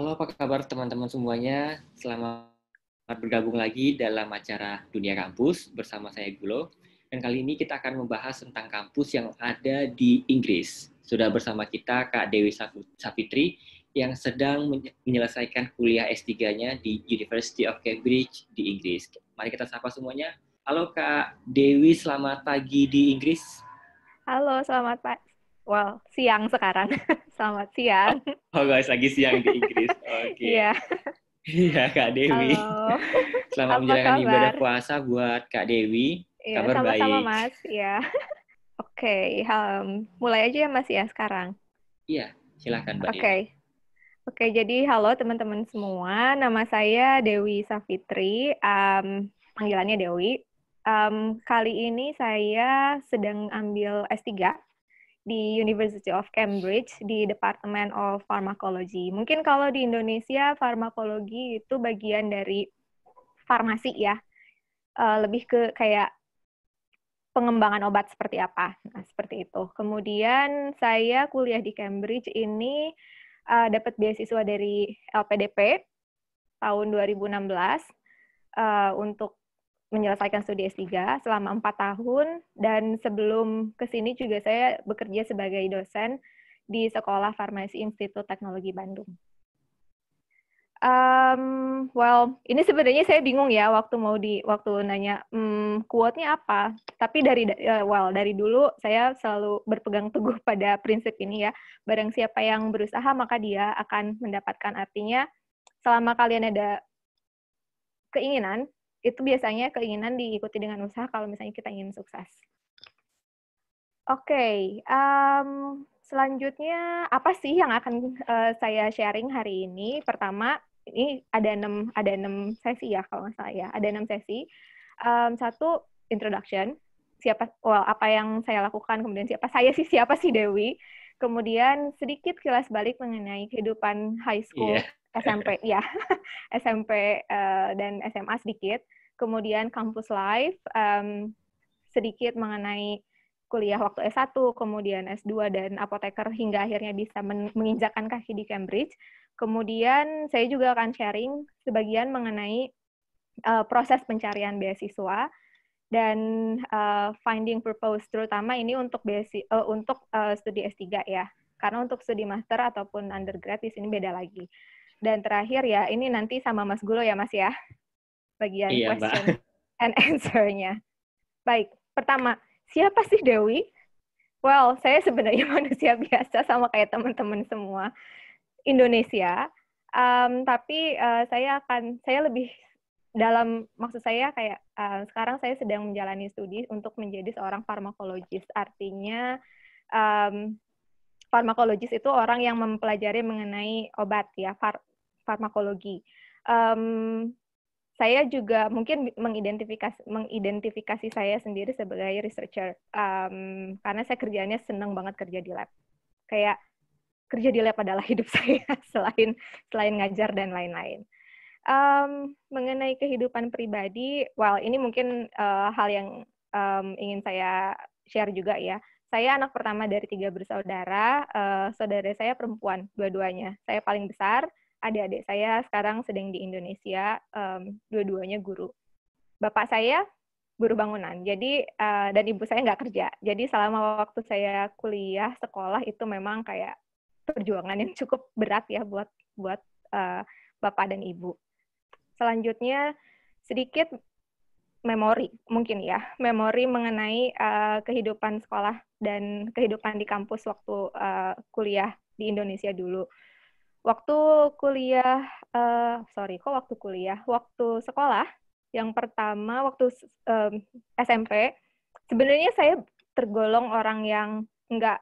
Halo, apa kabar teman-teman semuanya? Selamat bergabung lagi dalam acara Dunia Kampus bersama saya Gulo. Dan kali ini kita akan membahas tentang kampus yang ada di Inggris. Sudah bersama kita Kak Dewi Safitri yang sedang menyelesaikan kuliah S3-nya di University of Cambridge di Inggris. Mari kita sapa semuanya. Halo Kak Dewi, selamat pagi di Inggris. Halo, selamat pagi well, siang sekarang. Selamat siang. Oh, oh, guys, lagi siang di Inggris. Oke. Iya. Iya, Kak Dewi. Halo. Selamat Apa menjalankan kabar? ibadah puasa buat Kak Dewi. Iya, kabar sama -sama, baik. Sama-sama, Mas. Iya. Oke, okay, um, mulai aja ya, Mas ya sekarang. Iya, Silahkan Mbak. Oke. Okay. Oke, jadi halo teman-teman semua. Nama saya Dewi Safitri, um, panggilannya Dewi. Um, kali ini saya sedang ambil S3 di University of Cambridge di Department of Pharmacology. Mungkin kalau di Indonesia farmakologi itu bagian dari farmasi ya, eh, lebih ke kayak pengembangan obat seperti apa, nah, seperti itu. Kemudian saya kuliah di Cambridge ini uh, dapat beasiswa dari LPDP tahun 2016 uh, eh, untuk menyelesaikan studi S3 selama empat tahun dan sebelum ke sini juga saya bekerja sebagai dosen di Sekolah Farmasi Institut Teknologi Bandung. Um, well, ini sebenarnya saya bingung ya waktu mau di waktu nanya hmm, quote-nya apa. Tapi dari eh, well dari dulu saya selalu berpegang teguh pada prinsip ini ya. Barang siapa yang berusaha maka dia akan mendapatkan artinya selama kalian ada keinginan itu biasanya keinginan diikuti dengan usaha kalau misalnya kita ingin sukses. Oke, okay, um, selanjutnya apa sih yang akan uh, saya sharing hari ini? Pertama, ini ada enam ada enam sesi ya kalau nggak salah ya, ada enam sesi. Um, satu introduction, siapa well apa yang saya lakukan, kemudian siapa saya sih siapa sih Dewi, kemudian sedikit kilas balik mengenai kehidupan high school yeah. SMP ya SMP uh, eh, dan SMA sedikit kemudian kampus life um, sedikit mengenai kuliah waktu S1, kemudian S2 dan apoteker hingga akhirnya bisa men menginjakkan kaki di Cambridge. Kemudian saya juga akan sharing sebagian mengenai uh, proses pencarian beasiswa dan uh, finding purpose terutama ini untuk besi uh, untuk uh, studi S3 ya. Karena untuk studi master ataupun undergrad di sini beda lagi. Dan terakhir ya, ini nanti sama Mas Gulo ya Mas ya, bagian iya, question Mbak. and answer-nya. Baik, pertama, siapa sih Dewi? Well, saya sebenarnya manusia biasa sama kayak teman-teman semua Indonesia, um, tapi uh, saya akan, saya lebih dalam maksud saya kayak uh, sekarang saya sedang menjalani studi untuk menjadi seorang farmakologis, artinya um, farmakologis itu orang yang mempelajari mengenai obat ya, far, farmakologi. Um, saya juga mungkin mengidentifikasi mengidentifikasi saya sendiri sebagai researcher um, karena saya kerjanya senang banget kerja di lab kayak kerja di lab adalah hidup saya selain selain ngajar dan lain-lain um, mengenai kehidupan pribadi well ini mungkin uh, hal yang um, ingin saya share juga ya saya anak pertama dari tiga bersaudara uh, saudara saya perempuan dua-duanya saya paling besar adik-adik saya sekarang sedang di Indonesia, um, dua-duanya guru. Bapak saya guru bangunan, jadi uh, dan ibu saya nggak kerja. Jadi selama waktu saya kuliah sekolah itu memang kayak perjuangan yang cukup berat ya buat buat uh, bapak dan ibu. Selanjutnya sedikit memori mungkin ya, memori mengenai uh, kehidupan sekolah dan kehidupan di kampus waktu uh, kuliah di Indonesia dulu. Waktu kuliah, uh, sorry, kok waktu kuliah, waktu sekolah, yang pertama waktu um, SMP, sebenarnya saya tergolong orang yang nggak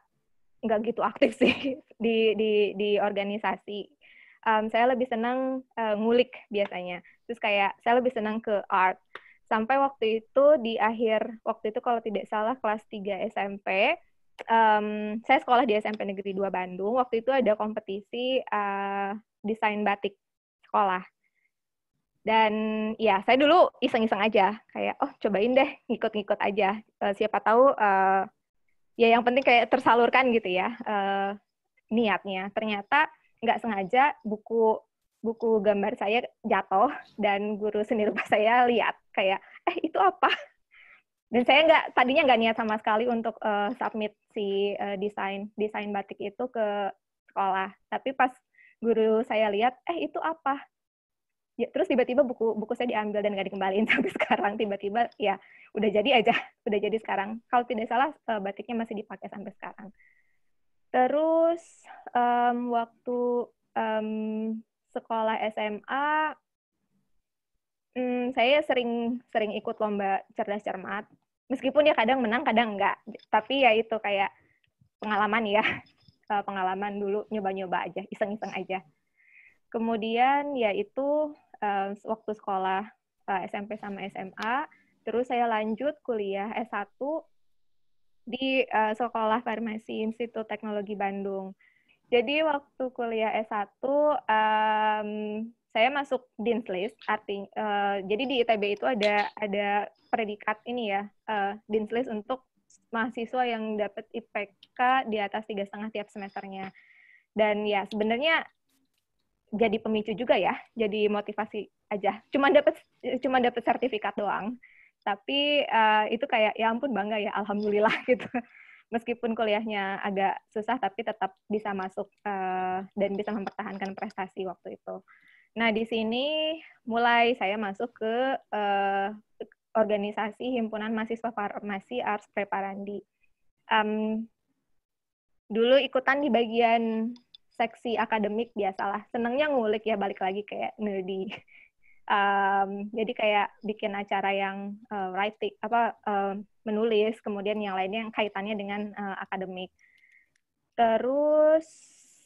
nggak gitu aktif sih di di di organisasi. Um, saya lebih senang uh, ngulik biasanya. Terus kayak saya lebih senang ke art. Sampai waktu itu di akhir waktu itu kalau tidak salah kelas 3 SMP, um, saya sekolah di SMP Negeri 2 Bandung. Waktu itu ada kompetisi uh, desain batik sekolah. Dan ya, saya dulu iseng-iseng aja, kayak oh cobain deh, ngikut-ngikut aja. Uh, siapa tahu uh, ya yang penting kayak tersalurkan gitu ya uh, niatnya. Ternyata nggak sengaja buku buku gambar saya jatuh dan guru seni rupa saya lihat kayak eh itu apa dan saya nggak tadinya nggak niat sama sekali untuk uh, submit si uh, desain desain batik itu ke sekolah tapi pas guru saya lihat eh itu apa ya terus tiba-tiba buku buku saya diambil dan nggak dikembaliin sampai sekarang tiba-tiba ya udah jadi aja udah jadi sekarang kalau tidak salah uh, batiknya masih dipakai sampai sekarang terus um, waktu um, sekolah SMA hmm, saya sering sering ikut lomba cerdas cermat. Meskipun ya kadang menang, kadang enggak. Tapi ya itu kayak pengalaman ya. Eh, pengalaman dulu nyoba-nyoba aja, iseng-iseng aja. Kemudian ya itu eh, waktu sekolah eh, SMP sama SMA, terus saya lanjut kuliah S1 di Sekolah Farmasi Institut Teknologi Bandung. Jadi waktu kuliah S1 saya masuk dean's list arti uh, eh, jadi di ITB itu ada ada predikat ini ya uh, dean's list untuk mahasiswa yang dapat IPK di atas tiga setengah tiap semesternya dan ya sebenarnya jadi pemicu juga ya jadi motivasi aja cuma dapat cuma dapat sertifikat doang tapi uh, itu kayak ya ampun bangga ya alhamdulillah gitu meskipun kuliahnya agak susah tapi tetap bisa masuk uh, dan bisa mempertahankan prestasi waktu itu. Nah, di sini mulai saya masuk ke uh, organisasi Himpunan Mahasiswa Farmasi Ars Preparandi. Um, dulu ikutan di bagian seksi akademik biasalah. Senangnya ngulik ya, balik lagi kayak nerdy. Um, jadi kayak bikin acara yang uh, writing, apa uh, menulis, kemudian yang lainnya yang kaitannya dengan uh, akademik. Terus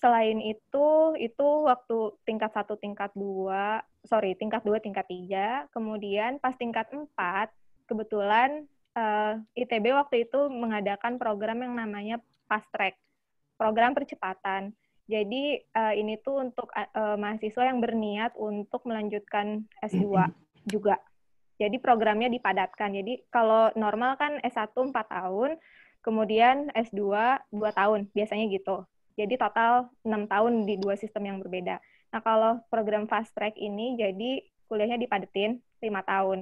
selain itu itu waktu tingkat satu tingkat dua sorry tingkat dua tingkat tiga kemudian pas tingkat empat kebetulan uh, eh, ITB waktu itu mengadakan program yang namanya fast track program percepatan jadi uh, ini tuh untuk uh, mahasiswa yang berniat untuk melanjutkan S2 juga jadi programnya dipadatkan jadi kalau normal kan S1 4 tahun kemudian S2 2 tahun biasanya gitu jadi total 6 tahun di dua sistem yang berbeda. Nah, kalau program fast track ini jadi kuliahnya dipadetin 5 tahun.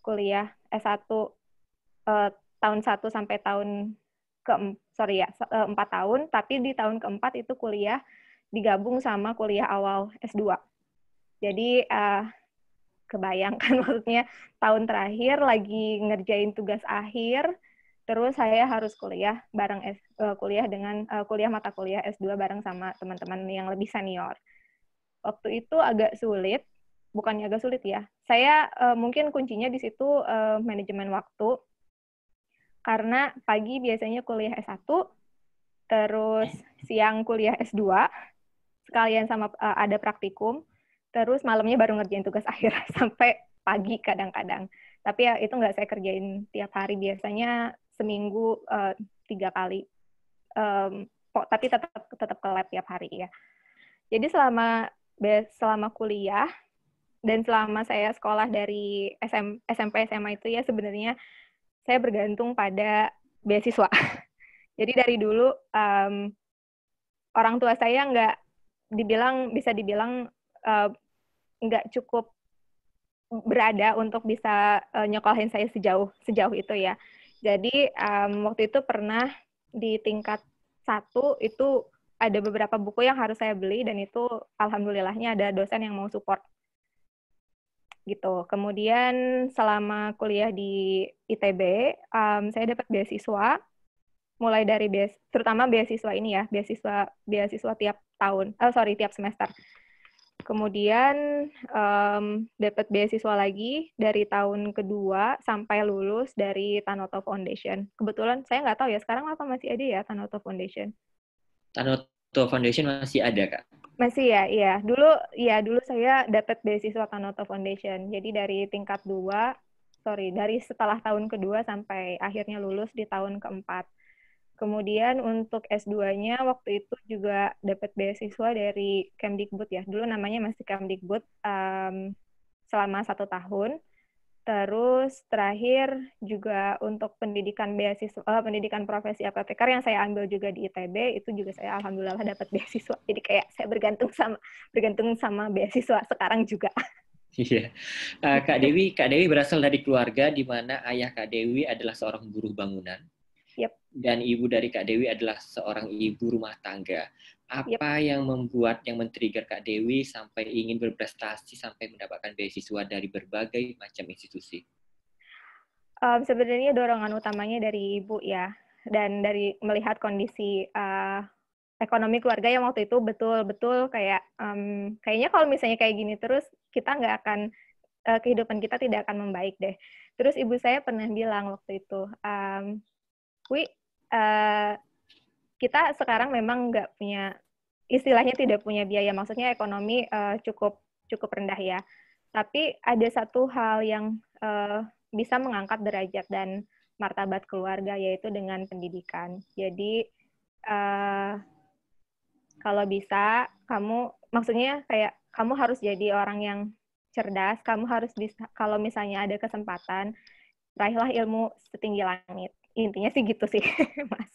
Kuliah S1 eh, tahun 1 sampai tahun ke sorry ya, 4 eh, tahun, tapi di tahun keempat itu kuliah digabung sama kuliah awal S2. Jadi eh, kebayangkan maksudnya tahun terakhir lagi ngerjain tugas akhir, Terus saya harus kuliah bareng S, uh, kuliah dengan uh, kuliah mata kuliah S2 bareng sama teman-teman yang lebih senior. Waktu itu agak sulit, bukannya agak sulit ya. Saya uh, mungkin kuncinya di situ uh, manajemen waktu. Karena pagi biasanya kuliah S1, terus siang kuliah S2, sekalian sama uh, ada praktikum, terus malamnya baru ngerjain tugas akhir sampai pagi kadang-kadang. Tapi ya itu nggak saya kerjain tiap hari. Biasanya seminggu uh, tiga kali. Um, kok, tapi tetap tetap ke lab tiap hari ya. Jadi selama selama kuliah dan selama saya sekolah dari SM, SMP SMA itu ya sebenarnya saya bergantung pada beasiswa. Jadi dari dulu um, orang tua saya nggak dibilang bisa dibilang uh, nggak cukup berada untuk bisa uh, eh, nyokolin saya sejauh sejauh itu ya. Jadi um, waktu itu pernah di tingkat satu itu ada beberapa buku yang harus saya beli dan itu alhamdulillahnya ada dosen yang mau support gitu. Kemudian selama kuliah di ITB, um, saya dapat beasiswa, mulai dari beas, terutama beasiswa ini ya, beasiswa beasiswa tiap tahun, oh sorry tiap semester. Kemudian um, dapat beasiswa lagi dari tahun kedua sampai lulus dari Tanoto Foundation. Kebetulan saya nggak tahu ya sekarang apa masih ada ya Tanoto Foundation. Tanoto Foundation masih ada kak? Masih ya, iya. Dulu ya dulu saya dapat beasiswa Tanoto Foundation. Jadi dari tingkat dua, sorry dari setelah tahun kedua sampai akhirnya lulus di tahun keempat. Kemudian untuk S2-nya waktu itu juga dapat beasiswa dari Kemdikbud ya. Dulu namanya masih Kemdikbud um, selama satu tahun. Terus terakhir juga untuk pendidikan beasiswa, uh, pendidikan profesi apoteker yang saya ambil juga di ITB itu juga saya alhamdulillah dapat beasiswa. Jadi kayak saya bergantung sama bergantung sama beasiswa sekarang juga. Iya, uh, Kak Dewi, Kak Dewi berasal dari keluarga di mana ayah Kak Dewi adalah seorang buruh bangunan, Yep. Dan ibu dari Kak Dewi adalah seorang ibu rumah tangga. Apa yep. yang membuat, yang men-trigger Kak Dewi sampai ingin berprestasi, sampai mendapatkan beasiswa dari berbagai macam institusi? Um, sebenarnya dorongan utamanya dari ibu ya, dan dari melihat kondisi uh, ekonomi keluarga yang waktu itu betul-betul kayak um, kayaknya kalau misalnya kayak gini terus kita nggak akan uh, kehidupan kita tidak akan membaik deh. Terus ibu saya pernah bilang waktu itu, um, Wi, uh, eh, kita sekarang memang nggak punya istilahnya tidak punya biaya, maksudnya ekonomi uh, cukup cukup rendah ya. Tapi ada satu hal yang uh, bisa mengangkat derajat dan martabat keluarga yaitu dengan pendidikan. Jadi uh, kalau bisa kamu maksudnya kayak kamu harus jadi orang yang cerdas, kamu harus bisa kalau misalnya ada kesempatan raihlah ilmu setinggi langit intinya sih gitu sih mas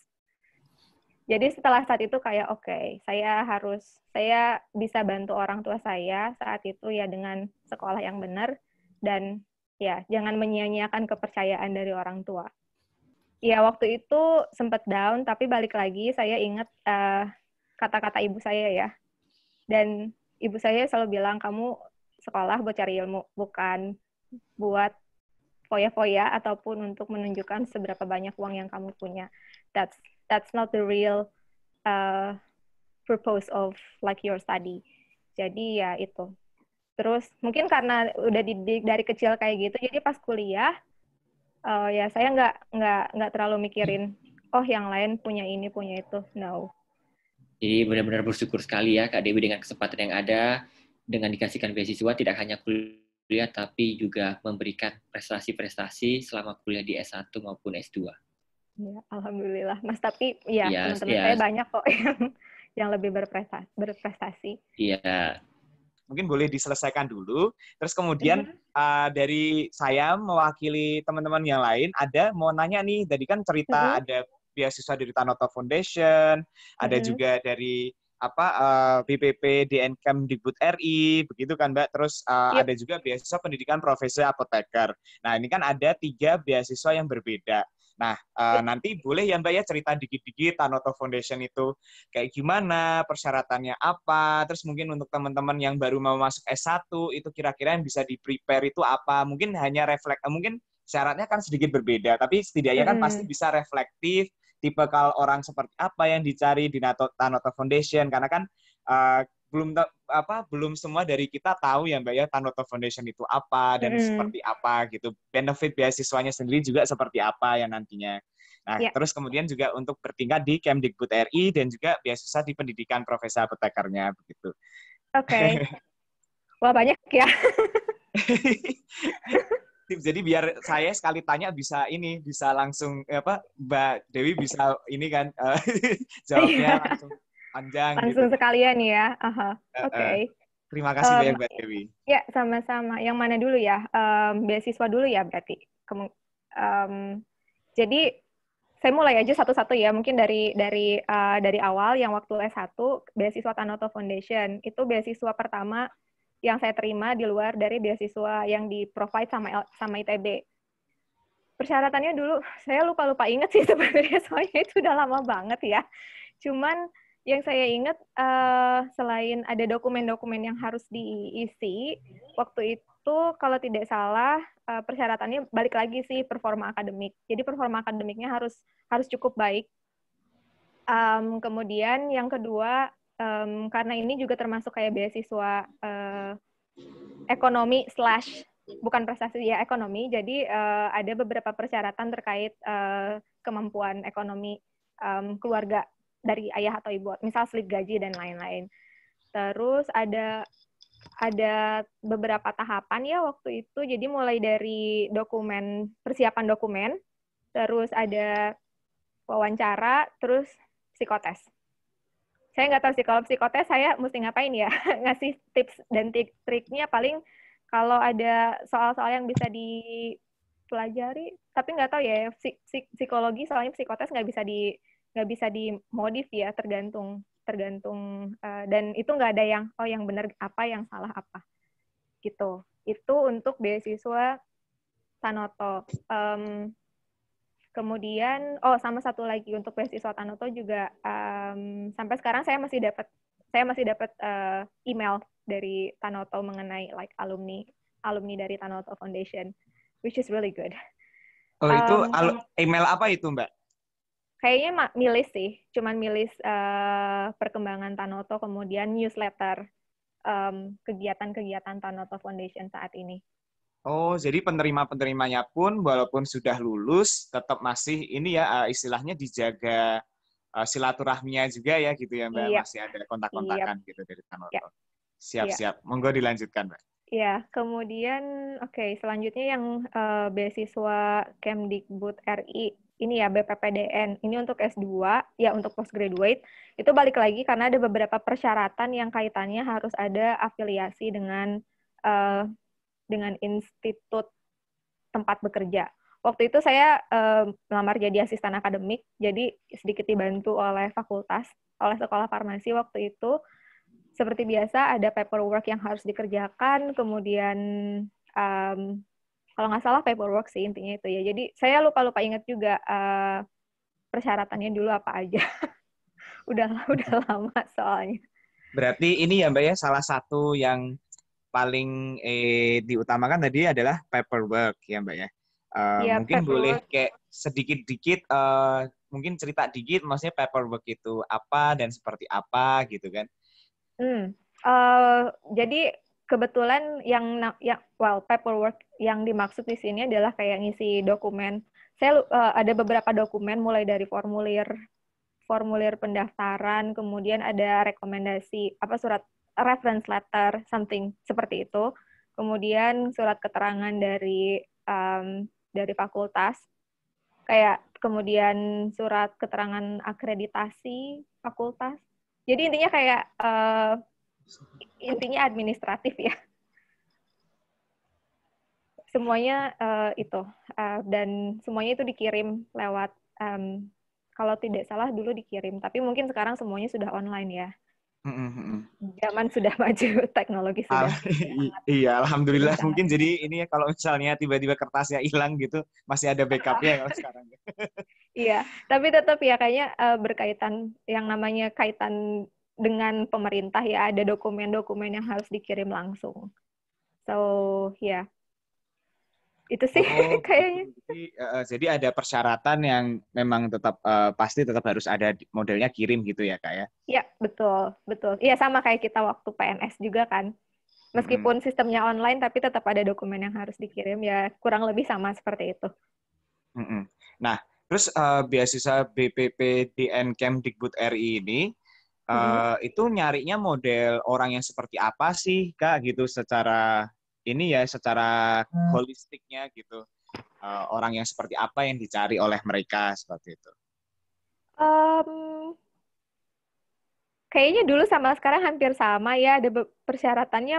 jadi setelah saat itu kayak oke okay, saya harus saya bisa bantu orang tua saya saat itu ya dengan sekolah yang benar dan ya jangan menyia-nyiakan kepercayaan dari orang tua ya waktu itu sempat down tapi balik lagi saya ingat kata eh, kata-kata ibu saya ya dan ibu saya selalu bilang kamu sekolah buat cari ilmu bukan buat foya-foya ataupun untuk menunjukkan seberapa banyak uang yang kamu punya. That's that's not the real uh, purpose of like your study. Jadi ya itu. Terus mungkin karena udah dididik dari kecil kayak gitu, jadi pas kuliah uh, ya saya nggak nggak nggak terlalu mikirin oh yang lain punya ini punya itu. No. Jadi benar-benar bersyukur sekali ya Kak Dewi dengan kesempatan yang ada, dengan dikasihkan beasiswa tidak hanya kuliah kuliah tapi juga memberikan prestasi-prestasi selama kuliah di S1 maupun S2. Ya, alhamdulillah. Mas tapi ya teman-teman yes. saya banyak kok yang yang lebih berprestasi. berprestasi. Iya. Mungkin boleh diselesaikan dulu. Terus kemudian uh, dari saya mewakili teman-teman yang lain ada mau nanya nih, tadi kan cerita uh mm-hmm. -huh. ada beasiswa dari Tanoto Foundation, ada mm-hmm. juga dari apa uh, eh, BPP DNKM e Dikbud RI begitu kan Mbak terus uh, eh, yep. Iya. ada juga beasiswa pendidikan profesi apoteker nah ini kan ada tiga beasiswa yang berbeda Nah, uh, nanti boleh ya Mbak ya cerita dikit-dikit Tanoto Foundation itu kayak gimana, persyaratannya apa, terus mungkin untuk teman-teman yang baru mau masuk S1 itu kira-kira yang bisa di-prepare itu apa. Mungkin hanya refleks, mungkin syaratnya kan sedikit berbeda, tapi setidaknya kan hmm. pasti bisa reflektif, tipe kalau orang seperti apa yang dicari di NATO, Tanoto Foundation karena kan uh, belum apa belum semua dari kita tahu ya Mbak ya Tanoto Foundation itu apa dan mm. seperti apa gitu. Benefit beasiswanya sendiri juga seperti apa yang nantinya. Nah, yeah. terus kemudian juga untuk bertingkat di Kemdikbud RI dan juga beasiswa di pendidikan profesor petakarnya begitu. Oke. Okay. Wah, banyak ya. tips jadi biar saya sekali tanya bisa ini bisa langsung eh, apa Mbak Dewi bisa ini kan uh, jawabnya iya. langsung panjang gitu. langsung gitu. sekalian ya uh -huh. oke okay. uh, terima kasih um, banyak Mbak Dewi ya sama-sama yang mana dulu ya um, beasiswa dulu ya berarti Kem um, jadi saya mulai aja satu-satu ya mungkin dari dari uh, dari awal yang waktu S1 beasiswa Tanoto Foundation itu beasiswa pertama yang saya terima di luar dari beasiswa yang di-provide sama sama ITB. Persyaratannya dulu saya lupa-lupa inget sih sebenarnya soalnya itu udah lama banget ya. Cuman yang saya ingat uh, selain ada dokumen-dokumen yang harus diisi, waktu itu kalau tidak salah eh, persyaratannya balik lagi sih performa akademik. Jadi performa akademiknya harus harus cukup baik. Um, kemudian yang kedua um, karena ini juga termasuk kayak beasiswa uh, ekonomi slash bukan prestasi ya ekonomi jadi uh, ada beberapa persyaratan terkait uh, kemampuan ekonomi um, keluarga dari ayah atau ibu misal slip gaji dan lain-lain terus ada ada beberapa tahapan ya waktu itu jadi mulai dari dokumen persiapan dokumen terus ada wawancara terus psikotes saya nggak tahu sih kalau psikotes saya mesti ngapain ya ngasih tips dan triknya paling kalau ada soal-soal yang bisa dipelajari tapi nggak tahu ya psikologi soalnya psikotes nggak bisa di nggak bisa dimodif ya tergantung tergantung uh, dan itu nggak ada yang oh yang benar apa yang salah apa gitu itu untuk beasiswa Sanoto um, Kemudian, oh sama satu lagi untuk beasiswa Tanoto juga um, sampai sekarang saya masih dapat saya masih dapat uh, email dari Tanoto mengenai like alumni alumni dari Tanoto Foundation, which is really good. Oh itu um, email apa itu mbak? Kayaknya milis sih, cuman milis uh, eh, perkembangan Tanoto, kemudian newsletter kegiatan kegiatan-kegiatan Tanoto Foundation saat ini. Oh, jadi penerima-penerimanya pun walaupun sudah lulus tetap masih ini ya eh, istilahnya dijaga eh, silaturahminya juga ya gitu ya Mbak, iya. masih ada kontak-kontakan iya. gitu dari kantor. Ya. Siap-siap. Iya. Monggo dilanjutkan, Mbak. Ya, kemudian oke, okay, selanjutnya yang uh, beasiswa Kemdikbud RI ini ya BPPDN. Ini untuk S2, ya untuk postgraduate. Itu balik lagi karena ada beberapa persyaratan yang kaitannya harus ada afiliasi dengan uh, dengan institut tempat bekerja. Waktu itu saya eh, melamar jadi asisten akademik, jadi sedikit dibantu oleh fakultas, oleh sekolah farmasi waktu itu. Seperti biasa ada paperwork yang harus dikerjakan, kemudian um, kalau nggak salah paperwork sih intinya itu ya. Jadi saya lupa-lupa ingat juga uh, persyaratannya dulu apa aja. udah udah lama soalnya. Berarti ini ya Mbak ya salah satu yang paling eh, diutamakan tadi adalah paperwork ya Mbak ya. Uh, ya, mungkin paperwork. boleh kayak sedikit-dikit uh, mungkin cerita dikit maksudnya paperwork itu apa dan seperti apa gitu kan. Hmm. Uh, jadi kebetulan yang ya well paperwork yang dimaksud di sini adalah kayak ngisi dokumen. Saya uh, ada beberapa dokumen mulai dari formulir formulir pendaftaran, kemudian ada rekomendasi apa surat reference letter something seperti itu kemudian surat keterangan dari um, dari fakultas kayak kemudian surat keterangan akreditasi fakultas jadi intinya kayak uh, intinya administratif ya semuanya uh, itu uh, dan semuanya itu dikirim lewat um, kalau tidak salah dulu dikirim tapi mungkin sekarang semuanya sudah online ya Mm-hmm. Zaman sudah maju, teknologi sudah. Al- ah, iya, alhamdulillah sangat. mungkin jadi ini ya kalau misalnya tiba-tiba kertasnya hilang gitu, masih ada backupnya ya kalau sekarang. iya, tapi tetap ya kayaknya uh, berkaitan yang namanya kaitan dengan pemerintah ya ada dokumen-dokumen yang harus dikirim langsung. So ya, yeah itu sih oh, kayaknya. Jadi, uh, jadi ada persyaratan yang memang tetap uh, pasti tetap harus ada modelnya kirim gitu ya kak ya? Iya betul betul. Iya sama kayak kita waktu PNS juga kan. Meskipun hmm. sistemnya online tapi tetap ada dokumen yang harus dikirim ya kurang lebih sama seperti itu. Hmm. Nah terus uh, beasiswa BPP Camp e Dikbud RI ini uh, itu nyarinya model orang yang seperti apa sih kak gitu secara ini ya secara hmm. holistiknya gitu uh, orang yang seperti apa yang dicari oleh mereka seperti itu? Um, kayaknya dulu sama sekarang hampir sama ya. Ada persyaratannya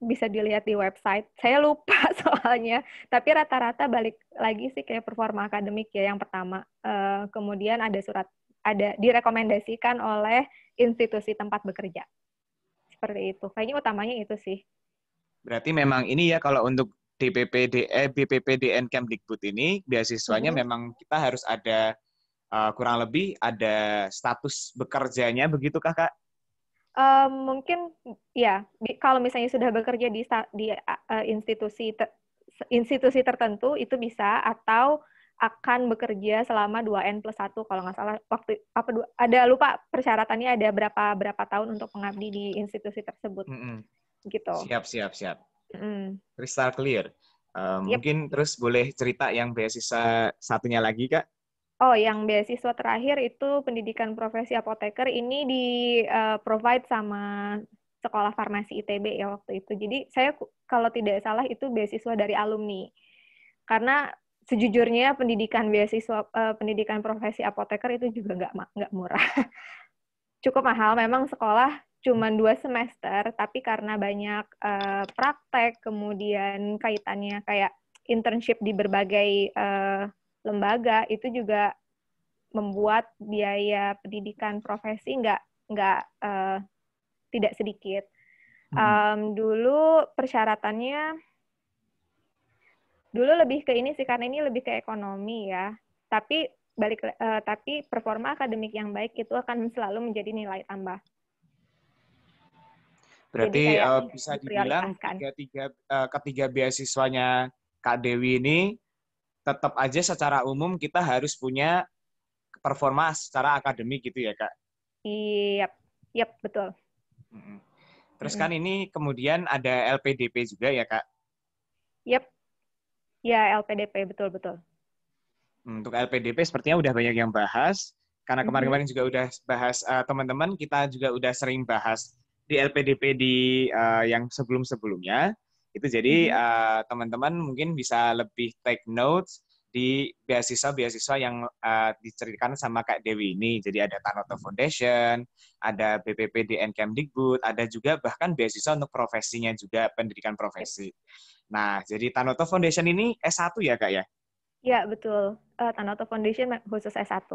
bisa dilihat di website. Saya lupa soalnya. Tapi rata-rata balik lagi sih kayak performa akademik ya yang pertama. Uh, kemudian ada surat ada direkomendasikan oleh institusi tempat bekerja. Seperti itu. Kayaknya utamanya itu sih. Berarti memang ini ya kalau untuk DPPDE, eh, BPPDN Kemdikbud ini beasiswanya hmm. memang kita harus ada uh, kurang lebih ada status bekerjanya begitu kakak? Um, eh, mungkin ya kalau misalnya sudah bekerja di di uh, institusi ter, institusi tertentu itu bisa atau akan bekerja selama 2N plus satu kalau nggak salah waktu apa ada lupa persyaratannya ada berapa berapa tahun untuk mengabdi di institusi tersebut. Mm -hmm gitu. Siap, siap, siap. Mm. Crystal clear. Uh, yep. Mungkin terus boleh cerita yang beasiswa satunya lagi, Kak? Oh, yang beasiswa terakhir itu pendidikan profesi apoteker ini di uh, provide sama sekolah farmasi ITB ya waktu itu. Jadi saya kalau tidak salah itu beasiswa dari alumni. Karena sejujurnya pendidikan beasiswa uh, pendidikan profesi apoteker itu juga nggak nggak murah. Cukup mahal. Memang sekolah cuman dua semester, tapi karena banyak uh, praktek, kemudian kaitannya kayak internship di berbagai uh, lembaga itu juga membuat biaya pendidikan profesi nggak nggak uh, tidak sedikit. Hmm. dulu persyaratannya dulu lebih ke ini sih karena ini lebih ke ekonomi ya, tapi balik uh, tapi performa akademik yang baik itu akan selalu menjadi nilai tambah. Berarti uh, bisa dibilang ketiga, uh, ketiga beasiswanya Kak Dewi ini tetap aja secara umum kita harus punya performa secara akademik gitu ya Kak? Iya, yep. yep, betul. Terus kan ini kemudian ada LPDP juga ya Kak? Yep, ya LPDP betul-betul. Untuk LPDP sepertinya udah banyak yang bahas, karena kemarin-kemarin juga udah bahas teman eh, teman-teman, kita juga udah sering bahas di LPDP di uh, yang sebelum-sebelumnya itu jadi mhm. eh, teman-teman uh, mungkin bisa lebih take notes di beasiswa-beasiswa yang uh, diceritakan sama Kak Dewi ini. Jadi ada Tanoto Foundation, ada BPP di NKM Digbud ada juga bahkan beasiswa untuk profesinya juga pendidikan profesi. Nah, jadi Tanoto Foundation ini S1 ya Kak ya? Iya, betul. Uh, Tanoto Foundation khusus S1.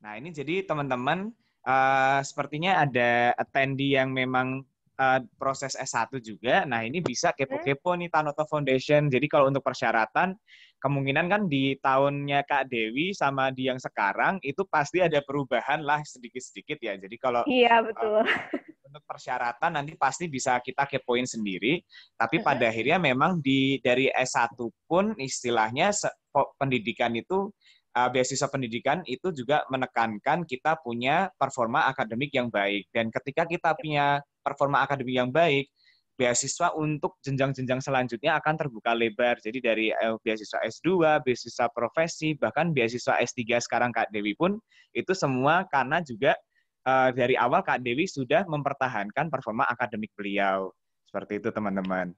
Nah, ini jadi teman-teman Eh, sepertinya ada attendee yang memang uh, proses S1 juga. Nah, ini bisa kepo-kepo hmm. nih Tanoto Foundation. Jadi kalau untuk persyaratan, kemungkinan kan di tahunnya Kak Dewi sama di yang sekarang itu pasti ada perubahan lah sedikit-sedikit ya. Jadi kalau Iya, eh, betul. Uh, untuk persyaratan nanti pasti bisa kita kepoin sendiri, tapi hmm. pada akhirnya memang di dari S1 pun istilahnya pendidikan itu uh, beasiswa pendidikan itu juga menekankan kita punya performa akademik yang baik. Dan ketika kita punya performa akademik yang baik, beasiswa untuk jenjang-jenjang selanjutnya akan terbuka lebar. Jadi dari eh, beasiswa S2, beasiswa profesi, bahkan beasiswa S3 sekarang Kak Dewi pun itu semua karena juga uh, dari awal Kak Dewi sudah mempertahankan performa akademik beliau. Seperti itu teman-teman.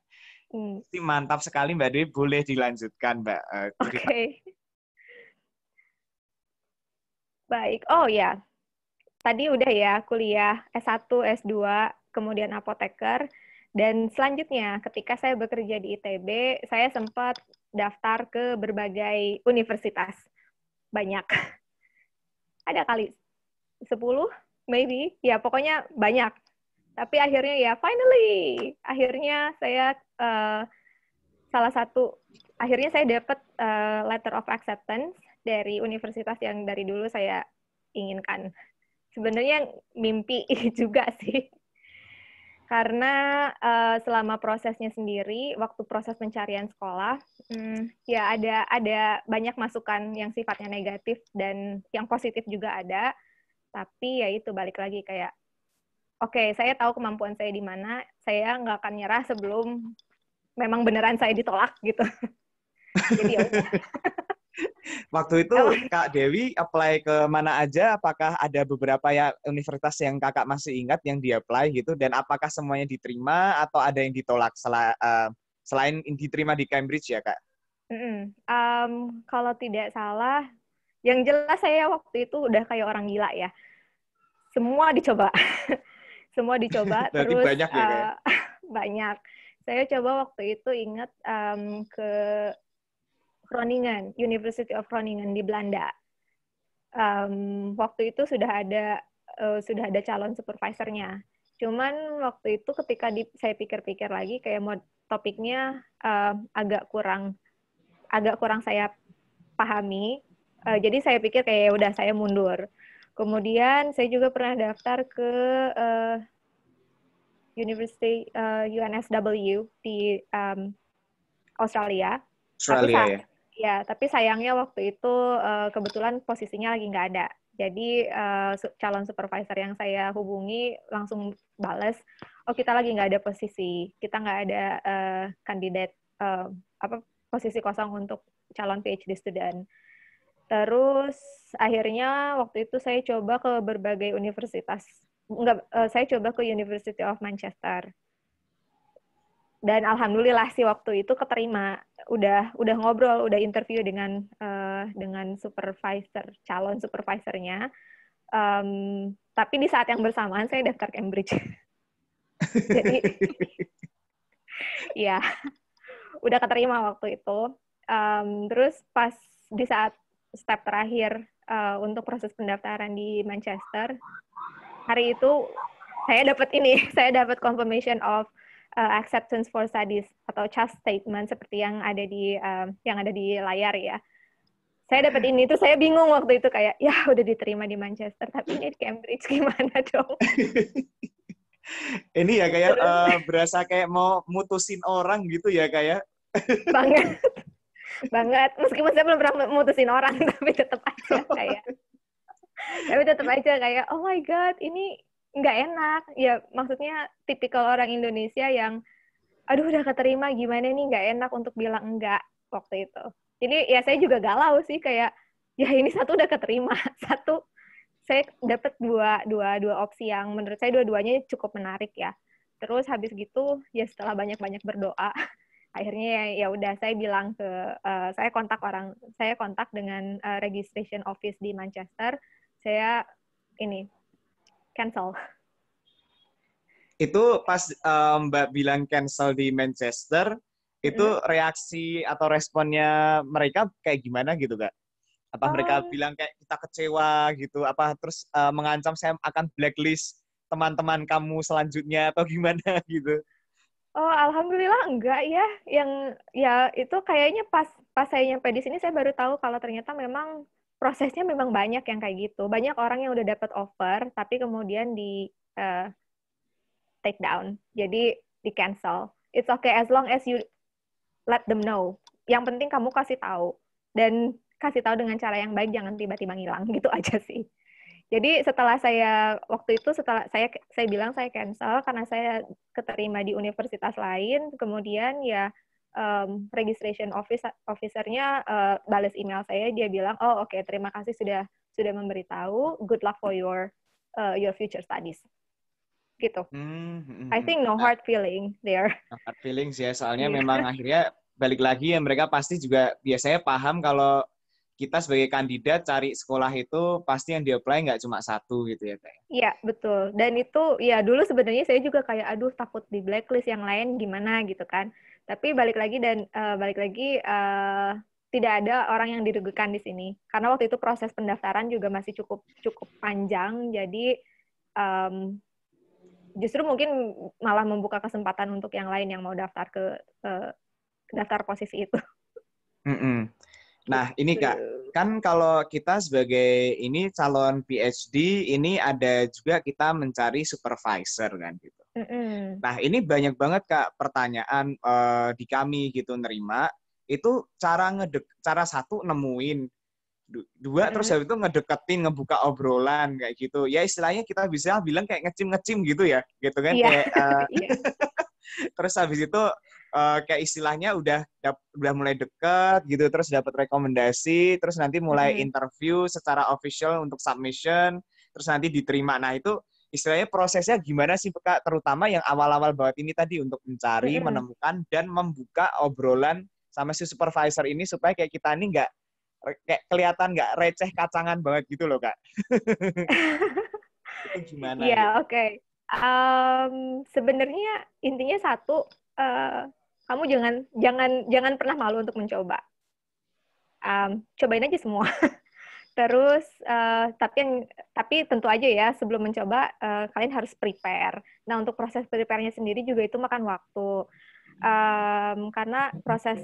Hmm. Mantap sekali Mbak Dewi, boleh dilanjutkan Mbak. Oke. Okay. Baik. Oh ya, tadi udah ya kuliah S1, S2, kemudian apoteker. Dan selanjutnya ketika saya bekerja di ITB, saya sempat daftar ke berbagai universitas. Banyak. Ada kali 10, maybe. Ya, pokoknya banyak. Tapi akhirnya ya, finally! Akhirnya saya uh, salah satu, akhirnya saya dapat uh, eh, letter of acceptance dari universitas yang dari dulu saya inginkan. Sebenarnya mimpi juga sih. Karena uh, selama prosesnya sendiri, waktu proses pencarian sekolah, hmm, ya ada ada banyak masukan yang sifatnya negatif dan yang positif juga ada. Tapi ya itu balik lagi kayak, oke okay, saya tahu kemampuan saya di mana, saya nggak akan nyerah sebelum memang beneran saya ditolak gitu. Jadi ya Waktu itu Kak Dewi apply ke mana aja? Apakah ada beberapa ya universitas yang kakak masih ingat yang di apply gitu? Dan apakah semuanya diterima atau ada yang ditolak sel uh, eh, selain diterima di Cambridge ya kak? Um, kalau tidak salah, yang jelas saya waktu itu udah kayak orang gila ya. Semua dicoba, semua dicoba. terus banyak ya, ya? Eh, banyak. Saya coba waktu itu ingat um, ke Groningen, University of Groningen di Belanda. Um, waktu itu sudah ada uh, sudah ada calon supervisornya. Cuman waktu itu ketika di, saya pikir-pikir lagi kayak mau topiknya uh, agak kurang agak kurang saya pahami. Uh, jadi saya pikir kayak ya udah saya mundur. Kemudian saya juga pernah daftar ke uh, University uh, UNSW di um, Australia. Australia Tapi, ya. Ya, tapi sayangnya waktu itu uh, kebetulan posisinya lagi nggak ada. Jadi uh, calon supervisor yang saya hubungi langsung bales, oh kita lagi nggak ada posisi, kita nggak ada eh, kandidat uh, apa posisi kosong untuk calon PhD student. Terus akhirnya waktu itu saya coba ke berbagai universitas. Enggak, uh, saya coba ke University of Manchester dan alhamdulillah sih waktu itu keterima udah udah ngobrol udah interview dengan uh, dengan supervisor calon supervisornya um, tapi di saat yang bersamaan saya daftar Cambridge jadi ya udah keterima waktu itu um, terus pas di saat step terakhir uh, untuk proses pendaftaran di Manchester hari itu saya dapat ini saya dapat confirmation of uh, acceptance for studies atau CAS statement seperti yang ada di um, yang ada di layar ya. Saya dapat ini tuh saya bingung waktu itu kayak ya udah diterima di Manchester tapi ini di Cambridge gimana dong? ini ya kayak Terus, uh, berasa kayak mau mutusin orang gitu ya kayak. Ya? banget. banget. Meskipun saya belum pernah mutusin orang tapi tetap aja kayak. tapi tetap aja kayak oh my god, ini nggak enak ya maksudnya tipikal orang Indonesia yang aduh udah keterima gimana nih nggak enak untuk bilang enggak waktu itu jadi ya saya juga galau sih kayak ya ini satu udah keterima satu saya dapat dua dua dua opsi yang menurut saya dua-duanya cukup menarik ya terus habis gitu ya setelah banyak-banyak berdoa akhirnya ya udah saya bilang ke uh, saya kontak orang saya kontak dengan uh, registration office di Manchester saya ini cancel. Itu pas um, Mbak bilang cancel di Manchester, itu mm. reaksi atau responnya mereka kayak gimana gitu kak? Apa mereka oh. bilang kayak kita kecewa gitu? Apa terus uh, mengancam saya akan blacklist teman-teman kamu selanjutnya atau gimana gitu? Oh, alhamdulillah enggak ya. Yang ya itu kayaknya pas pas saya nyampe di sini saya baru tahu kalau ternyata memang prosesnya memang banyak yang kayak gitu. Banyak orang yang udah dapat offer tapi kemudian di uh, take down. Jadi di cancel. It's okay as long as you let them know. Yang penting kamu kasih tahu dan kasih tahu dengan cara yang baik jangan tiba-tiba ngilang gitu aja sih. Jadi setelah saya waktu itu setelah saya saya bilang saya cancel karena saya keterima di universitas lain, kemudian ya um, registration office officernya uh, eh, balas email saya dia bilang oh oke okay, terima kasih sudah sudah memberitahu good luck for your uh, your future studies gitu. Hmm, I hmm, think no nah. hard feeling there. No hard feelings ya, soalnya yeah. memang akhirnya balik lagi ya mereka pasti juga biasanya paham kalau kita sebagai kandidat cari sekolah itu pasti yang di-apply nggak cuma satu gitu ya teh. Iya, betul. Dan itu ya dulu sebenarnya saya juga kayak aduh takut di blacklist yang lain gimana gitu kan. Tapi balik lagi dan uh, balik lagi uh, tidak ada orang yang dirugikan di sini karena waktu itu proses pendaftaran juga masih cukup cukup panjang jadi um, justru mungkin malah membuka kesempatan untuk yang lain yang mau daftar ke, ke eh, daftar posisi itu. Mm -mm. Nah, ini Kak, kan kalau kita sebagai ini calon PhD ini ada juga kita mencari supervisor kan gitu. Mm -hmm. Nah, ini banyak banget Kak pertanyaan uh, di kami gitu nerima itu cara ngedek cara satu nemuin dua mm. terus habis itu ngedeketin ngebuka obrolan kayak gitu ya istilahnya kita bisa bilang kayak ngecim ngecim gitu ya gitu kan yeah. kayak uh, eh, yeah. terus habis itu uh, kayak istilahnya udah udah mulai deket gitu terus dapat rekomendasi terus nanti mulai hmm. interview secara official untuk submission terus nanti diterima nah itu istilahnya prosesnya gimana sih kak terutama yang awal-awal banget ini tadi untuk mencari hmm. menemukan dan membuka obrolan sama si supervisor ini supaya kayak kita ini nggak kayak kelihatan nggak receh kacangan banget gitu loh kak itu gimana ya oke okay. um, mmm, sebenarnya intinya satu uh, kamu jangan jangan jangan pernah malu untuk mencoba um, cobain aja semua terus uh, tapi yang tapi tentu aja ya sebelum mencoba uh, kalian harus prepare nah untuk proses preparenya sendiri juga itu makan waktu um, karena proses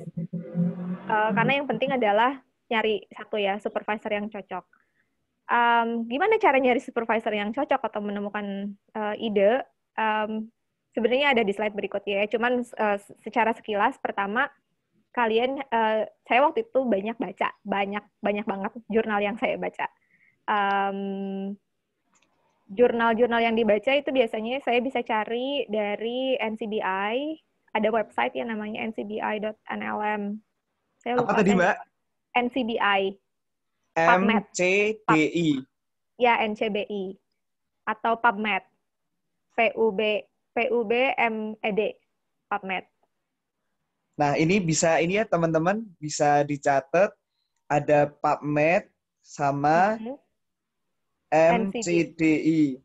uh, karena yang penting adalah nyari satu ya supervisor yang cocok um, gimana cara nyari supervisor yang cocok atau menemukan uh, ide um, sebenarnya ada di slide berikutnya ya. Cuman uh, secara sekilas pertama kalian uh, saya waktu itu banyak baca, banyak banyak banget jurnal yang saya baca. Um, jurnal-jurnal yang dibaca itu biasanya saya bisa cari dari NCBI, ada website yang namanya ncbi.nlm. Saya lupa. Apa tadi, Mbak? NCBI. PubMed. Ya, NCBI. Atau PubMed. P-U-B PUBMED e PubMed. Nah, ini bisa ini ya teman-teman bisa dicatat ada PubMed sama mm mm-hmm. MCDI.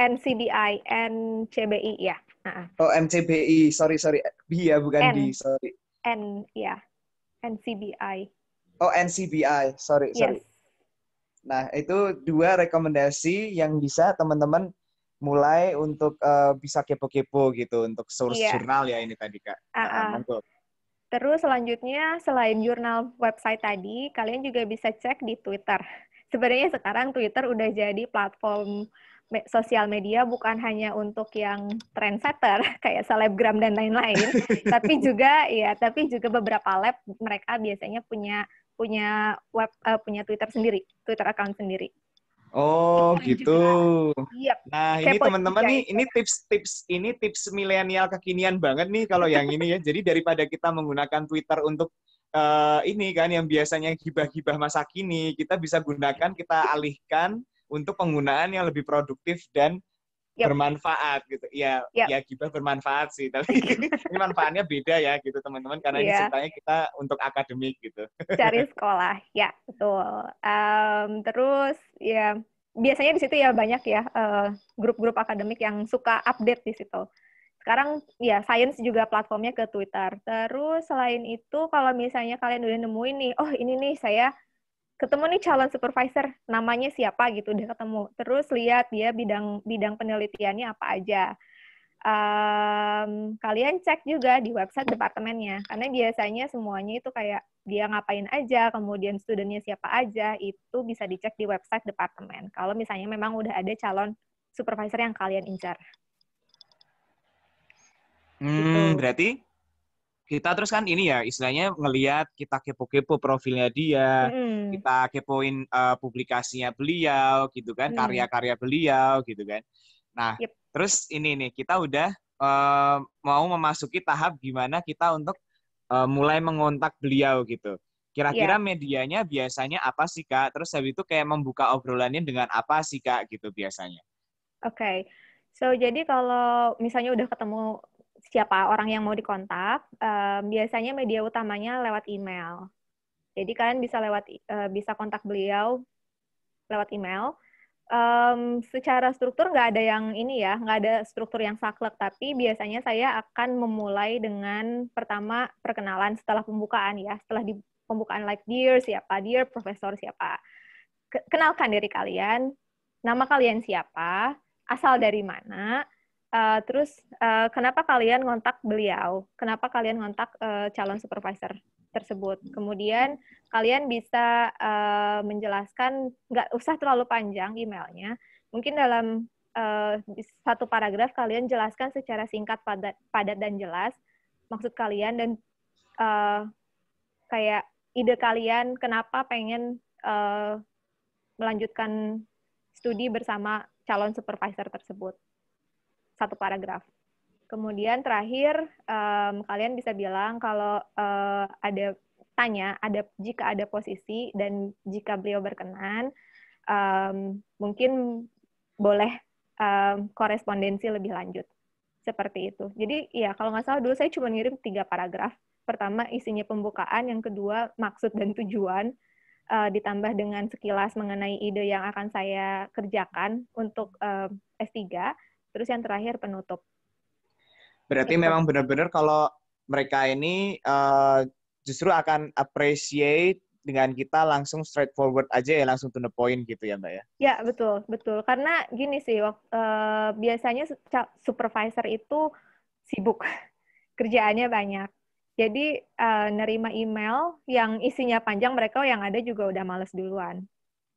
NCBI, NCBI ya. uh huh Oh, MCBI, sorry sorry, B ya bukan N. D, sorry. N ya, NCBI. Oh, NCBI, sorry yes. sorry. Nah, itu dua rekomendasi yang bisa teman-teman mulai untuk uh, bisa kepo-kepo gitu untuk source yeah. jurnal ya ini tadi kak. Uh -uh. Terus selanjutnya selain jurnal website tadi, kalian juga bisa cek di Twitter. Sebenarnya sekarang Twitter udah jadi platform sosial media bukan hanya untuk yang trendsetter kayak selebgram dan lain-lain, tapi juga ya tapi juga beberapa lab mereka biasanya punya punya web uh, punya Twitter sendiri, Twitter account sendiri. Oh gitu. Iya. Nah ini teman-teman nih ini tips-tips ini tips milenial kekinian banget nih kalau yang ini ya. Jadi daripada kita menggunakan Twitter untuk uh, ini kan yang biasanya gibah-gibah masa kini, kita bisa gunakan kita alihkan untuk penggunaan yang lebih produktif dan yep. bermanfaat gitu. Ya, yep. ya gibah bermanfaat sih, tapi ini manfaatnya beda ya gitu teman-teman karena yeah. ini iya. ceritanya kita untuk akademik gitu. Cari sekolah, ya betul. Um, terus ya biasanya di situ ya banyak ya eh, grup-grup uh, akademik yang suka update di situ. Sekarang ya sains juga platformnya ke Twitter. Terus selain itu kalau misalnya kalian udah nemuin nih, oh ini nih saya ketemu nih calon supervisor namanya siapa gitu udah ketemu terus lihat dia bidang bidang penelitiannya apa aja um, kalian cek juga di website departemennya karena biasanya semuanya itu kayak dia ngapain aja kemudian studentnya siapa aja itu bisa dicek di website departemen kalau misalnya memang udah ada calon supervisor yang kalian incar hmm, gitu. berarti kita terus kan ini ya istilahnya ngelihat kita kepo-kepo profilnya dia, mm. kita kepoin uh, publikasinya beliau gitu kan, mm. karya-karya beliau gitu kan. Nah, yep. terus ini nih kita udah uh, mau memasuki tahap gimana kita untuk uh, mulai mengontak beliau gitu. Kira-kira yeah. medianya biasanya apa sih Kak? Terus habis itu kayak membuka obrolannya dengan apa sih Kak gitu biasanya? Oke. Okay. So, jadi kalau misalnya udah ketemu siapa orang yang mau dikontak, um, biasanya media utamanya lewat email. Jadi kalian bisa lewat uh, bisa kontak beliau lewat email. Um, secara struktur nggak ada yang ini ya, nggak ada struktur yang saklek. Tapi biasanya saya akan memulai dengan pertama perkenalan setelah pembukaan ya, setelah di pembukaan like dear siapa, dear profesor siapa. Kenalkan diri kalian, nama kalian siapa, asal dari mana, Uh, terus uh, kenapa kalian ngontak beliau? Kenapa kalian ngontak uh, calon supervisor tersebut? Kemudian kalian bisa uh, menjelaskan, nggak usah terlalu panjang emailnya. Mungkin dalam uh, satu paragraf kalian jelaskan secara singkat, padat, padat dan jelas maksud kalian dan uh, kayak ide kalian kenapa pengen uh, melanjutkan studi bersama calon supervisor tersebut satu paragraf. Kemudian terakhir um, kalian bisa bilang kalau uh, ada tanya ada jika ada posisi dan jika beliau berkenan um, mungkin boleh um, korespondensi lebih lanjut seperti itu. Jadi ya kalau nggak salah dulu saya cuma ngirim tiga paragraf. Pertama isinya pembukaan, yang kedua maksud dan tujuan, uh, ditambah dengan sekilas mengenai ide yang akan saya kerjakan untuk uh, S3 Terus yang terakhir penutup. Berarti penutup. memang benar-benar kalau mereka ini uh, justru akan appreciate dengan kita langsung straightforward aja ya langsung to the point gitu ya mbak ya? Ya betul betul karena gini sih uh, biasanya supervisor itu sibuk kerjaannya banyak jadi uh, nerima email yang isinya panjang mereka yang ada juga udah males duluan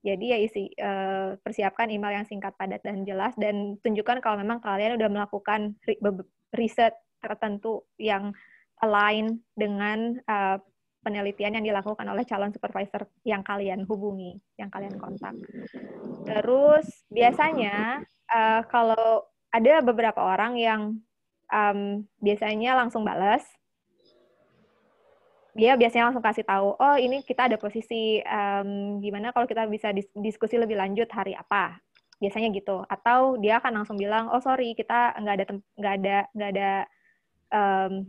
jadi ya isi uh, persiapkan email yang singkat, padat dan jelas dan tunjukkan kalau memang kalian udah melakukan riset tertentu yang align dengan uh, penelitian yang dilakukan oleh calon supervisor yang kalian hubungi, yang kalian kontak. Terus biasanya uh, kalau ada beberapa orang yang um, biasanya langsung balas, dia biasanya langsung kasih tahu, oh ini kita ada posisi um, gimana kalau kita bisa diskusi lebih lanjut hari apa, biasanya gitu. Atau dia akan langsung bilang, oh sorry kita nggak ada nggak ada nggak ada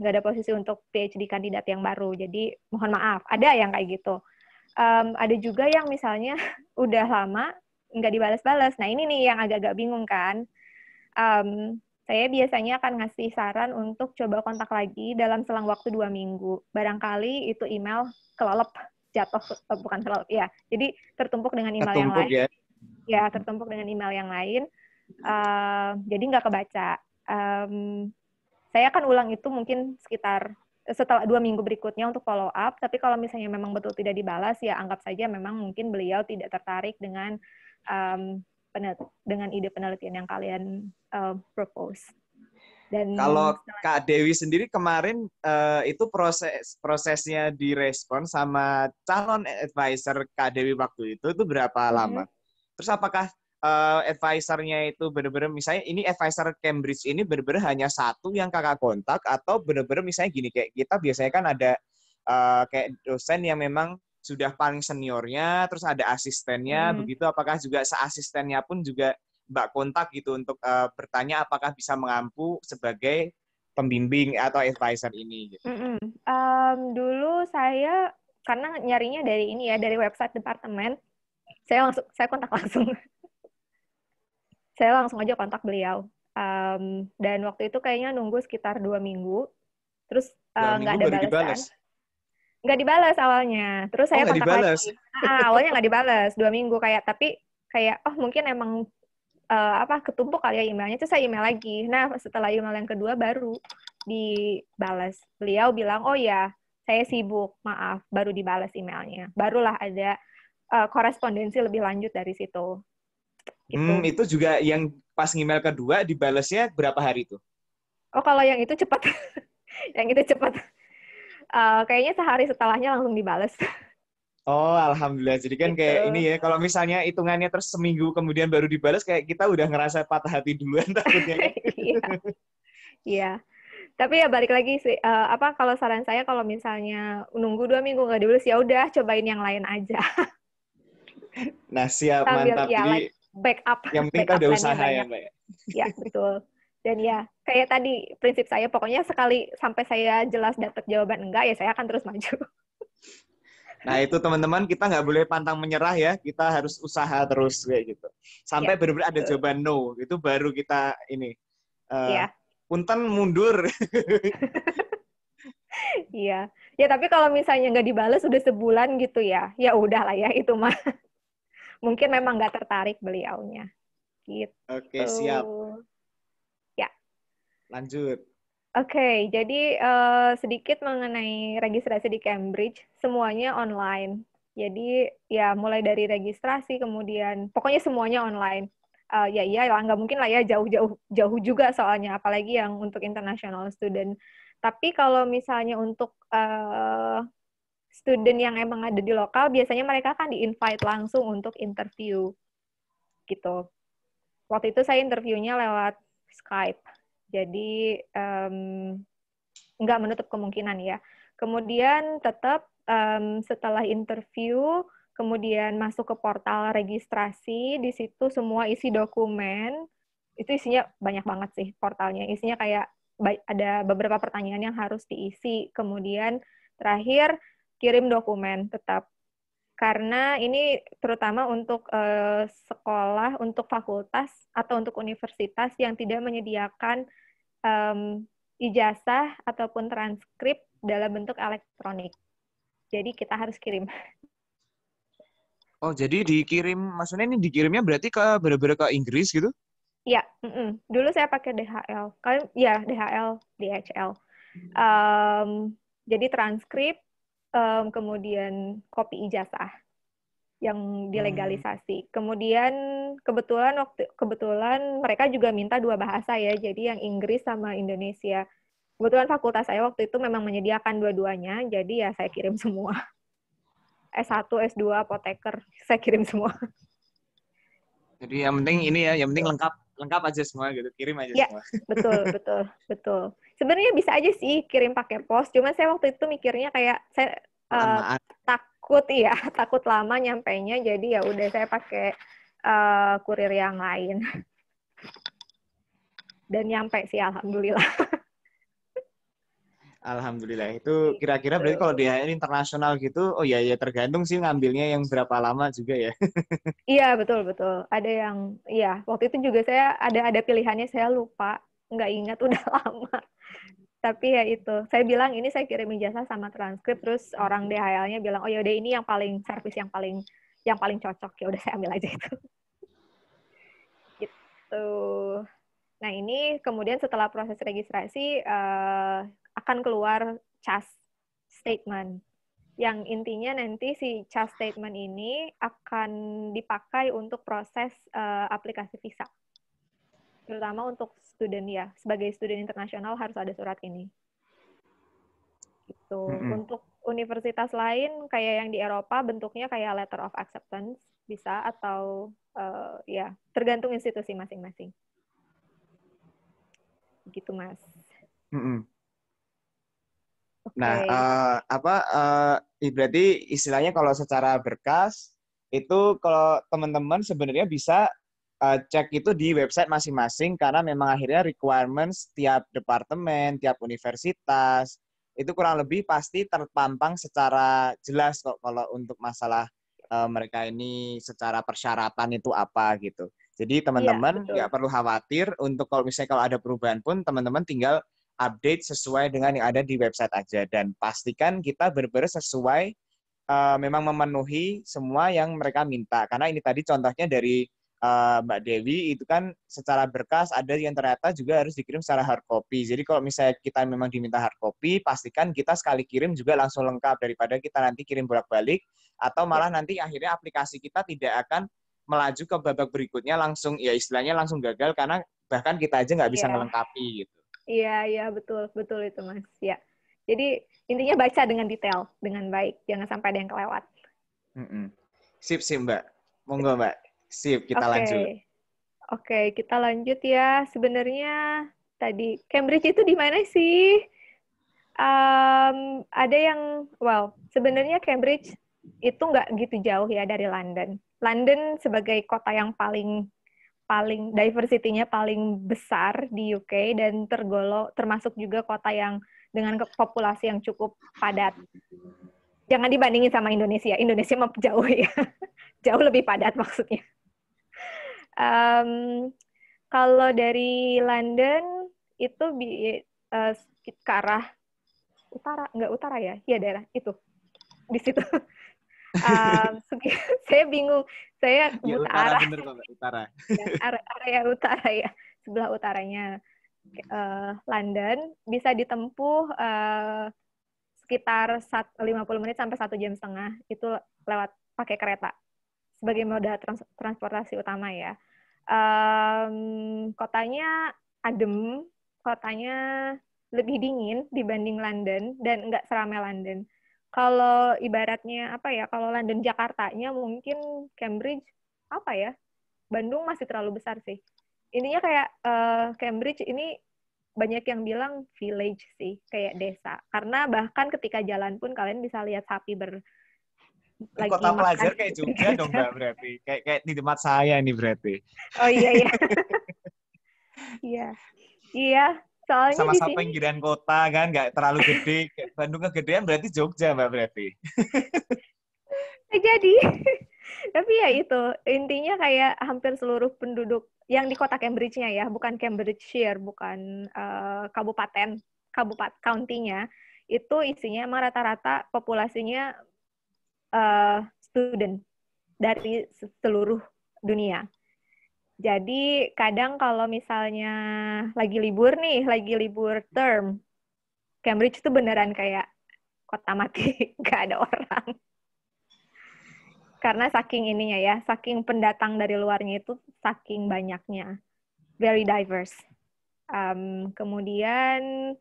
nggak ada posisi untuk PhD kandidat yang baru, jadi mohon maaf. Ada yang kayak gitu. Um, ada juga yang misalnya udah lama nggak dibalas-balas. Nah ini nih yang agak-agak bingung kan. Um, saya biasanya akan ngasih saran untuk coba kontak lagi dalam selang waktu dua minggu. Barangkali itu email kelelep, jatuh, eh, bukan kelelep, ya. Jadi tertumpuk dengan email tertumpuk yang ya. lain. Ya, iya, tertumpuk dengan email yang lain. Uh, jadi nggak kebaca. Um, saya akan ulang itu mungkin sekitar eh, setelah dua minggu berikutnya untuk follow up. Tapi kalau misalnya memang betul tidak dibalas, ya anggap saja memang mungkin beliau tidak tertarik dengan um, dengan ide penelitian yang kalian uh, propose. Dan kalau Kak Dewi sendiri kemarin uh, itu proses prosesnya direspon sama calon advisor Kak Dewi waktu itu itu berapa mm-hmm. lama? Hmm. Terus apakah uh, advisornya itu benar-benar misalnya ini advisor Cambridge ini benar-benar hanya satu yang kakak kontak atau benar-benar misalnya gini kayak kita biasanya kan ada uh, kayak dosen yang memang sudah paling seniornya, terus ada asistennya, hmm. begitu. Apakah juga seasistennya pun juga Mbak kontak gitu untuk uh, bertanya apakah bisa mengampu sebagai pembimbing atau advisor ini? Gitu. Mm -mm. Um, dulu saya karena nyarinya dari ini ya dari website departemen, saya langsung saya kontak langsung. saya langsung aja kontak beliau. Um, dan waktu itu kayaknya nunggu sekitar dua minggu, terus eh, nggak uh, ada balasan nggak dibalas awalnya. Terus oh, saya oh, kontak dibalas. lagi. Nah, awalnya nggak dibalas dua minggu kayak tapi kayak oh mungkin emang uh, apa ketumpuk kali ya emailnya terus saya email lagi nah setelah email yang kedua baru dibalas beliau bilang oh ya saya sibuk maaf baru dibalas emailnya barulah ada uh, korespondensi lebih lanjut dari situ gitu. hmm, itu juga yang pas email kedua dibalasnya berapa hari itu? oh kalau yang itu cepat yang itu cepat uh, kayaknya sehari setelahnya langsung dibales. Oh, alhamdulillah. Jadi kan gitu. kayak ini ya, kalau misalnya hitungannya terus seminggu kemudian baru dibales, kayak kita udah ngerasa patah hati duluan takutnya. Iya. Iya. Tapi ya balik lagi sih, uh, apa kalau saran saya kalau misalnya nunggu dua minggu nggak dibales ya udah cobain yang lain aja. nah siap Sambil, mantap. Ya, like backup. Yang penting kita udah usaha ya mbak ya. Iya betul. Dan ya, kayak tadi prinsip saya, pokoknya sekali sampai saya jelas dapat jawaban enggak, ya saya akan terus maju. Nah itu teman-teman kita nggak boleh pantang menyerah ya, kita harus usaha terus kayak gitu. Sampai ya, benar-benar ada jawaban no, itu baru kita ini. Uh, ya. Punten mundur. Iya, ya tapi kalau misalnya nggak dibales udah sebulan gitu ya, ya udahlah ya itu mah. Mungkin memang nggak tertarik beliaunya. Gitu. Oke siap. Lanjut. Oke, okay, jadi uh, sedikit mengenai registrasi di Cambridge, semuanya online. Jadi ya mulai dari registrasi, kemudian pokoknya semuanya online. Uh, ya iya lah, nggak mungkin lah ya jauh-jauh jauh juga soalnya, apalagi yang untuk international student. Tapi kalau misalnya untuk uh, student yang emang ada di lokal, biasanya mereka kan di-invite langsung untuk interview gitu. Waktu itu saya interviewnya lewat Skype jadi um, nggak menutup kemungkinan ya. Kemudian tetap um, setelah interview, kemudian masuk ke portal registrasi, di situ semua isi dokumen, itu isinya banyak banget sih portalnya. Isinya kayak ada beberapa pertanyaan yang harus diisi. Kemudian terakhir kirim dokumen tetap karena ini terutama untuk uh, sekolah, untuk fakultas atau untuk universitas yang tidak menyediakan um, ijazah ataupun transkrip dalam bentuk elektronik. Jadi kita harus kirim. Oh, jadi dikirim, maksudnya ini dikirimnya berarti ke bener-bener ke Inggris gitu? Iya, mm -mm. dulu saya pakai DHL. Kalian, ya DHL, DHL. Um, hmm. jadi transkrip, um, kemudian kopi ijazah yang dilegalisasi. Hmm. Kemudian kebetulan waktu kebetulan mereka juga minta dua bahasa ya, jadi yang Inggris sama Indonesia. Kebetulan fakultas saya waktu itu memang menyediakan dua-duanya, jadi ya saya kirim semua. S1, S2, apoteker, saya kirim semua. Jadi yang penting ini ya, yang penting lengkap lengkap aja semua gitu, kirim aja ya, semua. betul, betul, betul. Sebenarnya bisa aja sih kirim pakai pos, cuman saya waktu itu mikirnya kayak saya uh, tak takut ya takut lama nyampainya jadi ya udah saya pakai uh, kurir yang lain dan nyampe sih alhamdulillah Alhamdulillah itu kira-kira berarti gitu. kalau di akhir internasional gitu oh ya ya tergantung sih ngambilnya yang berapa lama juga ya. iya betul betul. Ada yang iya waktu itu juga saya ada ada pilihannya saya lupa nggak ingat udah lama tapi ya itu saya bilang ini saya kirim ijazah sama transkrip terus orang DHL-nya bilang oh ya udah ini yang paling servis yang paling yang paling cocok ya udah saya ambil aja itu gitu nah ini kemudian setelah proses registrasi uh, akan keluar cas statement yang intinya nanti si cas statement ini akan dipakai untuk proses uh, aplikasi visa terutama untuk student ya sebagai student internasional harus ada surat ini gitu mm -hmm. untuk universitas lain kayak yang di Eropa bentuknya kayak letter of acceptance bisa atau uh, ya tergantung institusi masing-masing gitu mas mm -hmm. okay. nah uh, apa uh, berarti istilahnya kalau secara berkas itu kalau teman-teman sebenarnya bisa uh, cek itu di website masing-masing karena memang akhirnya requirements tiap departemen, tiap universitas itu kurang lebih pasti terpampang secara jelas kok kalau untuk masalah uh, mereka ini secara persyaratan itu apa gitu. Jadi teman-teman iya, nggak ya, perlu khawatir untuk kalau misalnya kalau ada perubahan pun teman-teman tinggal update sesuai dengan yang ada di website aja dan pastikan kita berber sesuai uh, memang memenuhi semua yang mereka minta karena ini tadi contohnya dari uh, Mbak Dewi itu kan secara berkas ada yang ternyata juga harus dikirim secara hard copy. Jadi kalau misalnya kita memang diminta hard copy, pastikan kita sekali kirim juga langsung lengkap daripada kita nanti kirim bolak-balik atau malah nanti akhirnya aplikasi kita tidak akan melaju ke babak berikutnya langsung ya istilahnya langsung gagal karena bahkan kita aja nggak bisa yeah. Iya. gitu. Iya, yeah, iya yeah, betul, betul itu Mas. Ya. Yeah. Jadi intinya baca dengan detail, dengan baik, jangan sampai ada yang kelewat. Mm -mm. Sip, sip Mbak. Monggo Mbak. Sip, kita okay. lanjut. Oke, okay, kita lanjut ya. Sebenarnya tadi Cambridge itu di mana sih? Um, ada yang, well, sebenarnya Cambridge itu nggak gitu jauh ya dari London. London sebagai kota yang paling paling diversity-nya paling besar di UK dan tergolong termasuk juga kota yang dengan populasi yang cukup padat. Jangan dibandingin sama Indonesia. Indonesia mah jauh ya. jauh lebih padat maksudnya. Um, kalau dari London itu bi uh, ke arah utara, nggak utara ya? Iya daerah itu di situ. um, saya bingung, saya ya, arah utara, arah. Bener, Pak, utara. ya, area utara ya, sebelah utaranya uh, London bisa ditempuh uh, sekitar 50 menit sampai satu jam setengah itu lewat pakai kereta sebagai moda trans transportasi utama ya. Um, kotanya adem, kotanya lebih dingin dibanding London dan nggak seramai London. Kalau ibaratnya apa ya, kalau London Jakartanya mungkin Cambridge apa ya, Bandung masih terlalu besar sih. Intinya kayak uh, Cambridge ini banyak yang bilang village sih, kayak desa. Karena bahkan ketika jalan pun kalian bisa lihat sapi ber lagi kota makan. pelajar kayak Jogja dong mbak berarti kayak kayak di tempat saya ini berarti oh iya iya iya iya soalnya sama-sama sini... pinggiran kota kan nggak terlalu gede Bandung kegedean berarti Jogja mbak berarti eh, jadi tapi ya itu intinya kayak hampir seluruh penduduk yang di kota Cambridge-nya ya bukan Cambridgeshire bukan uh, kabupaten kabupaten county-nya itu isinya emang rata-rata populasinya Eh, student dari seluruh dunia. Jadi kadang kalau misalnya lagi libur nih, lagi libur term, Cambridge itu beneran kayak kota mati, nggak ada orang. Karena saking ininya ya, saking pendatang dari luarnya itu saking banyaknya, very diverse. Um, kemudian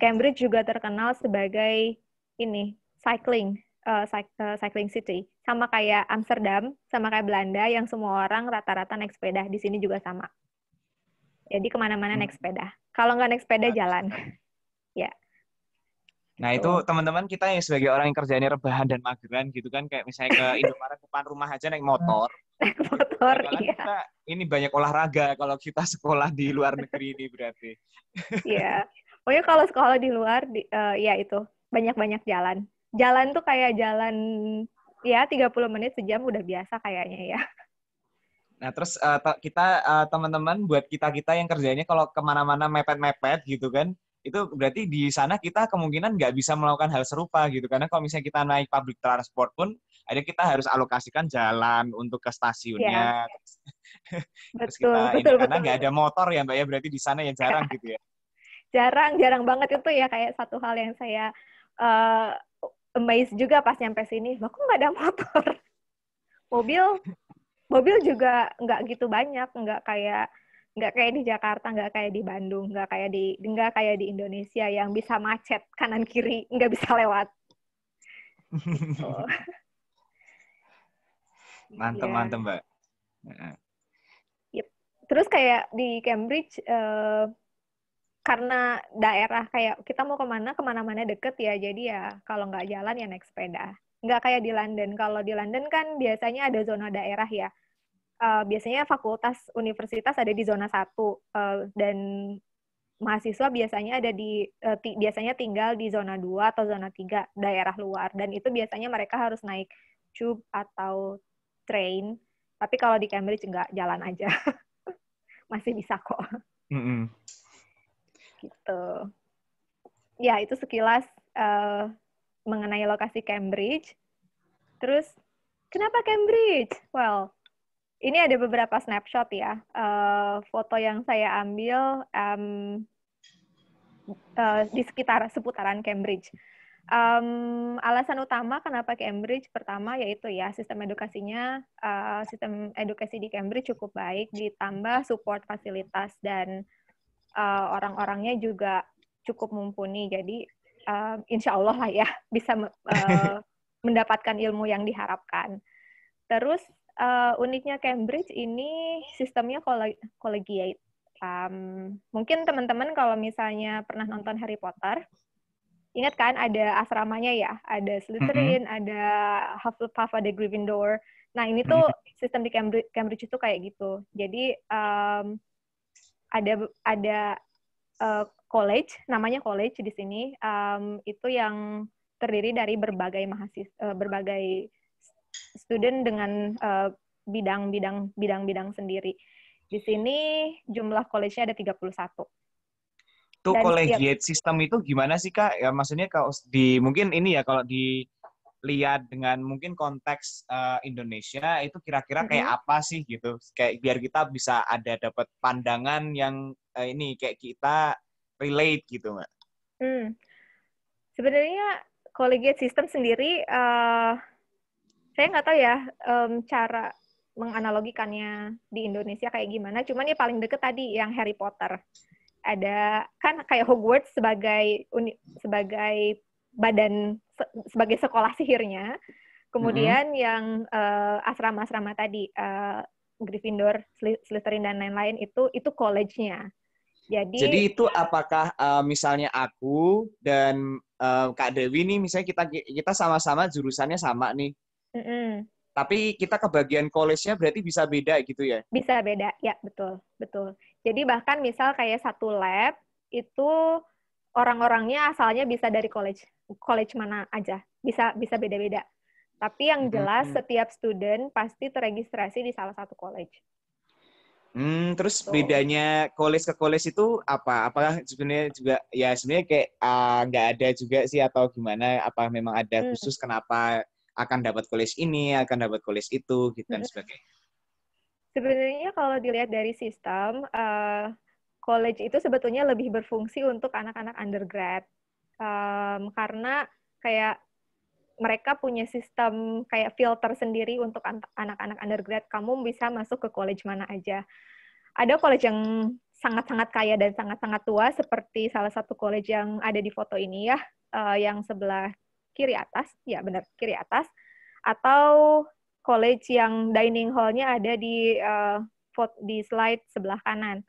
Cambridge juga terkenal sebagai ini cycling Eh, eh, cycling city. Sama kayak Amsterdam, sama kayak Belanda yang semua orang rata-rata naik sepeda. Di sini juga sama. Jadi kemana-mana naik hmm. sepeda. Kalau nggak naik sepeda, jalan. ya. Nah itu teman-teman kita yang sebagai orang yang kerjanya rebahan dan mageran gitu kan kayak misalnya ke Indomaret depan rumah aja naik motor. Naik motor. Nah, iya. Kita ini banyak olahraga kalau kita sekolah di luar negeri ini berarti. Iya. Pokoknya kalau sekolah di luar di, uh, ya itu banyak-banyak jalan jalan tuh kayak jalan ya 30 menit sejam udah biasa kayaknya ya. Nah, terus uh, kita uh, teman-teman buat kita-kita yang kerjanya kalau kemana-mana mepet-mepet gitu kan, itu berarti di sana kita kemungkinan nggak bisa melakukan hal serupa gitu. Karena kalau misalnya kita naik public transport pun, ada kita harus alokasikan jalan untuk ke stasiunnya. Ya. terus betul, kita, betul, ini, betul, karena nggak ada motor ya Mbak ya, berarti di sana yang jarang gitu ya. Jarang, jarang banget itu ya kayak satu hal yang saya uh, amazed juga pas nyampe sini, loh kok nggak ada motor? mobil, mobil juga nggak gitu banyak, nggak kayak nggak kayak di Jakarta, nggak kayak di Bandung, nggak kayak di nggak kayak di Indonesia yang bisa macet kanan kiri, nggak bisa lewat. mantep yeah. mantep mbak. Yep. Terus kayak di Cambridge uh, karena daerah kayak kita mau kemana kemana-mana deket ya jadi ya kalau nggak jalan ya naik sepeda nggak kayak di London kalau di London kan biasanya ada zona daerah ya uh, biasanya fakultas universitas ada di zona satu uh, dan mahasiswa biasanya ada di uh, ti biasanya tinggal di zona dua atau zona tiga daerah luar dan itu biasanya mereka harus naik tube atau train tapi kalau di Cambridge nggak jalan aja masih bisa kok mm -hmm gitu. Ya, itu sekilas uh, mengenai lokasi Cambridge. Terus, kenapa Cambridge? Well, ini ada beberapa snapshot ya. Uh, foto yang saya ambil um, uh, di sekitar seputaran Cambridge. Um, alasan utama kenapa Cambridge pertama yaitu ya sistem edukasinya uh, sistem edukasi di Cambridge cukup baik ditambah support fasilitas dan uh, orang-orangnya juga cukup mumpuni. Jadi uh, insya Allah lah ya bisa uh, mendapatkan ilmu yang diharapkan. Terus uh, uniknya Cambridge ini sistemnya kolegiate. Um, mungkin teman-teman kalau misalnya pernah nonton Harry Potter, ingat kan ada asramanya ya, ada Slytherin, mm -hmm. ada Hufflepuff, ada Gryffindor. Nah ini tuh sistem di Cambridge, Cambridge itu kayak gitu. Jadi um, ada ada uh, college namanya college di sini um, itu yang terdiri dari berbagai mahasiswa uh, berbagai student dengan bidang-bidang e, bidang-bidang sendiri. Di sini jumlah college-nya ada 31. Itu collegiate setiap... sistem itu gimana sih Kak? Ya maksudnya kalau di mungkin ini ya kalau di lihat dengan mungkin konteks uh, Indonesia itu kira-kira kayak mm -hmm. apa sih gitu kayak biar kita bisa ada dapat pandangan yang uh, ini kayak kita relate gitu nggak? Hmm. Sebenarnya collegiate system sendiri uh, saya nggak tahu ya um, cara menganalogikannya di Indonesia kayak gimana. Cuman ya paling deket tadi yang Harry Potter ada kan kayak Hogwarts sebagai uni, sebagai badan sebagai sekolah sihirnya. Kemudian mm -hmm. yang eh, asrama-asrama uh, tadi uh, Gryffindor, Slytherin dan lain-lain itu itu college-nya. Jadi Jadi itu apakah uh, misalnya aku dan uh, Kak Dewi nih misalnya kita kita sama-sama jurusannya sama nih. Mm -hmm. Tapi kita ke bagian college-nya berarti bisa beda gitu ya? Bisa beda, ya betul, betul. Jadi bahkan misal kayak satu lab itu orang-orangnya asalnya bisa dari college college mana aja bisa bisa beda-beda tapi yang hmm, jelas hmm. setiap student pasti terregistrasi di salah satu college hmm terus so. bedanya college ke college itu apa apakah sebenarnya juga ya sebenarnya kayak ah, nggak uh, ada juga sih atau gimana apa memang ada hmm. khusus kenapa akan dapat college ini akan dapat college itu gitu hmm. dan sebagainya sebenarnya kalau dilihat dari sistem uh, college itu sebetulnya lebih berfungsi untuk anak-anak undergrad um, karena kayak mereka punya sistem kayak filter sendiri untuk anak-anak undergrad kamu bisa masuk ke college mana aja ada college yang sangat-sangat kaya dan sangat-sangat tua seperti salah satu college yang ada di foto ini ya uh, yang sebelah kiri atas ya benar kiri atas atau college yang dining hall-nya ada di uh, di slide sebelah kanan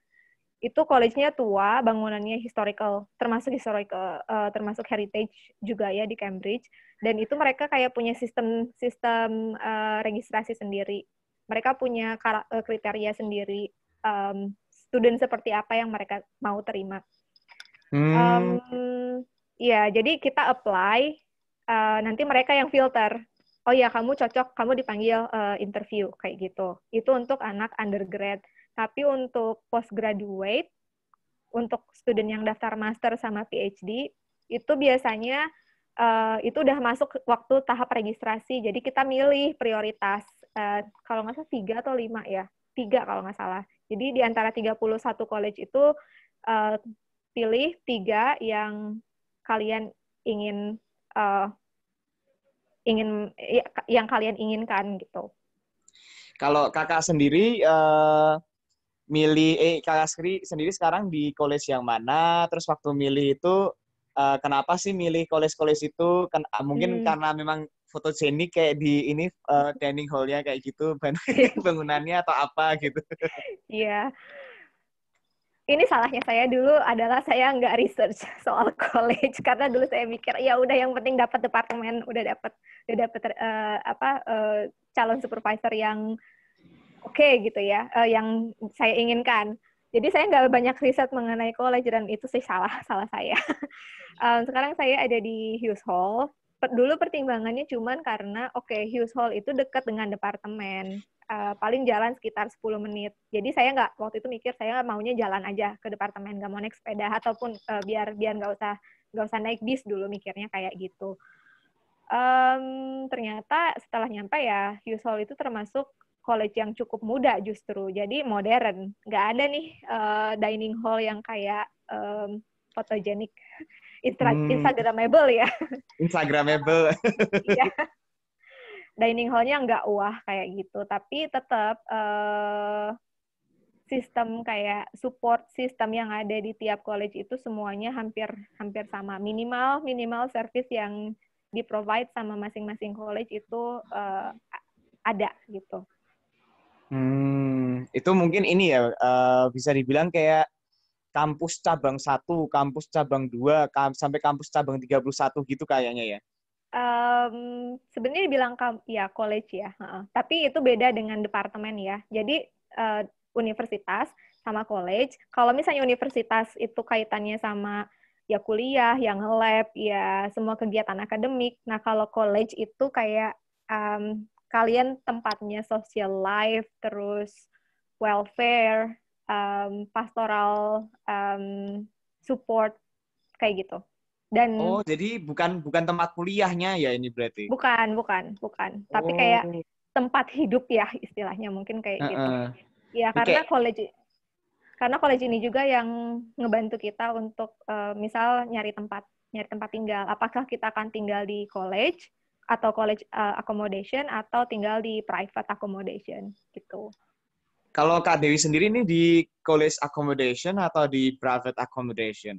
itu college-nya tua, bangunannya historical, termasuk historical, uh, termasuk heritage juga ya di Cambridge. Dan itu mereka kayak punya sistem sistem uh, registrasi sendiri. Mereka punya eh, kriteria sendiri um, student seperti apa yang mereka mau terima. Hmm. Um, ya, jadi kita apply. Uh, nanti mereka yang filter. Oh ya, kamu cocok, kamu dipanggil uh, interview kayak gitu. Itu untuk anak undergrad tapi untuk postgraduate, untuk student yang daftar master sama PhD, itu biasanya uh, itu udah masuk waktu tahap registrasi. Jadi kita milih prioritas, uh, kalau nggak salah tiga atau lima ya, tiga kalau nggak salah. Jadi di antara 31 college itu uh, pilih tiga yang kalian ingin uh, ingin ya, yang kalian inginkan gitu. Kalau kakak sendiri uh, milih eh Kak Askri sendiri sekarang di college yang mana? Terus waktu milih itu uh, kenapa sih milih college-college itu? Ken ah, mungkin hmm. karena memang fotogenik kayak di ini uh, dining hall-nya kayak gitu bangunannya atau apa gitu. Iya. Ini salahnya saya dulu adalah saya nggak research soal college karena dulu saya mikir ya udah yang penting dapat departemen, udah dapat udah dapat uh, apa uh, calon supervisor yang oke okay, gitu ya uh, yang saya inginkan. Jadi saya nggak banyak riset mengenai college dan itu sih salah salah saya. um, sekarang saya ada di Hughes Hall. Per, Dulu pertimbangannya cuman karena oke okay, Hughes Hall itu dekat dengan departemen. Uh, paling jalan sekitar 10 menit. Jadi saya nggak waktu itu mikir saya maunya jalan aja ke departemen, nggak mau naik sepeda ataupun uh, biar biar nggak usah nggak usah naik bis dulu mikirnya kayak gitu. Um, ternyata setelah nyampe ya Hughes Hall itu termasuk college yang cukup muda justru jadi modern nggak ada nih uh, dining hall yang kayak um, fotogenik Instra hmm. instagramable ya instagramable iya. dining hallnya nggak wah kayak gitu tapi tetap uh, eh, sistem kayak support sistem yang ada di tiap college itu semuanya hampir hampir sama minimal minimal service yang di provide sama masing-masing college itu uh, ada gitu. Hmm, itu mungkin ini ya uh, bisa dibilang kayak kampus cabang satu, kampus cabang dua, kamp sampai kampus cabang 31 gitu kayaknya ya. Um, sebenarnya dibilang ya college ya, uh, tapi itu beda dengan departemen ya. Jadi uh, universitas sama college. Kalau misalnya universitas itu kaitannya sama ya kuliah, yang lab, ya semua kegiatan akademik. Nah kalau college itu kayak um, kalian tempatnya social life, terus welfare, um, pastoral um, support kayak gitu. Dan Oh, jadi bukan bukan tempat kuliahnya ya ini berarti. Bukan, bukan, bukan. Oh. Tapi kayak oh. tempat hidup ya istilahnya mungkin kayak uh -uh. gitu. Ya karena okay. college karena college ini juga yang ngebantu kita untuk uh, misal nyari tempat nyari tempat tinggal. Apakah kita akan tinggal di college atau college uh, accommodation atau tinggal di private accommodation gitu. Kalau Kak Dewi sendiri ini di college accommodation atau di private accommodation?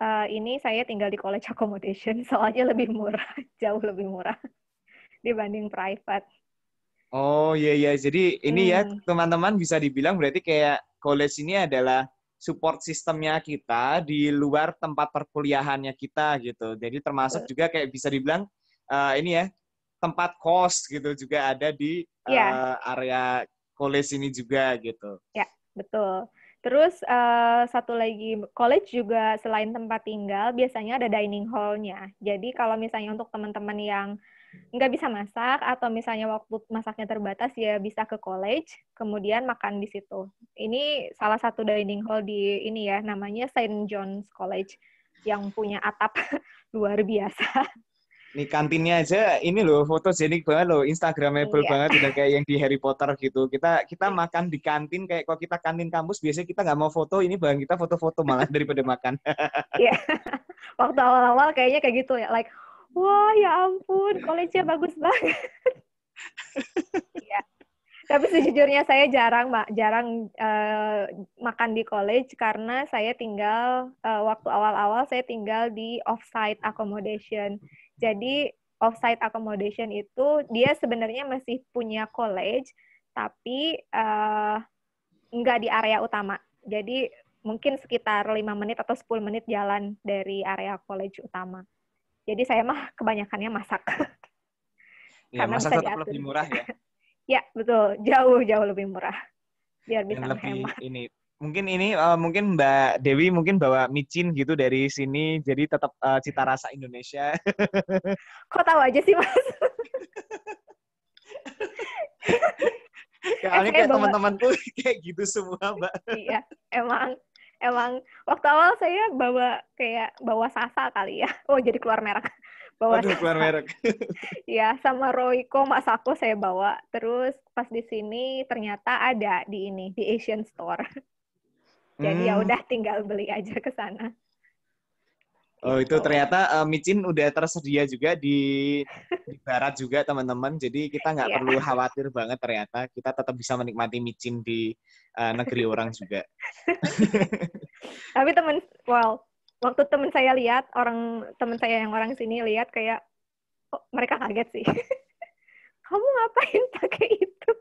Uh, ini saya tinggal di college accommodation, soalnya lebih murah, jauh lebih murah dibanding private. Oh iya iya, jadi ini ya, hmm. ya teman-teman bisa dibilang berarti kayak college ini adalah support sistemnya kita di luar tempat perkuliahannya kita gitu. Jadi termasuk juga kayak bisa dibilang uh, ini ya tempat kos gitu juga ada di uh, area college ini juga gitu. Ya, betul. Terus uh, satu lagi college juga selain tempat tinggal biasanya ada dining hallnya. Jadi kalau misalnya untuk teman-teman yang nggak bisa masak atau misalnya waktu masaknya terbatas ya bisa ke college kemudian makan di situ. Ini salah satu dining hall di ini ya namanya Saint John's College yang punya atap luar biasa. Nih kantinnya aja ini loh foto fotogenik banget loh, instagramable iya. banget udah kayak yang di Harry Potter gitu. Kita kita iya. makan di kantin kayak kalau kita kantin kampus biasanya kita nggak mau foto, ini bahan kita foto-foto malah daripada makan. Iya. Waktu awal-awal kayaknya kayak gitu ya, like wah ya ampun, college-nya bagus banget. Iya. Tapi sejujurnya saya jarang mbak jarang uh, makan di college karena saya tinggal uh, waktu awal-awal saya tinggal di offsite accommodation. Jadi offsite accommodation itu dia sebenarnya masih punya college tapi uh, nggak di area utama. Jadi mungkin sekitar lima menit atau 10 menit jalan dari area college utama. Jadi saya mah kebanyakannya masak. Ya, Karena masak tetap lebih murah ya. ya, betul. Jauh-jauh lebih murah. Biar bisa lebih hemat. ini mungkin ini uh, mungkin Mbak Dewi mungkin bawa micin gitu dari sini jadi tetap uh, cita rasa Indonesia. Kok tahu aja sih Mas? Ya, soalnya eh, kayak teman-temanku kayak gitu semua, Mbak. Iya, emang emang waktu awal saya bawa kayak bawa Sasa kali ya. Oh, jadi keluar merek. Bawa Waduh, keluar merek. Iya, sama Royko, Mas Aku saya bawa. Terus pas di sini ternyata ada di ini, di Asian Store. Jadi ya hmm. ya udah tinggal beli aja ke sana. Oh itu gitu. ternyata uh, micin udah tersedia juga di, di barat juga teman-teman. Jadi kita nggak yeah. perlu khawatir banget ternyata kita tetap bisa menikmati micin di uh, negeri orang juga. Tapi teman, well waktu teman saya lihat orang teman saya yang orang sini lihat kayak oh, mereka kaget sih. Kamu ngapain pakai itu?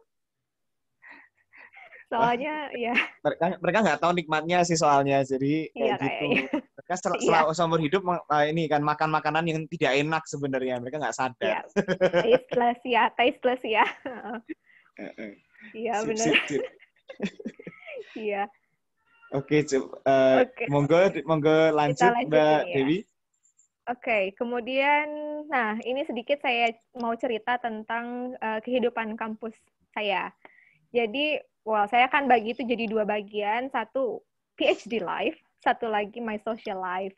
soalnya ya mereka mereka nggak tahu nikmatnya sih soalnya jadi iya, gitu. kayak iya, gitu kayak, mereka sel iya. selalu iya. seumur hidup eh, ini kan makan makanan yang tidak enak sebenarnya mereka nggak sadar iya. tasteless ya tasteless ya iya benar iya oke uh, eh, okay. monggo monggo lanjut mbak ya. Dewi Oke, okay, kemudian, nah ini sedikit saya mau cerita tentang uh, kehidupan kampus saya. Jadi well, saya kan bagi itu jadi dua bagian, satu PhD life, satu lagi my social life.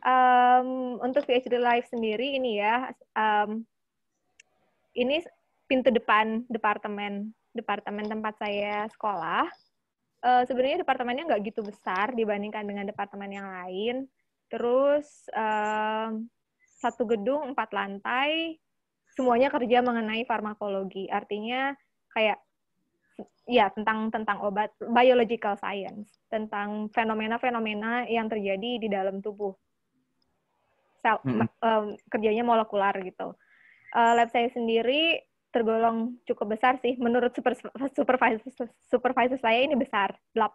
Um, untuk PhD life sendiri ini ya, um, ini pintu depan departemen departemen tempat saya sekolah. Uh, sebenarnya departemennya nggak gitu besar dibandingkan dengan departemen yang lain. Terus um, satu gedung empat lantai, semuanya kerja mengenai farmakologi. Artinya kayak ya tentang tentang obat biological science tentang fenomena-fenomena yang terjadi di dalam tubuh sel hmm. um, kerjanya molekular gitu uh, lab saya sendiri tergolong cukup besar sih menurut super, supervisor supervisor saya ini besar 8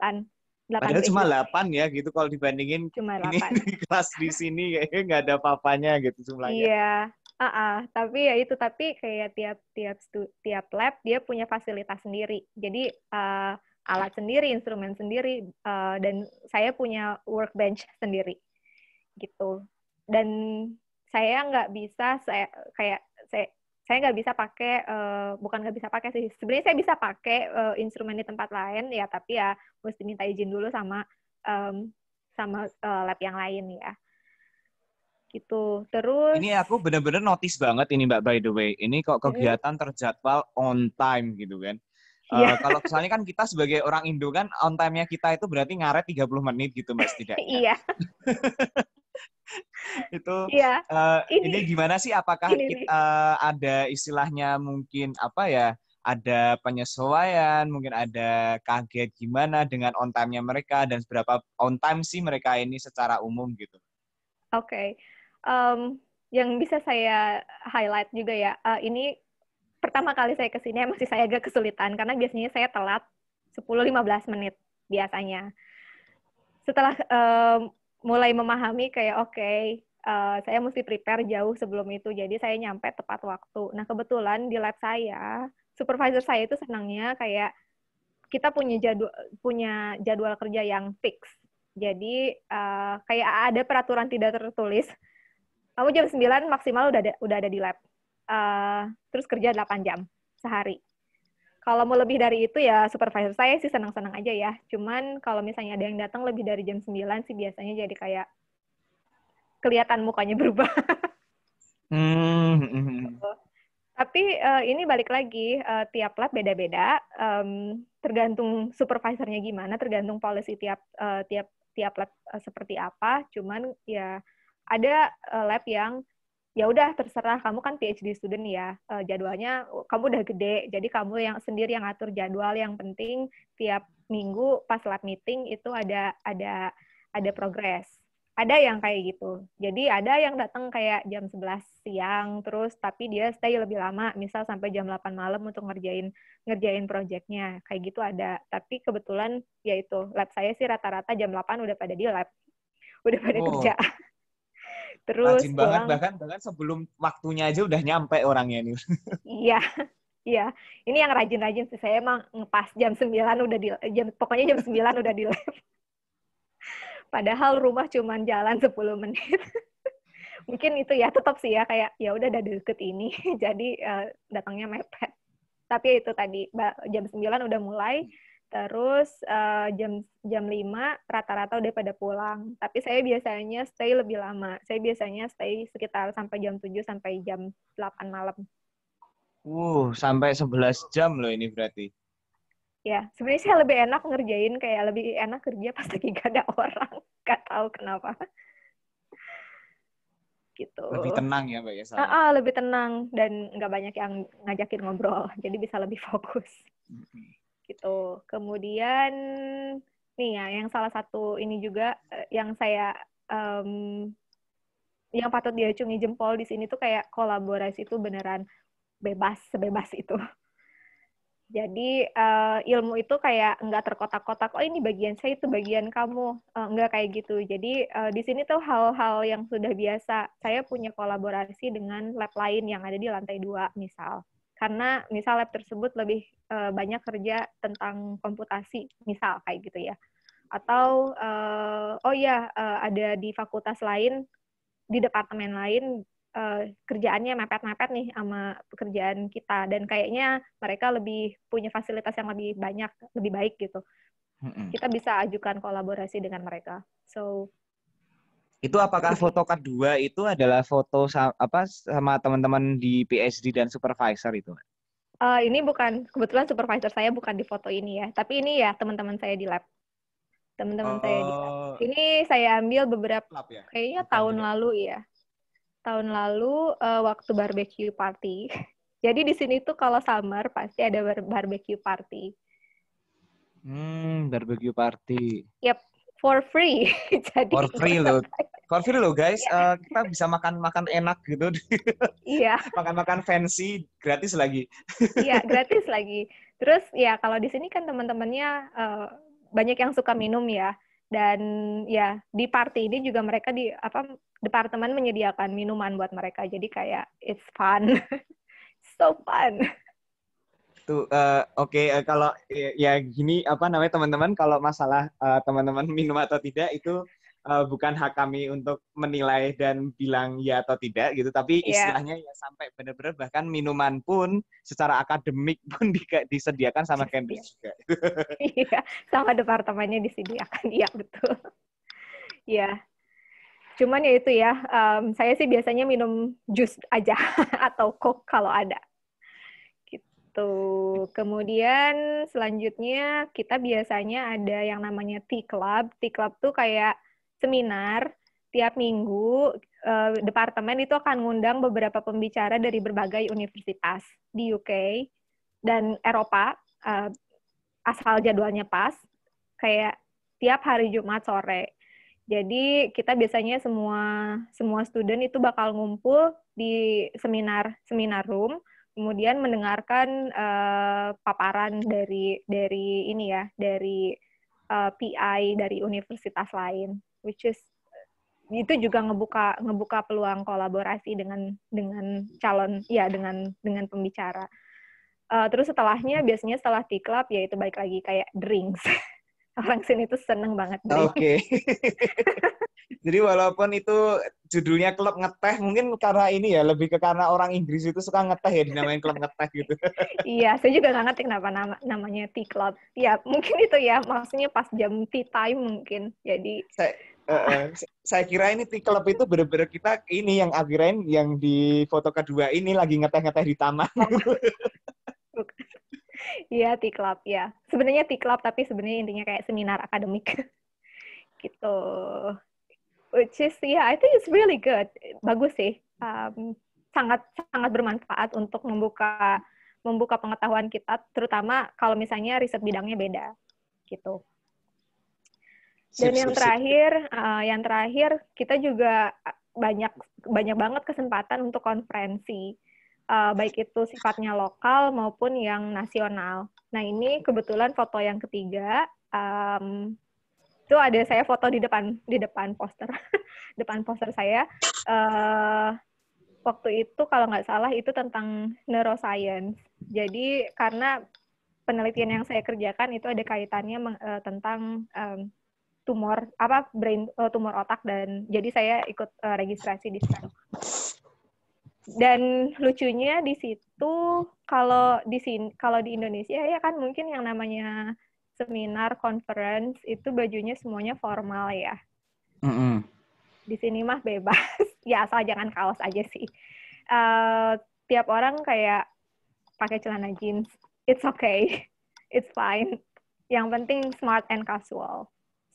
delapan Padahal cuma 8 ya gitu kalau dibandingin cuma 8. ini di kelas di sini kayaknya nggak ada papanya gitu jumlahnya. Iya, Ah, uh tapi ya itu tapi kayak tiap tiap tiap lab dia punya fasilitas sendiri. Jadi uh, alat sendiri, instrumen sendiri, uh, dan saya punya workbench sendiri gitu. Dan saya nggak bisa saya kayak saya saya nggak bisa pakai uh, bukan nggak bisa pakai sih sebenarnya saya bisa pakai uh, instrumen di tempat lain ya tapi ya mesti minta izin dulu sama um, sama uh, lab yang lain ya gitu. Terus ini aku bener-bener notice banget ini Mbak by the way. Ini kok kegiatan terjadwal on time gitu kan. Yeah. Uh, iya. kalau misalnya kan kita sebagai orang Indo kan on time-nya kita itu berarti ngaret 30 menit gitu Mas tidak? Iya. itu yeah. Iya. uh, ini, ini gimana sih apakah ini, kita, uh, eh, ada istilahnya mungkin apa ya? ada penyesuaian, mungkin ada kaget gimana dengan on time-nya mereka dan seberapa on time sih mereka ini secara umum gitu. Oke. Okay um, yang bisa saya highlight juga ya, uh, ini pertama kali saya ke sini masih saya agak kesulitan karena biasanya saya telat 10-15 menit biasanya. Setelah um, mulai memahami kayak oke, okay, uh, eh, saya mesti prepare jauh sebelum itu, jadi saya nyampe tepat waktu. Nah kebetulan di lab saya, supervisor saya itu senangnya kayak kita punya jadwal punya jadwal kerja yang fix. Jadi uh, kayak ada peraturan tidak tertulis kamu jam 9 maksimal udah ada, udah ada di lab. Uh, terus kerja 8 jam sehari. Kalau mau lebih dari itu ya supervisor saya sih senang-senang aja ya. Cuman kalau misalnya ada yang datang lebih dari jam 9 sih biasanya jadi kayak kelihatan mukanya berubah. hmm, hmm, hmm, hmm. Gitu. Tapi uh, ini balik lagi uh, tiap lab beda-beda, um, tergantung supervisornya gimana, tergantung policy tiap uh, tiap tiap lab uh, seperti apa. Cuman ya ada uh, lab yang ya udah terserah kamu kan PhD student ya uh, jadwalnya kamu udah gede jadi kamu yang sendiri yang atur jadwal yang penting tiap minggu pas lab meeting itu ada ada ada progres ada yang kayak gitu jadi ada yang datang kayak jam 11 siang terus tapi dia stay lebih lama misal sampai jam 8 malam untuk ngerjain ngerjain proyeknya kayak gitu ada tapi kebetulan yaitu lab saya sih rata-rata jam 8 udah pada di lab udah pada oh. kerja Terus Rajin banget bahkan bahkan sebelum waktunya aja udah nyampe orangnya nih. iya. Iya, ini yang rajin-rajin sih. Saya emang pas jam sembilan udah di jam pokoknya jam sembilan udah di lab. Padahal rumah cuma jalan sepuluh menit. Mungkin itu ya tetap sih ya kayak ya udah ada deket ini. Jadi uh, datangnya mepet. Tapi itu tadi jam sembilan udah mulai Terus uh, jam jam 5 rata-rata udah pada pulang. Tapi saya biasanya stay lebih lama. Saya biasanya stay sekitar sampai jam 7 sampai jam 8 malam. Uh, sampai 11 jam loh ini berarti. Ya, sebenarnya saya lebih enak ngerjain kayak lebih enak kerja pas lagi gak ada orang. Gak tahu kenapa. Gitu. Lebih tenang ya, Mbak ya? Uh, uh, lebih tenang dan nggak banyak yang ngajakin ngobrol. Jadi bisa lebih fokus. Mm -hmm gitu. Kemudian nih ya yang salah satu ini juga eh, yang saya um, yang patut diacungi jempol di sini tuh kayak kolaborasi itu beneran bebas sebebas itu. Jadi uh, ilmu itu kayak nggak terkotak-kotak. Oh ini bagian saya itu bagian kamu uh, nggak kayak gitu. Jadi uh, di sini tuh hal-hal yang sudah biasa. Saya punya kolaborasi dengan lab lain yang ada di lantai dua misal karena misal lab tersebut lebih uh, banyak kerja tentang komputasi misal kayak gitu ya atau uh, oh ya uh, ada di fakultas lain di departemen lain uh, kerjaannya mepet-mepet nih sama pekerjaan kita dan kayaknya mereka lebih punya fasilitas yang lebih banyak lebih baik gitu kita bisa ajukan kolaborasi dengan mereka so itu apakah foto kedua itu adalah foto sama, apa sama teman-teman di PSD dan supervisor itu? Uh, ini bukan kebetulan supervisor saya bukan di foto ini ya, tapi ini ya teman-teman saya di lab. Teman-teman uh, saya di lab. Oh. Ini saya ambil beberapa lab ya? kayaknya bukan tahun lalu ya. Tahun lalu uh, waktu barbecue party. Jadi di sini tuh kalau summer pasti ada bar barbecue party. Hmm, barbecue party. Yep, for free. Jadi for free loh. For free loh guys, yeah. Iya. uh, kita bisa makan-makan enak gitu. Iya. yeah. Makan-makan fancy gratis lagi. Iya, yeah, gratis lagi. Terus ya kalau di sini kan teman-temannya uh, banyak yang suka minum ya. Dan ya di party ini juga mereka di apa departemen menyediakan minuman buat mereka. Jadi kayak it's fun. so fun tuh eh, uh, oke okay, uh, eh, kalau ya, ya, gini apa namanya teman-teman kalau masalah uh, teman-teman minum atau tidak itu uh, bukan hak kami untuk menilai dan bilang ya atau tidak gitu tapi yeah. istilahnya ya sampai benar-benar bahkan minuman pun secara akademik pun di, disediakan sama Cambridge iya. juga iya sama departemennya disediakan iya betul iya cuman ya itu ya um, saya sih biasanya minum jus aja atau coke kalau ada Gitu. Kemudian selanjutnya kita biasanya ada yang namanya T Club. T Club tuh kayak seminar tiap minggu eh, departemen itu akan ngundang beberapa pembicara dari berbagai universitas di UK dan Eropa eh, asal jadwalnya pas kayak tiap hari Jumat sore. Jadi kita biasanya semua semua student itu bakal ngumpul di seminar seminar room kemudian mendengarkan uh, paparan dari dari ini ya dari uh, eh, PI dari universitas lain which is itu juga ngebuka ngebuka peluang kolaborasi dengan dengan calon ya dengan dengan pembicara uh, terus setelahnya biasanya setelah di club ya itu baik lagi kayak drinks orang sini tuh seneng banget. Oke. Okay. Jadi walaupun itu judulnya klub ngeteh, mungkin karena ini ya lebih ke karena orang Inggris itu suka ngeteh ya dinamain klub ngeteh gitu. iya, saya juga nggak ngerti kenapa nama namanya tea club. Ya mungkin itu ya maksudnya pas jam tea time mungkin. Jadi saya, Uh, saya kira ini tea club itu bener-bener kita ini yang akhirnya yang di foto kedua ini lagi ngeteh-ngeteh di taman. Oh. Iya, T Club, ya. Sebenarnya T Club, tapi sebenarnya intinya kayak seminar akademik. gitu. Which is, yeah, I think it's really good. Bagus sih. Um, sangat sangat bermanfaat untuk membuka membuka pengetahuan kita, terutama kalau misalnya riset bidangnya beda, gitu. Dan yang terakhir, Uh, yang terakhir kita juga uh, banyak banyak banget kesempatan untuk konferensi uh, baik itu sifatnya lokal maupun yang nasional. Nah ini kebetulan foto yang ketiga um, itu ada saya foto di depan di depan poster depan poster saya uh, waktu itu kalau nggak salah itu tentang neuroscience. Jadi karena penelitian yang saya kerjakan itu ada kaitannya uh, tentang um, tumor apa brain tumor otak dan jadi saya ikut uh, registrasi di sana dan lucunya di situ kalau di sini kalau di Indonesia ya kan mungkin yang namanya seminar conference itu bajunya semuanya formal ya mm -hmm. di sini mah bebas ya asal jangan kaos aja sih uh, tiap orang kayak pakai celana jeans it's okay it's fine yang penting smart and casual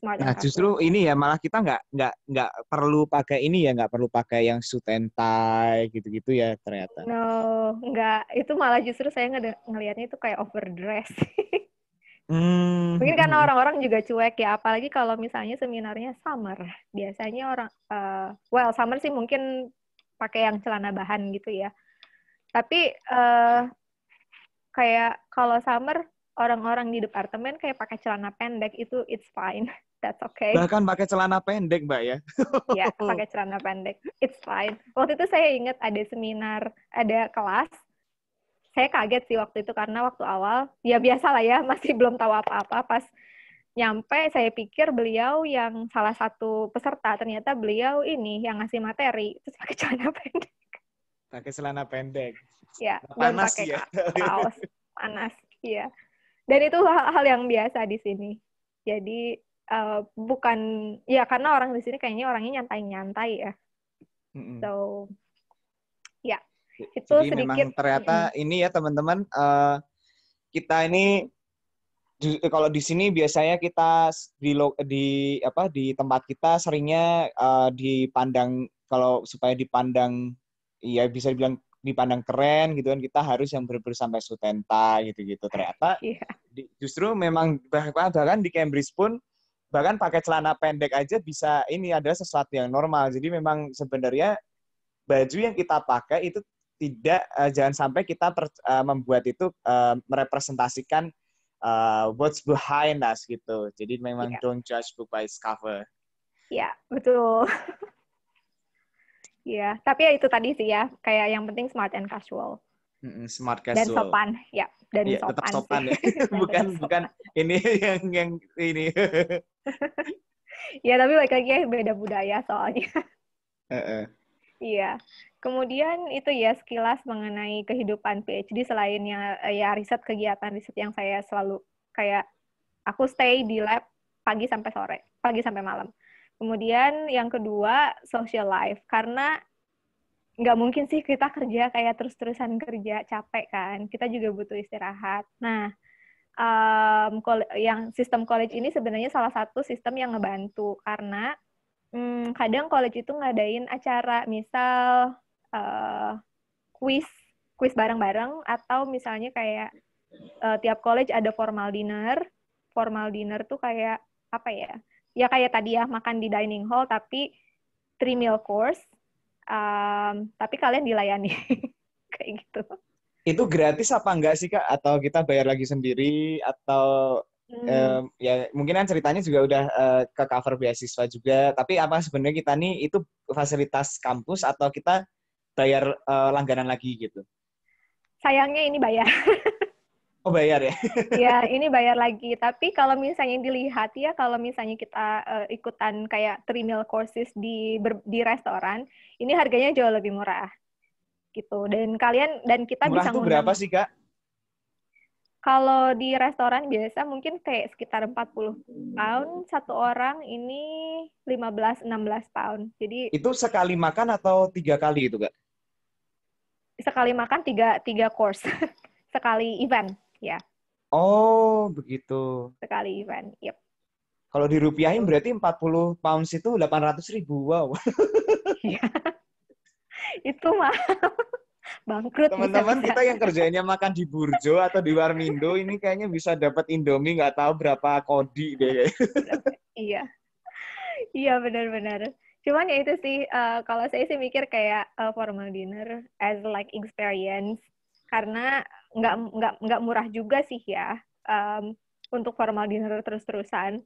smart nah justru ini ya malah kita nggak nggak nggak perlu pakai ini ya nggak perlu pakai yang suit gitu-gitu ya ternyata no nggak itu malah justru saya ng ngelihatnya itu kayak overdress Hmm. Mungkin karena orang-orang juga cuek ya, apalagi kalau misalnya seminarnya summer. Biasanya orang, uh, well summer sih mungkin pakai yang celana bahan gitu ya. Tapi uh, kayak kalau summer orang-orang di departemen kayak pakai celana pendek itu it's fine. That's okay. Bahkan pakai celana pendek, Mbak ya? Iya, pakai celana pendek. It's fine. Waktu itu saya ingat ada seminar, ada kelas. Saya kaget sih waktu itu karena waktu awal, ya biasa lah ya, masih belum tahu apa-apa. Pas nyampe, saya pikir beliau yang salah satu peserta, ternyata beliau ini yang ngasih materi, terus pakai celana pendek. Pakai celana pendek. Ya, panas pakai ya. kaos. Panas, iya. Dan itu hal-hal yang biasa di sini. Jadi uh, bukan ya karena orang di sini kayaknya orangnya nyantai-nyantai ya. Mm-hmm. So ya yeah. itu Jadi sedikit. Memang ternyata mm-hmm. ini ya teman-teman uh, kita ini kalau di sini biasanya kita di di apa di tempat kita seringnya uh, dipandang kalau supaya dipandang ya bisa dibilang dipandang keren gitu kan kita harus yang berber sampai sutenta gitu-gitu ternyata yeah. di, justru memang bahkan bahkan di Cambridge pun bahkan pakai celana pendek aja bisa ini adalah sesuatu yang normal. Jadi memang sebenarnya baju yang kita pakai itu tidak uh, jangan sampai kita per, uh, membuat itu uh, merepresentasikan uh, what's behind us gitu. Jadi memang yeah. don't judge book by its cover. Ya, yeah, betul. ya yeah. tapi ya itu tadi sih ya, kayak yang penting smart and casual smart casual dan sopan ya dan ya, sopan tetap sopan ya bukan sopan. bukan ini yang yang ini ya tapi baik lagi ya, beda budaya soalnya uh-uh. kemudian itu ya sekilas mengenai kehidupan PhD selain yang eh, ya riset kegiatan riset yang saya selalu kayak aku stay di lab pagi sampai sore pagi sampai malam kemudian yang kedua social life karena nggak mungkin sih kita kerja kayak terus-terusan kerja capek kan kita juga butuh istirahat nah um, yang sistem college ini sebenarnya salah satu sistem yang ngebantu karena um, kadang college itu ngadain acara misal uh, quiz quiz bareng-bareng atau misalnya kayak uh, tiap college ada formal dinner formal dinner tuh kayak apa ya ya kayak tadi ya makan di dining hall tapi three meal course um, tapi kalian dilayani kayak gitu itu gratis apa enggak sih kak atau kita bayar lagi sendiri atau hmm. um, ya mungkin kan ceritanya juga udah uh, ke cover beasiswa juga tapi apa sebenarnya kita nih itu fasilitas kampus atau kita bayar uh, langganan lagi gitu sayangnya ini bayar Oh bayar ya? Iya, ini bayar lagi. Tapi kalau misalnya dilihat ya, kalau misalnya kita uh, ikutan kayak three meal courses di ber, di restoran, ini harganya jauh lebih murah, gitu. Dan kalian dan kita murah bisa. Murah berapa sih kak? Kalau di restoran biasa mungkin kayak sekitar 40 pound satu orang ini 15 16 pound. Jadi Itu sekali makan atau tiga kali itu, Kak? Sekali makan tiga tiga course. sekali event ya. Oh, begitu. Sekali event, yep. Kalau dirupiahin berarti 40 pounds itu 800 ribu, wow. Iya. itu mah Bangkrut. Teman-teman kita yang kerjanya makan di Burjo atau di Warmindo, ini kayaknya bisa dapat Indomie nggak tahu berapa kodi deh. iya. Iya, benar-benar. Cuman ya itu sih, uh, kalau saya sih mikir kayak uh, formal dinner as like experience. Karena nggak nggak nggak murah juga sih ya um, untuk formal dinner terus-terusan.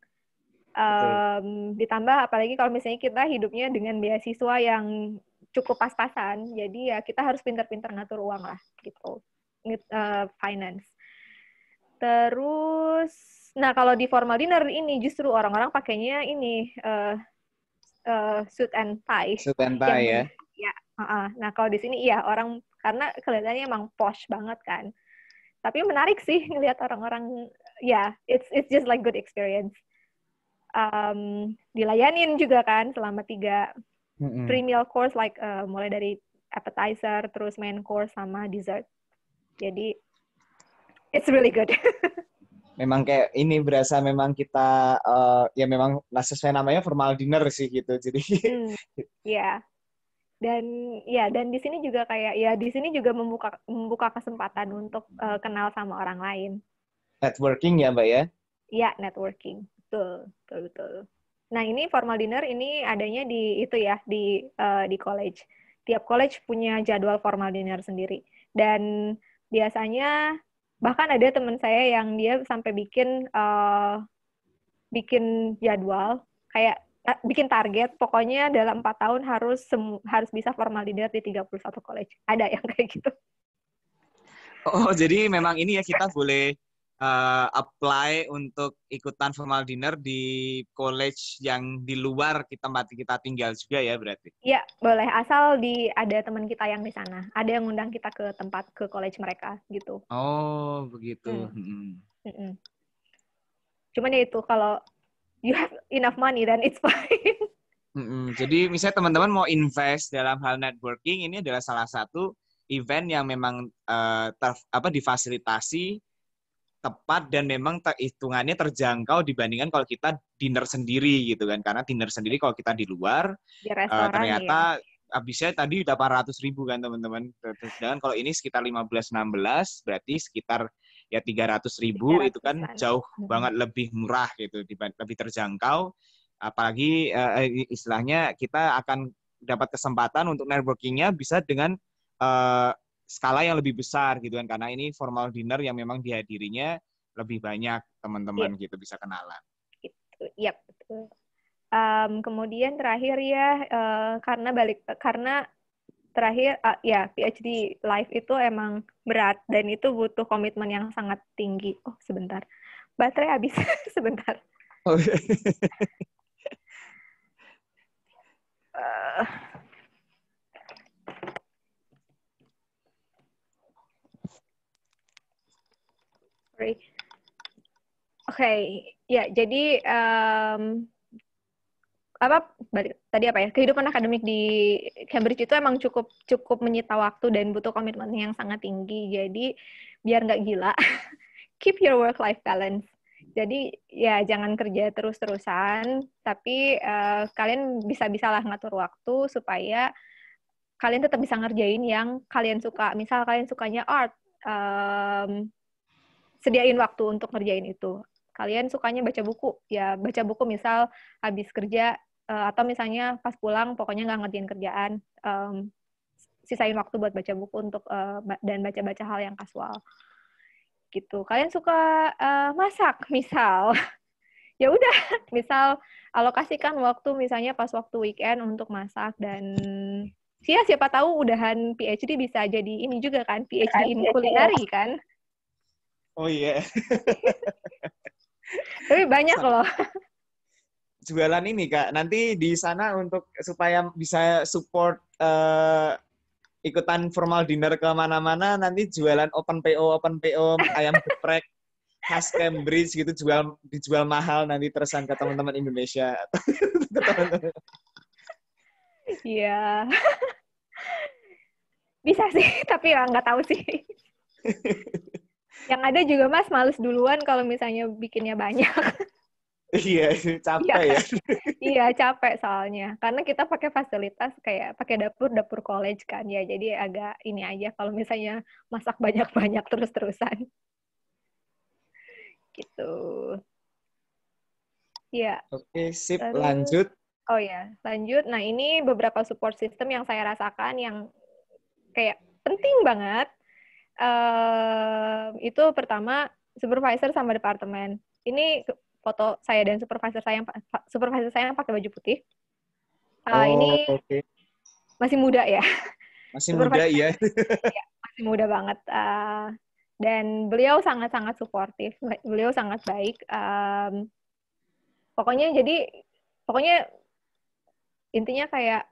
Um, ditambah apalagi kalau misalnya kita hidupnya dengan beasiswa yang cukup pas-pasan, jadi ya kita harus pintar-pintar ngatur uang lah gitu, uh, finance. Terus, nah kalau di formal dinner ini justru orang-orang pakainya ini uh, uh, suit and tie. Suit and tie ya. Ya. Uh -uh. Nah kalau di sini iya orang karena kelihatannya emang posh banget kan tapi menarik sih ngelihat orang-orang ya yeah, it's it's just like good experience um, dilayanin juga kan selama tiga mm-hmm. three meal course like uh, mulai dari appetizer terus main course sama dessert jadi it's really good memang kayak ini berasa memang kita uh, ya memang sesuai namanya formal dinner sih gitu jadi mm, ya yeah dan ya dan di sini juga kayak ya di sini juga membuka membuka kesempatan untuk uh, kenal sama orang lain networking ya mbak ya ya networking betul betul betul nah ini formal dinner ini adanya di itu ya di uh, di college tiap college punya jadwal formal dinner sendiri dan biasanya bahkan ada teman saya yang dia sampai bikin uh, bikin jadwal kayak Eh, bikin target pokoknya dalam 4 tahun harus harus bisa formal leader di 31 college. Ada yang kayak gitu. Oh, jadi memang ini ya kita boleh uh, apply untuk ikutan formal dinner di college yang di luar kita mati kita tinggal juga ya berarti? Iya boleh asal di ada teman kita yang di sana ada yang ngundang kita ke tempat ke college mereka gitu. Oh begitu. Hmm. Hmm. hmm. Cuman ya itu kalau you have enough money then it's fine. Mm-mm. Jadi misalnya teman-teman mau invest dalam hal networking ini adalah salah satu event yang memang uh, ter, apa difasilitasi tepat dan memang hitungannya terjangkau dibandingkan kalau kita dinner sendiri gitu kan karena dinner sendiri kalau kita di luar di eh, restoran, uh, ternyata ya. abisnya tadi udah 400 ribu kan teman-teman sedangkan kalau ini sekitar 15-16 berarti sekitar ya 300 ribu 300 itu kan jauh banget lebih murah gitu, lebih terjangkau. Apalagi uh, istilahnya kita akan dapat kesempatan untuk networkingnya bisa dengan uh, skala yang lebih besar gitu kan, karena ini formal dinner yang memang dihadirinya lebih banyak teman-teman kita gitu bisa kenalan. Gitu, yep, iya, betul. Um, kemudian terakhir ya uh, karena balik karena terakhir uh, ya PhD life itu emang berat dan itu butuh komitmen yang sangat tinggi. Oh sebentar, baterai habis sebentar. Oke. Okay. uh, sorry. Oke, okay. ya jadi um, apa tadi apa ya kehidupan akademik di Cambridge itu emang cukup cukup menyita waktu dan butuh komitmen yang sangat tinggi jadi biar nggak gila keep your work life balance jadi ya jangan kerja terus terusan tapi uh, kalian bisa bisalah ngatur waktu supaya kalian tetap bisa ngerjain yang kalian suka misal kalian sukanya art um, sediain waktu untuk ngerjain itu kalian sukanya baca buku ya baca buku misal habis kerja uh, atau misalnya pas pulang pokoknya nggak ngertiin kerjaan um, sisain waktu buat baca buku untuk uh, dan baca-baca hal yang kasual gitu kalian suka uh, masak misal ya udah misal alokasikan waktu misalnya pas waktu weekend untuk masak dan sih ya siapa tahu udahan PhD bisa jadi ini juga kan PhD iya, in iya, iya. kulineri kan oh iya yeah. tapi banyak loh jualan ini kak nanti di sana untuk supaya bisa support uh, ikutan formal dinner ke mana-mana nanti jualan open PO open PO ayam geprek khas Cambridge gitu jual dijual mahal nanti terusan ke teman-teman Indonesia Iya. Bisa sih, tapi ya nggak tahu sih. Yang ada juga Mas males duluan kalau misalnya bikinnya banyak. Iya, capek iya. ya. iya, capek soalnya. Karena kita pakai fasilitas kayak pakai dapur dapur college kan ya. Jadi agak ini aja kalau misalnya masak banyak-banyak terus-terusan. Gitu. Iya. Oke, sip Terus, lanjut. Oh ya, lanjut. Nah, ini beberapa support system yang saya rasakan yang kayak penting banget. Uh, itu pertama supervisor sama departemen. Ini foto saya dan supervisor saya yang supervisor saya yang pakai baju putih. Uh, oh, ini okay. masih muda ya. Masih muda ya. ya. Masih muda banget. Uh, dan beliau sangat-sangat suportif. Beliau sangat baik. Um, pokoknya jadi pokoknya intinya kayak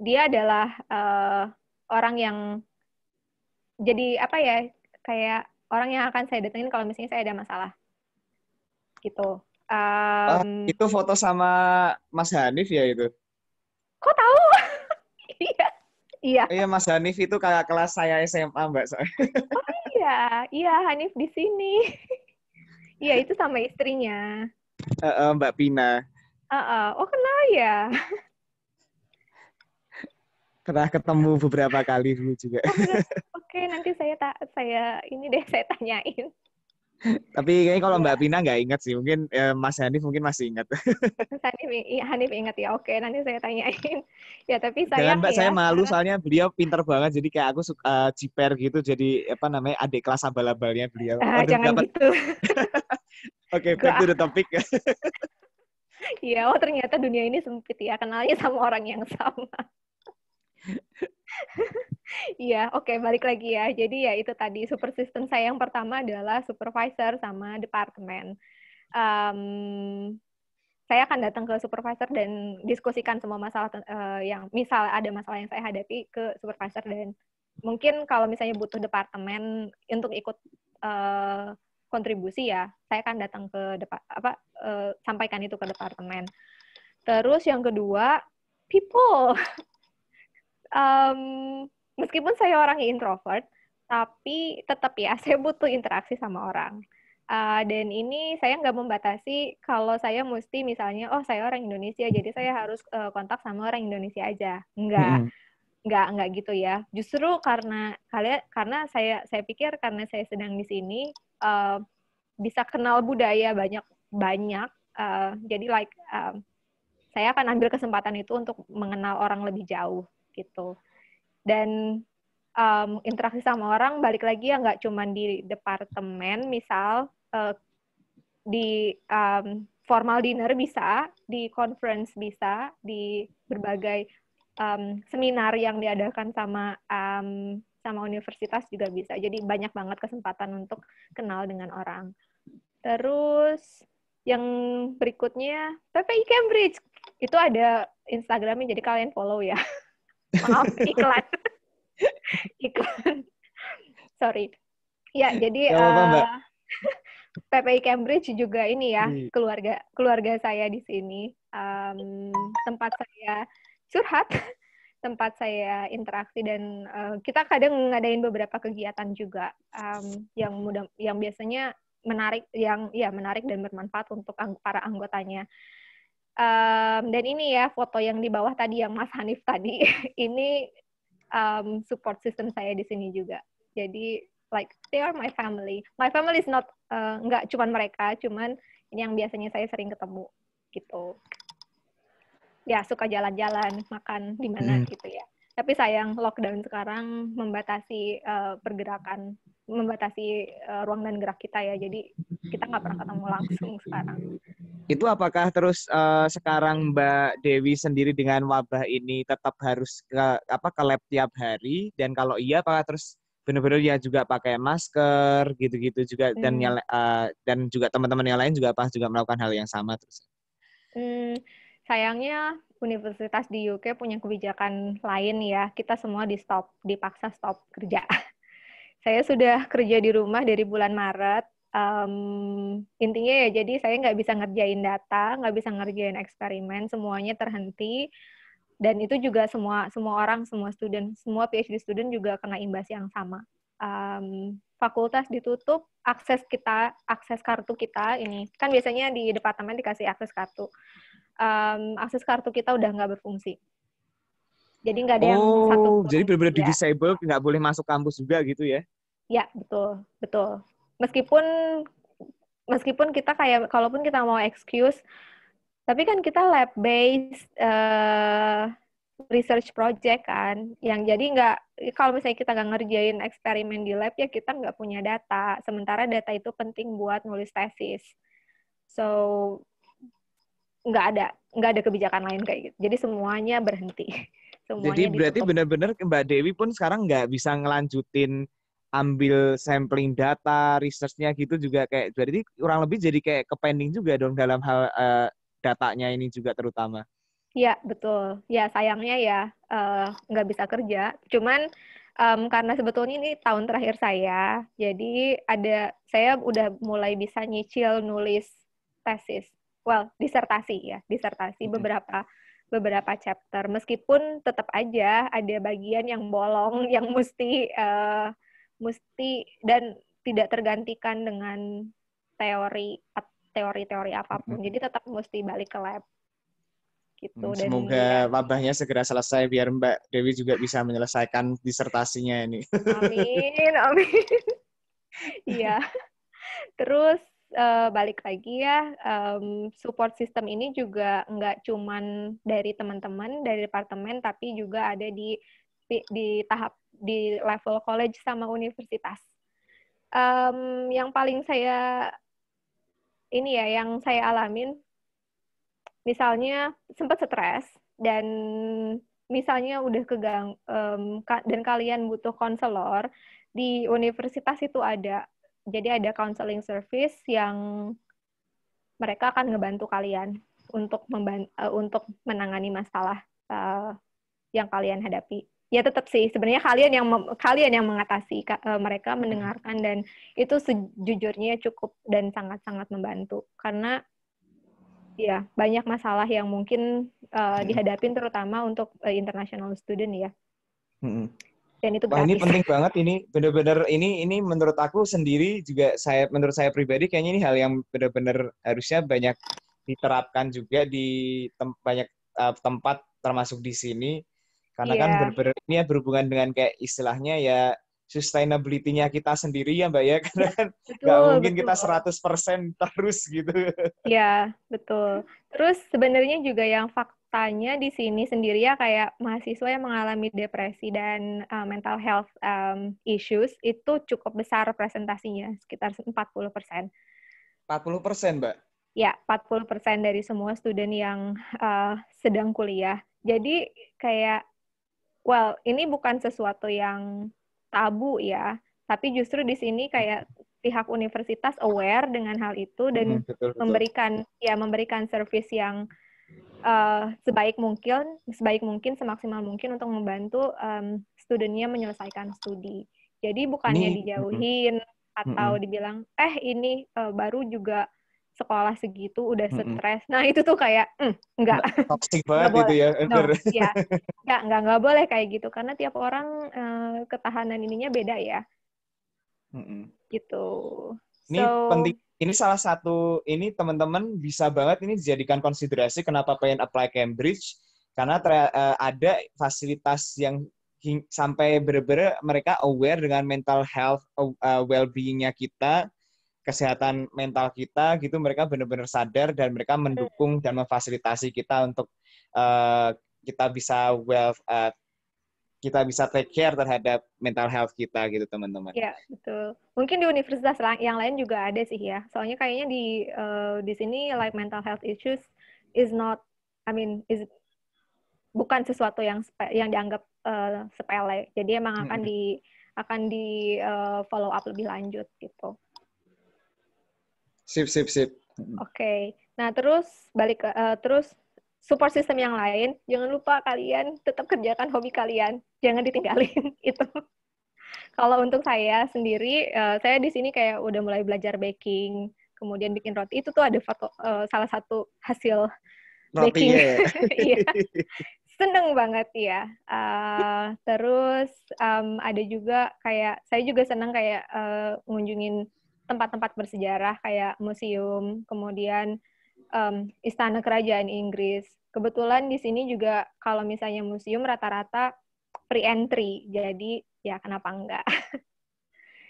dia adalah uh, orang yang jadi apa ya kayak orang yang akan saya datengin kalau misalnya saya ada masalah gitu. Um, ah, itu foto sama Mas Hanif ya itu? Kok tahu? iya. Iya. Iya Mas Hanif itu kakak kelas saya SMA Mbak. oh iya, iya Hanif di sini. Iya itu sama istrinya. Uh, uh, Mbak Pina. Uh, uh. Oh kenal ya. Pernah ketemu beberapa kali dulu juga. Oh, iya. Oke, nanti saya tak saya ini deh saya tanyain. Tapi kayaknya kalau Mbak Pina iya. nggak ingat sih, mungkin eh, Mas Hanif mungkin masih ingat. Mas Hanif, Hanif ingat ya, oke nanti saya tanyain. ya tapi saya. Jangan Mbak, ya, saya malu soalnya beliau pinter banget, jadi kayak aku suka uh, eh, ciper gitu, jadi apa namanya adik kelas abal-abalnya beliau. Uh, ah, Aduh, jangan dapat. gitu. oke, okay, back to the topic. Iya, oh ternyata dunia ini sempit ya, kenalnya sama orang yang sama. Iya, oke, okay, balik lagi ya. Jadi ya itu tadi super system saya yang pertama adalah supervisor sama departemen. Um, saya akan datang ke supervisor dan diskusikan semua masalah uh, yang misal ada masalah yang saya hadapi ke supervisor dan mungkin kalau misalnya butuh departemen untuk ikut uh, kontribusi ya, saya akan datang ke depa apa uh, sampaikan itu ke departemen. Terus yang kedua, people. um, meskipun saya orang introvert, tapi tetap ya saya butuh interaksi sama orang. Uh, dan ini saya nggak membatasi kalau saya mesti misalnya oh saya orang Indonesia jadi saya harus uh, kontak sama orang Indonesia aja nggak mm. nggak nggak gitu ya justru karena kalian karena saya saya pikir karena saya sedang di sini uh, bisa kenal budaya banyak banyak uh, jadi like uh, saya akan ambil kesempatan itu untuk mengenal orang lebih jauh gitu. Dan um, interaksi sama orang balik lagi ya nggak cuma di departemen, misal uh, di um, formal dinner bisa, di conference bisa, di berbagai um, seminar yang diadakan sama um, sama universitas juga bisa. Jadi banyak banget kesempatan untuk kenal dengan orang. Terus yang berikutnya PPI Cambridge itu ada Instagramnya jadi kalian follow ya. Maaf, iklan. iklan. Sorry. Ya, jadi Gak apa, eh, PPI Cambridge juga ini ya iya. keluarga keluarga saya di sini um, tempat saya curhat, tempat saya interaksi dan uh, kita kadang ngadain beberapa kegiatan juga um, yang mudah yang biasanya menarik yang ya menarik dan bermanfaat untuk para anggotanya. Um, dan ini ya foto yang di bawah tadi yang Mas Hanif tadi ini um, support system saya di sini juga. Jadi like they are my family. My family is not uh, eh, cuman mereka, cuman ini yang biasanya saya sering ketemu gitu. Ya suka jalan-jalan, makan di mana hmm. gitu ya. Tapi sayang lockdown sekarang membatasi uh, pergerakan membatasi uh, ruang dan gerak kita ya. Jadi kita nggak pernah ketemu langsung sekarang. Itu apakah terus uh, sekarang Mbak Dewi sendiri dengan wabah ini tetap harus ke apa ke lab tiap hari dan kalau iya apakah terus benar-benar ya juga pakai masker gitu-gitu juga hmm. dan uh, eh, dan juga teman-teman yang lain juga pas juga melakukan hal yang sama terus. Hmm, sayangnya universitas di UK punya kebijakan lain ya kita semua di stop dipaksa stop kerja Saya sudah kerja di rumah dari bulan Maret. Um, intinya ya jadi saya nggak bisa ngerjain data, nggak bisa ngerjain eksperimen, semuanya terhenti. Dan itu juga semua semua orang, semua student, semua PhD student juga kena imbas yang sama. Um, fakultas ditutup, akses kita, akses kartu kita ini kan biasanya di departemen dikasih akses kartu. Um, akses kartu kita udah nggak berfungsi jadi nggak ada oh, yang satu. Oh, jadi benar-benar di iya. disable nggak boleh masuk kampus juga gitu ya? Ya betul betul. Meskipun meskipun kita kayak kalaupun kita mau excuse, tapi kan kita lab based uh, eh, research project kan, yang jadi nggak kalau misalnya kita nggak ngerjain eksperimen di lab ya kita nggak punya data. Sementara data itu penting buat nulis tesis. So nggak ada nggak ada kebijakan lain kayak gitu. Jadi semuanya berhenti. Semuanya Jadi berarti benar-benar Mbak Dewi pun sekarang nggak bisa ngelanjutin ambil sampling data, researchnya gitu juga kayak berarti kurang lebih jadi kayak ke pending juga dong dalam hal uh, datanya ini juga terutama. Iya betul. Ya sayangnya ya uh, nggak bisa kerja. Cuman um, karena sebetulnya ini tahun terakhir saya, jadi ada saya udah mulai bisa nyicil nulis tesis, well disertasi ya, disertasi hmm. beberapa beberapa chapter meskipun tetap aja ada bagian yang bolong yang mesti uh, eh, mesti dan tidak tergantikan dengan teori teori-teori apapun. Mm-hmm. Jadi tetap mesti balik ke lab. Gitu. Hmm, semoga dan, iya. wabahnya segera selesai biar Mbak Dewi juga bisa menyelesaikan disertasinya ini. Amin, amin. Iya. Terus uh, balik lagi ya um, support system ini juga nggak cuman dari teman-teman dari departemen tapi juga ada di di, di tahap di level college sama universitas. Um, yang paling saya ini ya yang saya alamin, misalnya sempat stres dan misalnya udah kegang um, dan kalian butuh konselor di universitas itu ada jadi ada counseling service yang mereka akan ngebantu kalian untuk membantu, uh, eh, untuk menangani masalah uh, yang kalian hadapi. Ya tetap sih sebenarnya kalian yang kalian yang mengatasi uh, mereka mendengarkan dan itu sejujurnya cukup dan sangat-sangat membantu karena ya banyak masalah yang mungkin uh, dihadapin terutama untuk uh, international student ya. Mm -hmm dan itu Wah, ini penting banget ini benar-benar ini ini menurut aku sendiri juga saya menurut saya pribadi kayaknya ini hal yang benar-benar harusnya banyak diterapkan juga di tem banyak uh, tempat termasuk di sini karena yeah. kan iya. benar-benar ini ya berhubungan dengan kayak istilahnya ya sustainability-nya kita sendiri ya Mbak ya karena kan nggak mungkin betul. kita 100% terus gitu. Ya, betul. Terus sebenarnya juga yang fakta tanya di sini sendiri ya kayak mahasiswa yang mengalami depresi dan uh, mental health um, issues itu cukup besar presentasinya sekitar 40 persen. 40 persen, Mbak? Ya, 40 persen dari semua student yang uh, sedang kuliah. Jadi kayak, well, ini bukan sesuatu yang tabu ya, tapi justru di sini kayak pihak universitas aware dengan hal itu dan hmm, betul, betul. memberikan ya memberikan service yang Eh, sebaik mungkin, sebaik mungkin, semaksimal mungkin untuk membantu um, studentnya menyelesaikan studi. Jadi bukannya ini, dijauhin mm atau mm dibilang eh ini uh, baru juga sekolah segitu udah stres. Mm Nah itu tuh kayak mm, enggak. Nah, toxic banget gitu ya. No, ya. Enggak, enggak, enggak boleh kayak gitu. Karena tiap orang uh, ketahanan ininya beda ya. Mm Gitu. Ini so, penting. Ini salah satu ini teman-teman bisa banget ini dijadikan konsiderasi kenapa pengen apply Cambridge karena ter, uh, ada fasilitas yang hing, sampai bener-bener mereka aware dengan mental health uh, well-beingnya kita, kesehatan mental kita gitu mereka benar-benar sadar dan mereka mendukung dan memfasilitasi kita untuk uh, kita bisa well uh, kita bisa take care terhadap mental health kita gitu teman-teman. Iya betul. Mungkin di universitas yang lain juga ada sih ya. Soalnya kayaknya di uh, di sini like mental health issues is not, I mean is bukan sesuatu yang yang dianggap uh, sepele. Jadi emang hmm, akan hmm. di akan di uh, follow up lebih lanjut gitu. Sip sip sip. Oke. Okay. Nah terus balik ke uh, terus support system yang lain, jangan lupa kalian tetap kerjakan hobi kalian, jangan ditinggalin itu. Kalau untuk saya sendiri, uh, saya di sini kayak udah mulai belajar baking, kemudian bikin roti. Itu tuh ada foto, uh, eh, salah satu hasil baking. Iya. iya. iya. Seneng banget ya. Uh, terus um, ada juga kayak saya juga senang kayak uh, ngunjungin tempat-tempat bersejarah kayak museum, kemudian um, istana kerajaan Inggris. Kebetulan di sini juga kalau misalnya museum rata-rata pre entry, jadi ya kenapa enggak?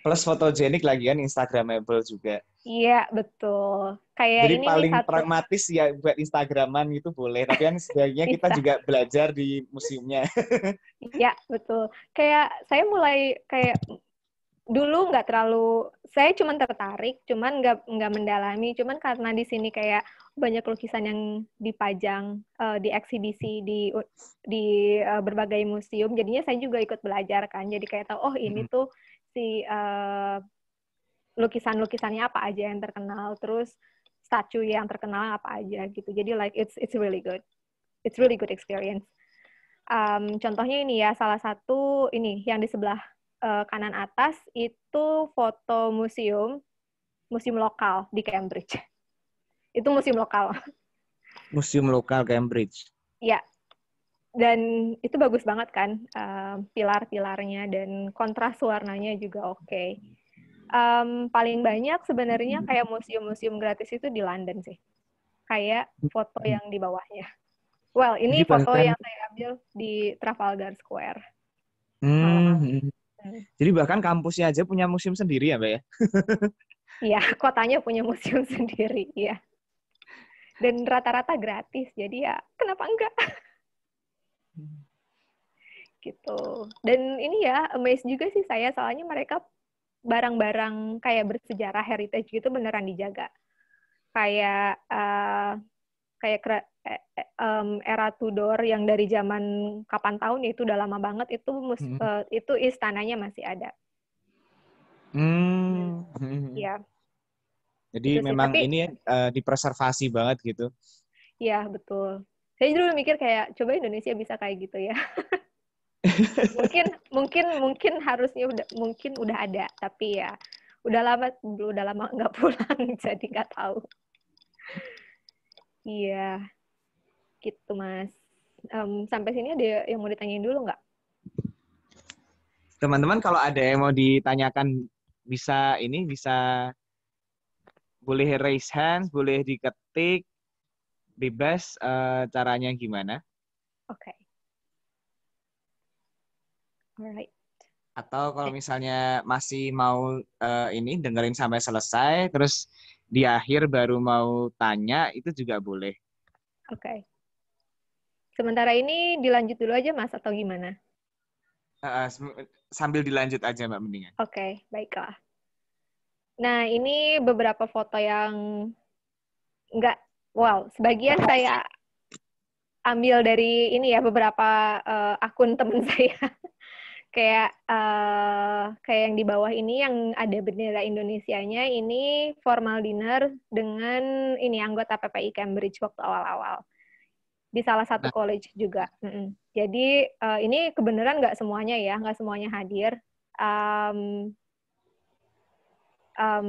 Plus fotogenik lagi kan Instagramable juga. Iya betul. Kayak jadi ini paling satu... pragmatis ya buat Instagraman itu boleh, tapi kan sebaiknya kita iya. juga belajar di museumnya. Iya betul. Kayak saya mulai kayak dulu nggak terlalu saya cuman tertarik cuman nggak nggak mendalami cuman karena di sini kayak banyak lukisan yang dipajang uh, di eksibisi di di uh, berbagai museum jadinya saya juga ikut belajar kan jadi kayak tahu oh ini mm-hmm. tuh si uh, eh, lukisan lukisannya apa aja yang terkenal terus statue yang terkenal apa aja gitu jadi like it's it's really good it's really good experience um, contohnya ini ya salah satu ini yang di sebelah uh, kanan atas itu foto museum museum lokal di Cambridge. Itu museum lokal. Museum lokal Cambridge. Iya. Dan itu bagus banget kan um, pilar-pilarnya dan kontras warnanya juga oke. Okay. Um, paling banyak sebenarnya hmm. kayak museum-museum gratis itu di London sih. Kayak foto hmm. yang di bawahnya. Well, ini Jadi foto yang saya ambil di Trafalgar Square. Hmm. Jadi bahkan kampusnya aja punya museum sendiri ya, Mbak ya? Iya, kotanya punya museum sendiri, ya. Dan rata-rata gratis, jadi ya kenapa enggak? gitu. Dan ini ya, amazed juga sih saya, soalnya mereka barang-barang kayak bersejarah heritage gitu beneran dijaga. Kayak uh, kayak um, era Tudor yang dari zaman kapan tahun ya itu udah lama banget itu mus, hmm. uh, itu istananya masih ada. Hmm. hmm. Iya. Hmm. Jadi itu memang Tapi, ini uh, dipreservasi banget gitu. Ya betul. Saya dulu mikir kayak coba Indonesia bisa kayak gitu ya. mungkin mungkin mungkin harusnya udah mungkin udah ada, tapi ya udah lama udah lama nggak pulang jadi nggak tahu. Iya, gitu Mas. Um, sampai sini ada yang mau ditanyain dulu nggak? Teman-teman kalau ada yang mau ditanyakan bisa ini bisa boleh raise hands, boleh diketik, bebas uh, caranya gimana? Oke. Okay. Alright. Atau kalau eh. misalnya masih mau uh, ini dengerin sampai selesai, terus di akhir baru mau tanya itu juga boleh. Oke. Okay. Sementara ini dilanjut dulu aja Mas atau gimana? Uh, sambil dilanjut aja Mbak mendingan. Oke, okay, baiklah. Nah, ini beberapa foto yang enggak wow, sebagian saya ambil dari ini ya beberapa uh, akun teman saya kayak uh, kayak yang di bawah ini yang ada bendera Indonesianya ini formal dinner dengan ini anggota PPI Cambridge waktu awal-awal di salah satu nah. college juga. Mm -mm. Jadi uh, ini kebenaran nggak semuanya ya, nggak semuanya hadir. Um, um,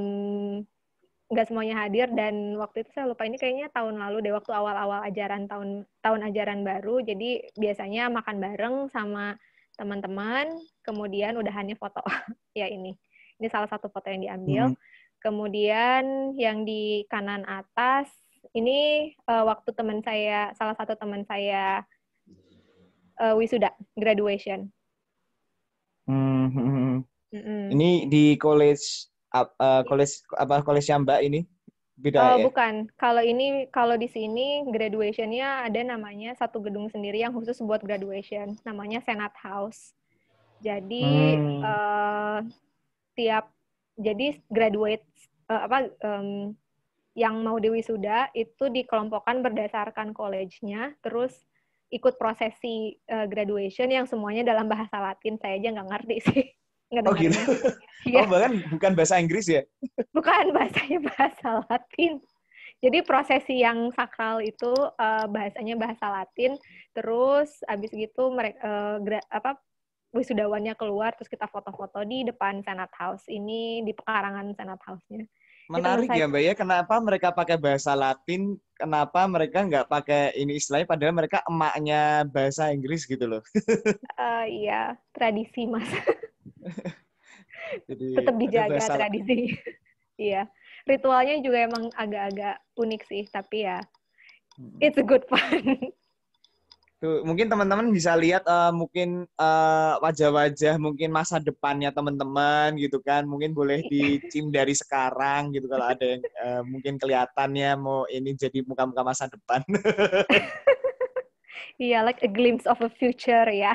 nggak semuanya hadir dan waktu itu saya lupa ini kayaknya tahun lalu deh waktu awal-awal ajaran tahun tahun ajaran baru jadi biasanya makan bareng sama teman-teman, kemudian udahannya foto. ya ini. Ini salah satu foto yang diambil. Hmm. Kemudian yang di kanan atas ini uh, waktu teman saya salah satu teman saya uh, wisuda graduation. -hmm. -hmm. hmm. Ini di college uh, college apa college yang Mbak ini? beda uh, ya? Bukan. Kalau ini kalau di sini graduationnya ada namanya satu gedung sendiri yang khusus buat graduation. Namanya Senate House. Jadi hmm. uh, tiap jadi graduate uh, eh, apa um, yang mau dewi diwisuda itu dikelompokkan berdasarkan college-nya, terus ikut prosesi uh, graduation yang semuanya dalam bahasa Latin. Saya aja nggak ngerti sih. Nggak oh gitu? Ya. Oh iya. bahkan bukan bahasa Inggris ya? Bukan, bahasanya bahasa Latin. Jadi prosesi yang sakral itu uh, bahasanya bahasa Latin, terus abis gitu mereka uh, eh, gra, apa wisudawannya keluar, terus kita foto-foto di depan Senate House ini di pekarangan Senate House-nya. Menarik ya Mbak ya, kenapa mereka pakai bahasa Latin, kenapa mereka nggak pakai ini istilahnya, padahal mereka emaknya bahasa Inggris gitu loh. uh, tradisi mas. Jadi, tetap dijaga tradisi. iya. Ritualnya juga emang agak-agak unik sih, tapi ya hmm. it's a good fun. Tuh, mungkin teman-teman bisa lihat uh, mungkin wajah eh, wajah-wajah mungkin masa depannya teman-teman gitu kan. Mungkin boleh iya. dicim dari sekarang gitu kalau ada yang uh, mungkin kelihatannya mau ini jadi muka-muka masa depan. Iya, yeah, like a glimpse of a future ya.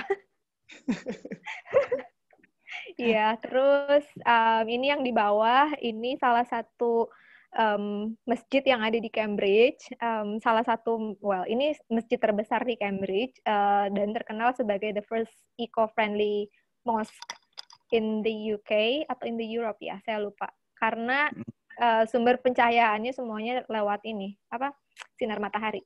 Iya, terus um, ini yang di bawah, ini salah satu um, masjid yang ada di Cambridge, um, salah satu, well, ini masjid terbesar di Cambridge uh, dan terkenal sebagai the first eco-friendly mosque in the UK atau in the Europe ya, saya lupa. Karena uh, sumber pencahayaannya semuanya lewat ini, apa? Sinar matahari.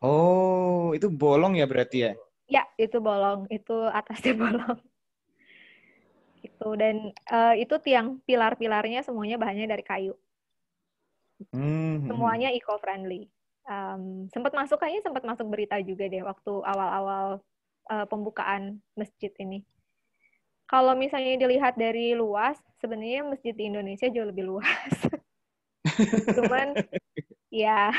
Oh, itu bolong ya berarti ya? Ya, itu bolong. Itu atasnya bolong gitu dan uh, itu tiang pilar-pilarnya semuanya bahannya dari kayu hmm semuanya eco friendly um, sempat masuk kayaknya sempat masuk berita juga deh waktu awal-awal uh, pembukaan masjid ini kalau misalnya dilihat dari luas sebenarnya masjid di Indonesia jauh lebih luas cuman ya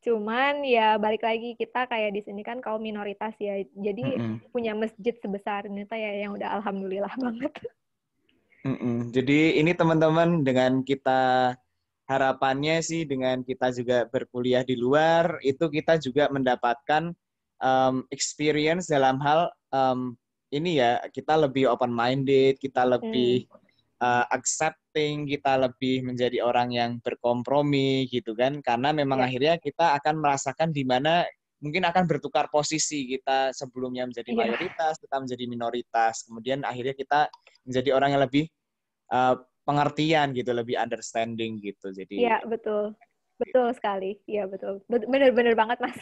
cuman ya balik lagi kita kayak di sini kan kaum minoritas ya jadi mm -hmm. punya masjid sebesar ini ya yang udah alhamdulillah banget Mm-mm. Jadi ini teman-teman dengan kita harapannya sih dengan kita juga berkuliah di luar itu kita juga mendapatkan um, experience dalam hal um, ini ya kita lebih open minded, kita lebih mm. uh, accepting, kita lebih menjadi orang yang berkompromi gitu kan karena memang yeah. akhirnya kita akan merasakan di mana mungkin akan bertukar posisi kita sebelumnya menjadi yeah. mayoritas, kita menjadi minoritas, kemudian akhirnya kita menjadi orang yang lebih uh, pengertian gitu, lebih understanding gitu. Jadi Iya, yeah, betul. Betul sekali. Iya, betul. benar-benar banget, Mas.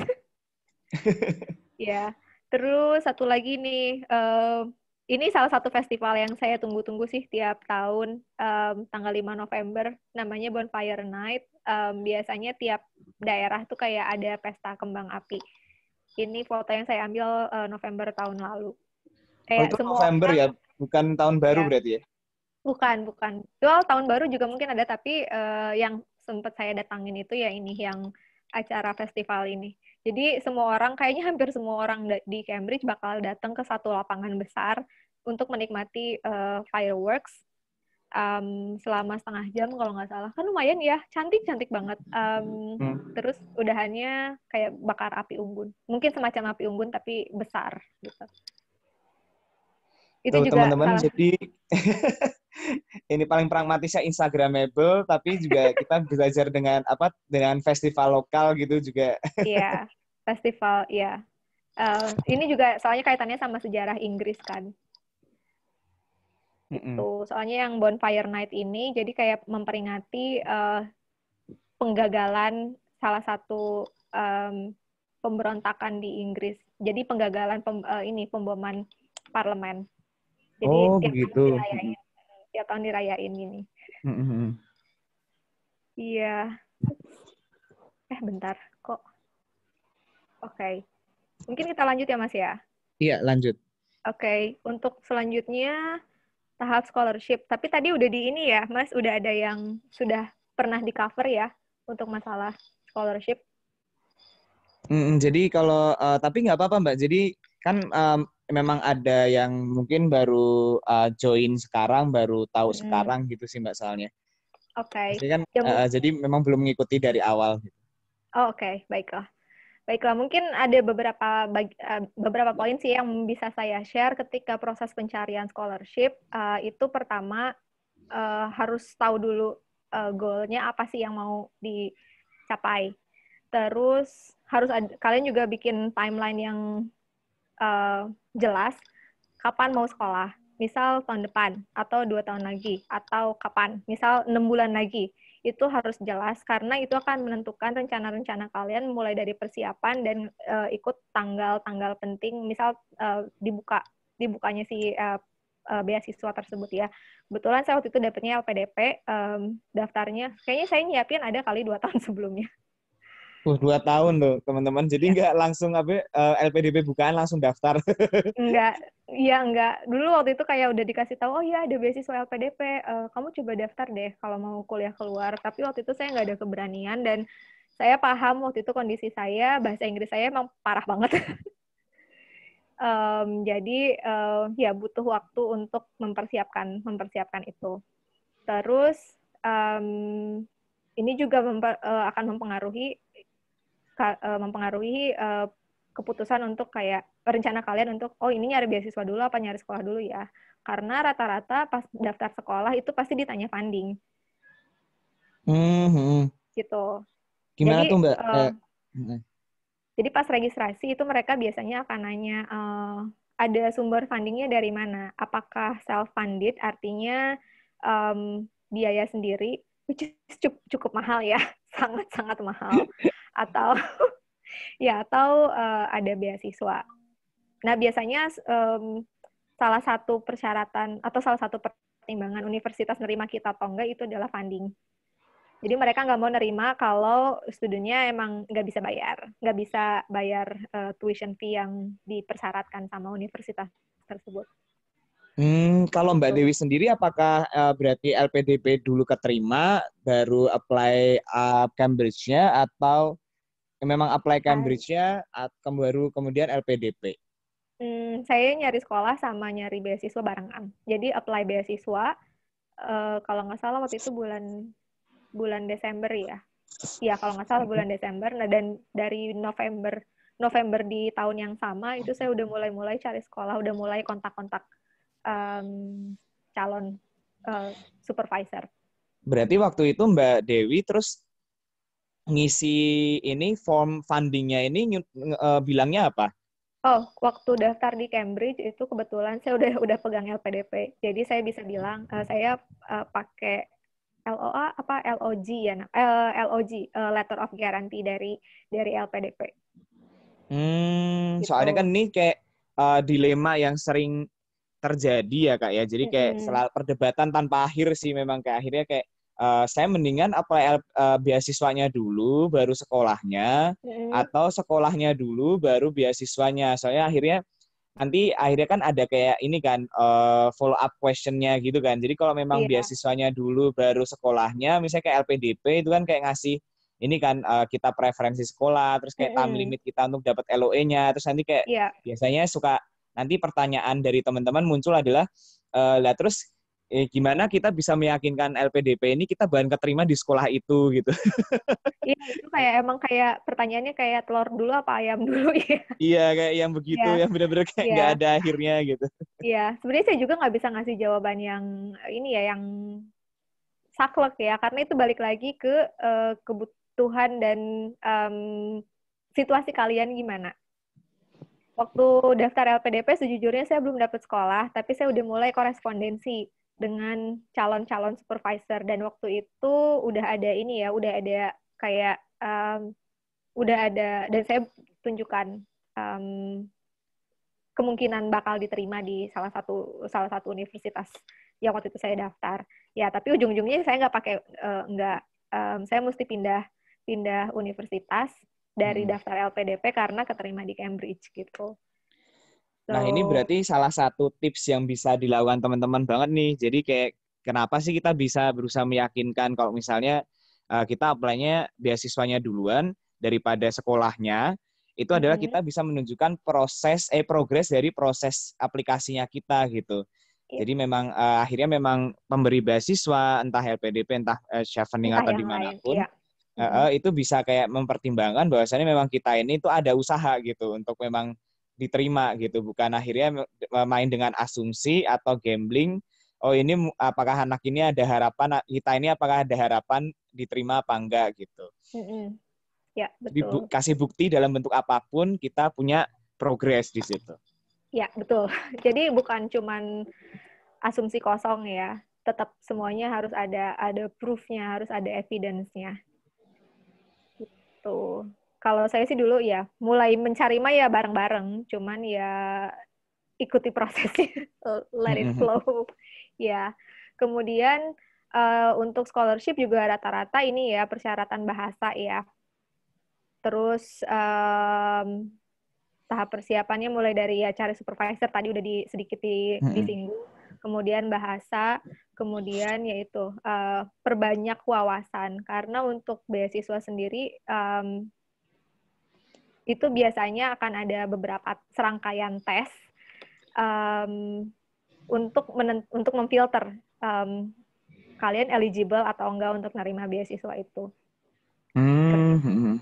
Iya. Terus satu lagi nih, uh, ini salah satu festival yang saya tunggu-tunggu sih tiap tahun um, tanggal 5 November namanya Bonfire Night. Um, biasanya tiap daerah tuh kayak ada pesta kembang api. Ini foto yang saya ambil uh, November tahun lalu. Oh, kayak oh, semua November ya? orang, ya, bukan tahun baru ya. berarti ya? Bukan, bukan. Dual tahun baru juga mungkin ada tapi uh, yang sempat saya datangin itu ya ini yang acara festival ini. Jadi semua orang, kayaknya hampir semua orang di Cambridge bakal datang ke satu lapangan besar untuk menikmati uh, fireworks um, selama setengah jam kalau nggak salah. Kan lumayan ya, cantik-cantik banget. Um, hmm. Terus udahannya kayak bakar api unggun. Mungkin semacam api unggun tapi besar gitu itu juga teman-teman jadi ini paling pragmatisnya instagramable tapi juga kita belajar dengan apa dengan festival lokal gitu juga iya festival iya um, ini juga soalnya kaitannya sama sejarah Inggris kan mm soalnya yang bonfire night ini jadi kayak memperingati uh, penggagalan salah satu um, pemberontakan di Inggris. Jadi penggagalan pem, uh, ini pemboman parlemen. Jadi oh, tiap begitu. tahun dirayain, tiap tahun dirayain ini. Iya. Mm -hmm. Eh bentar, kok. Oke. Okay. Mungkin kita lanjut ya Mas ya? Iya, lanjut. Oke, okay. untuk selanjutnya tahap scholarship. Tapi tadi udah di ini ya, Mas, udah ada yang sudah pernah di cover ya untuk masalah scholarship. Mm, jadi kalau uh, tapi nggak apa-apa Mbak. Jadi kan um, memang ada yang mungkin baru uh, join sekarang, baru tahu hmm. sekarang gitu sih Mbak soalnya. Oke. Okay. Jadi kan ya, uh, jadi memang belum mengikuti dari awal. Gitu. Oh, Oke, okay. baiklah. Baiklah, mungkin ada beberapa bagi, uh, beberapa poin sih yang bisa saya share ketika proses pencarian scholarship. Uh, itu pertama uh, harus tahu dulu uh, goalnya apa sih yang mau dicapai. Terus harus kalian juga bikin timeline yang uh, jelas kapan mau sekolah, misal tahun depan atau dua tahun lagi atau kapan, misal enam bulan lagi itu harus jelas karena itu akan menentukan rencana-rencana kalian mulai dari persiapan dan uh, ikut tanggal-tanggal penting misal uh, dibuka dibukanya si uh, uh, beasiswa tersebut ya. Kebetulan saya waktu itu dapetnya LPDP, um, daftarnya kayaknya saya nyiapin ada kali dua tahun sebelumnya. 22 tahun loh teman-teman. Jadi iya. nggak langsung apa uh, ya, eh, LPDP bukan langsung daftar. enggak, ya nggak Dulu waktu itu kayak udah dikasih tahu, oh ya ada beasiswa LPDP, uh, eh, kamu coba daftar deh kalau mau kuliah keluar. Tapi waktu itu saya nggak ada keberanian dan saya paham waktu itu kondisi saya bahasa Inggris saya emang parah banget. um, jadi uh, ya butuh waktu untuk mempersiapkan mempersiapkan itu. Terus um, ini juga memper, uh, akan mempengaruhi Eh, mempengaruhi eh, keputusan untuk kayak rencana kalian untuk oh ini nyari beasiswa dulu apa nyari sekolah dulu ya karena rata-rata pas daftar sekolah itu pasti ditanya funding mm-hmm. gitu gimana jadi, tuh mbak uh, eh. eh hmm. jadi pas registrasi itu mereka biasanya akan nanya uh, ada sumber fundingnya dari mana apakah self funded artinya um, biaya sendiri which is cukup, cukup mahal ya sangat sangat mahal atau ya atau uh, ada beasiswa. Nah biasanya um, salah satu persyaratan atau salah satu pertimbangan universitas nerima kita atau enggak itu adalah funding. Jadi mereka nggak mau nerima kalau studinya emang nggak bisa bayar, nggak bisa bayar uh, tuition fee yang dipersyaratkan sama universitas tersebut. Hmm, kalau Mbak Dewi sendiri, apakah uh, berarti LPDP dulu keterima, baru apply uh, Cambridge-nya, atau Ya, memang apply kan. Cambridge-nya baru kemudian LPDP? Hmm, saya nyari sekolah sama nyari beasiswa barengan. Jadi apply beasiswa uh, kalau nggak salah waktu itu bulan bulan Desember ya. Iya, kalau nggak salah bulan Desember. Nah dan dari November November di tahun yang sama itu saya udah mulai-mulai cari sekolah, udah mulai kontak-kontak um, calon uh, supervisor. Berarti waktu itu Mbak Dewi terus ngisi ini form fundingnya ini eh, bilangnya apa? Oh, waktu daftar di Cambridge itu kebetulan saya udah udah pegang LPDP. Jadi saya bisa bilang uh, saya uh, pakai LOA apa LOG ya, uh, LOG uh, letter of guarantee dari dari LPDP. Hmm, gitu. soalnya kan ini kayak uh, dilema yang sering terjadi ya kak ya. Jadi kayak -hmm. selalu perdebatan tanpa akhir sih memang kayak akhirnya kayak Eh, saya mendingan apply uh, eh, beasiswanya dulu baru sekolahnya mm atau sekolahnya dulu baru beasiswanya soalnya akhirnya nanti akhirnya kan ada kayak ini kan uh, eh, follow up questionnya gitu kan jadi kalau memang yeah. beasiswanya dulu baru sekolahnya misalnya kayak LPDP itu kan kayak ngasih ini kan uh, kita preferensi sekolah terus kayak mm time limit kita untuk dapat LOE-nya terus nanti kayak yeah. biasanya suka nanti pertanyaan dari teman-teman muncul adalah uh, lah terus eh, gimana kita bisa meyakinkan LPDP ini kita bahan keterima di sekolah itu gitu. Iya, itu kayak emang kayak pertanyaannya kayak telur dulu apa ayam dulu ya. Iya, kayak yang begitu, ya. yang benar-benar kayak iya. nggak ya. ada akhirnya gitu. Iya, sebenarnya saya juga nggak bisa ngasih jawaban yang ini ya, yang saklek ya, karena itu balik lagi ke uh, kebutuhan dan um, situasi kalian gimana waktu daftar LPDP sejujurnya saya belum dapat sekolah, tapi saya udah mulai korespondensi dengan calon-calon supervisor dan waktu itu udah ada ini ya, udah ada kayak um, udah ada dan saya tunjukkan um, kemungkinan bakal diterima di salah satu salah satu universitas yang waktu itu saya daftar. Ya, tapi ujung-ujungnya saya nggak pakai uh, nggak um, saya mesti pindah pindah universitas dari hmm. daftar LPDP karena keterima di Cambridge gitu. Nah, ini berarti salah satu tips yang bisa dilakukan teman-teman banget nih. Jadi kayak kenapa sih kita bisa berusaha meyakinkan kalau misalnya uh, kita apply-nya beasiswanya duluan daripada sekolahnya, itu adalah kita bisa menunjukkan proses eh progres dari proses aplikasinya kita gitu. Iya. Jadi memang uh, akhirnya memang pemberi beasiswa entah LPDP entah uh, eh, chevening atau dimanapun iya. uh, itu bisa kayak mempertimbangkan bahwasannya memang kita ini itu ada usaha gitu untuk memang diterima gitu bukan akhirnya main dengan asumsi atau gambling oh ini apakah anak ini ada harapan kita ini apakah ada harapan diterima apa enggak gitu mm -hmm. ya betul Jadi, bu kasih bukti dalam bentuk apapun kita punya progres di situ ya betul jadi bukan cuman asumsi kosong ya tetap semuanya harus ada ada proofnya harus ada evidence-nya gitu kalau saya sih dulu ya mulai mencari mah ya bareng-bareng cuman ya ikuti prosesnya let it mm-hmm. flow ya kemudian uh, untuk scholarship juga rata-rata ini ya persyaratan bahasa ya terus um, tahap persiapannya mulai dari ya cari supervisor tadi udah di, sedikit di, disinggung mm-hmm. kemudian bahasa kemudian yaitu uh, eh, perbanyak wawasan karena untuk beasiswa sendiri um, itu biasanya akan ada beberapa serangkaian tes um, untuk menen, untuk memfilter um, kalian eligible atau enggak untuk nerima beasiswa itu. Hmm, hmm.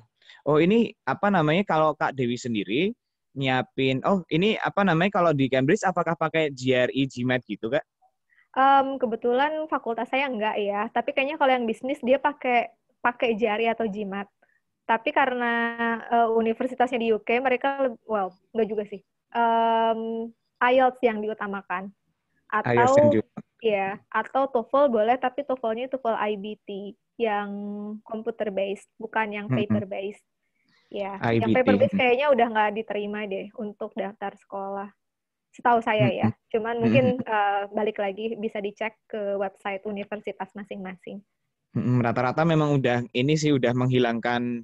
Oh ini apa namanya kalau Kak Dewi sendiri nyiapin? Oh ini apa namanya kalau di Cambridge apakah pakai GRE, GMAT gitu kak? Um, kebetulan fakultas saya enggak ya, tapi kayaknya kalau yang bisnis dia pakai pakai GRE atau GMAT. Tapi karena uh, universitasnya di UK, mereka well nggak juga sih. Um, IELTS yang diutamakan atau ya atau TOEFL boleh tapi TOEFL-nya TOEFL IBT yang computer based bukan yang paper based. Mm Ya, yeah. yang paper based kayaknya udah nggak diterima deh untuk daftar sekolah. Setahu saya ya. Cuman mungkin uh, balik lagi bisa dicek ke website universitas masing-masing. Rata-rata memang udah ini sih udah menghilangkan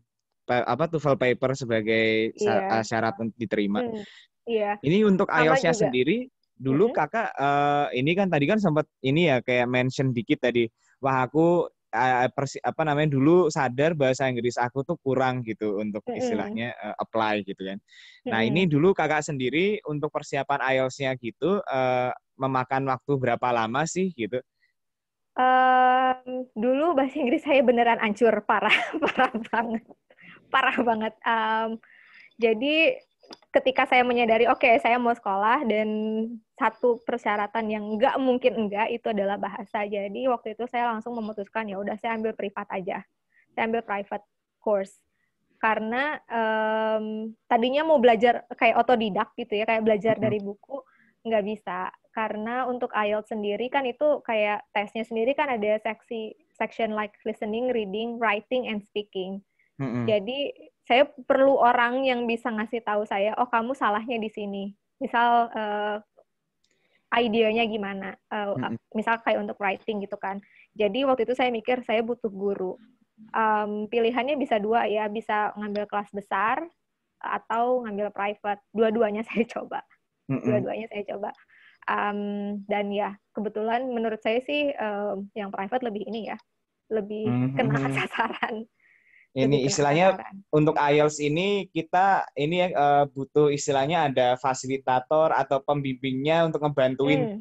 apa TOEFL paper sebagai yeah. Iya. syarat untuk diterima. Hmm. Yeah. Ini untuk IELTS-nya sendiri dulu hmm. Kakak uh, ini kan tadi kan sempat ini ya kayak mention dikit tadi wah aku uh, apa namanya dulu sadar bahasa Inggris aku tuh kurang gitu untuk hmm. istilahnya uh, apply gitu kan. Nah, ini hmm. dulu Kakak sendiri untuk persiapan IELTS-nya gitu uh, memakan waktu berapa lama sih gitu? Um, dulu bahasa Inggris saya beneran ancur parah parah banget parah banget. Um, jadi ketika saya menyadari, oke, okay, saya mau sekolah dan satu persyaratan yang nggak mungkin enggak itu adalah bahasa. Jadi waktu itu saya langsung memutuskan ya udah saya ambil privat aja, saya ambil private course karena um, tadinya mau belajar kayak otodidak gitu ya, kayak belajar dari buku nggak bisa karena untuk IELTS sendiri kan itu kayak tesnya sendiri kan ada seksi section like listening, reading, writing, and speaking hmm Jadi saya perlu orang yang bisa ngasih tahu saya, oh kamu salahnya di sini. Misal uh, idenya gimana? Uh, mm-hmm. Misal kayak untuk writing gitu kan. Jadi waktu itu saya mikir saya butuh guru. Um, pilihannya bisa dua ya, bisa ngambil kelas besar atau ngambil private. Dua-duanya saya coba. Mm-hmm. Dua-duanya saya coba. Um, dan ya kebetulan menurut saya sih um, yang private lebih ini ya, lebih mm-hmm. kena sasaran ini istilahnya untuk IELTS ini kita ini uh, butuh istilahnya ada fasilitator atau pembimbingnya untuk ngebantuin hmm.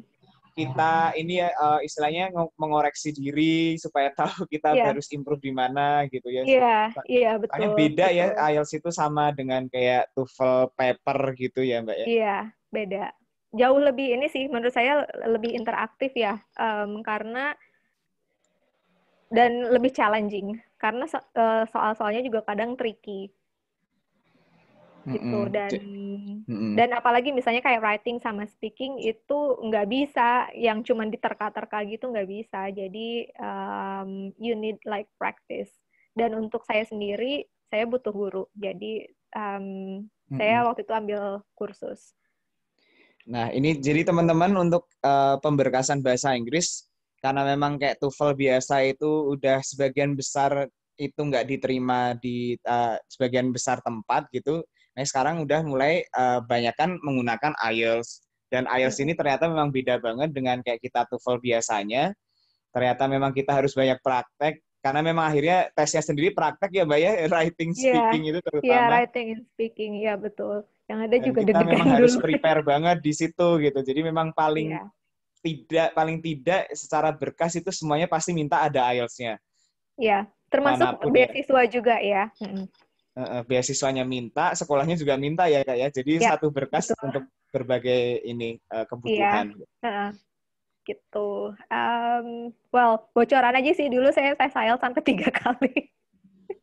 kita ini uh, istilahnya mengoreksi diri supaya tahu kita yeah. harus improve di mana gitu ya. Iya, yeah, iya yeah, betul. Soalnya beda ya betul. ya IELTS itu sama dengan kayak TOEFL paper gitu ya, Mbak ya. Iya, yeah, beda. Jauh lebih ini sih menurut saya lebih interaktif ya. Um, karena dan lebih challenging karena so eh, soal-soalnya juga kadang tricky gitu mm -hmm. dan mm -hmm. dan apalagi misalnya kayak writing sama speaking itu nggak bisa yang cuma diterka-terka gitu nggak bisa jadi um, you need like practice dan untuk saya sendiri saya butuh guru jadi um, mm -hmm. saya waktu itu ambil kursus nah ini jadi teman-teman untuk uh, pemberkasan bahasa Inggris karena memang kayak TOEFL biasa itu udah sebagian besar itu nggak diterima di uh, sebagian besar tempat gitu. Nah sekarang udah mulai uh, eh, banyakkan menggunakan IELTS dan IELTS ini hmm. ternyata memang beda banget dengan kayak kita TOEFL biasanya. Ternyata memang kita harus banyak praktek karena memang akhirnya tesnya sendiri praktek ya mbak ya writing iya. speaking yeah. itu terutama. Iya yeah, writing and speaking ya betul. Yang ada dan juga kita memang harus prepare banget di situ gitu. Jadi memang paling yeah tidak paling tidak secara berkas itu semuanya pasti minta ada IELTS-nya. Iya, termasuk ya. beasiswa ya. juga ya. Uh, beasiswanya minta, sekolahnya juga minta ya kak ya. Jadi ya, satu berkas betul. untuk berbagai ini uh, kebutuhan. Ya. Uh, gitu. Um, well, bocoran aja sih dulu saya tes IELTS sampai tiga kali.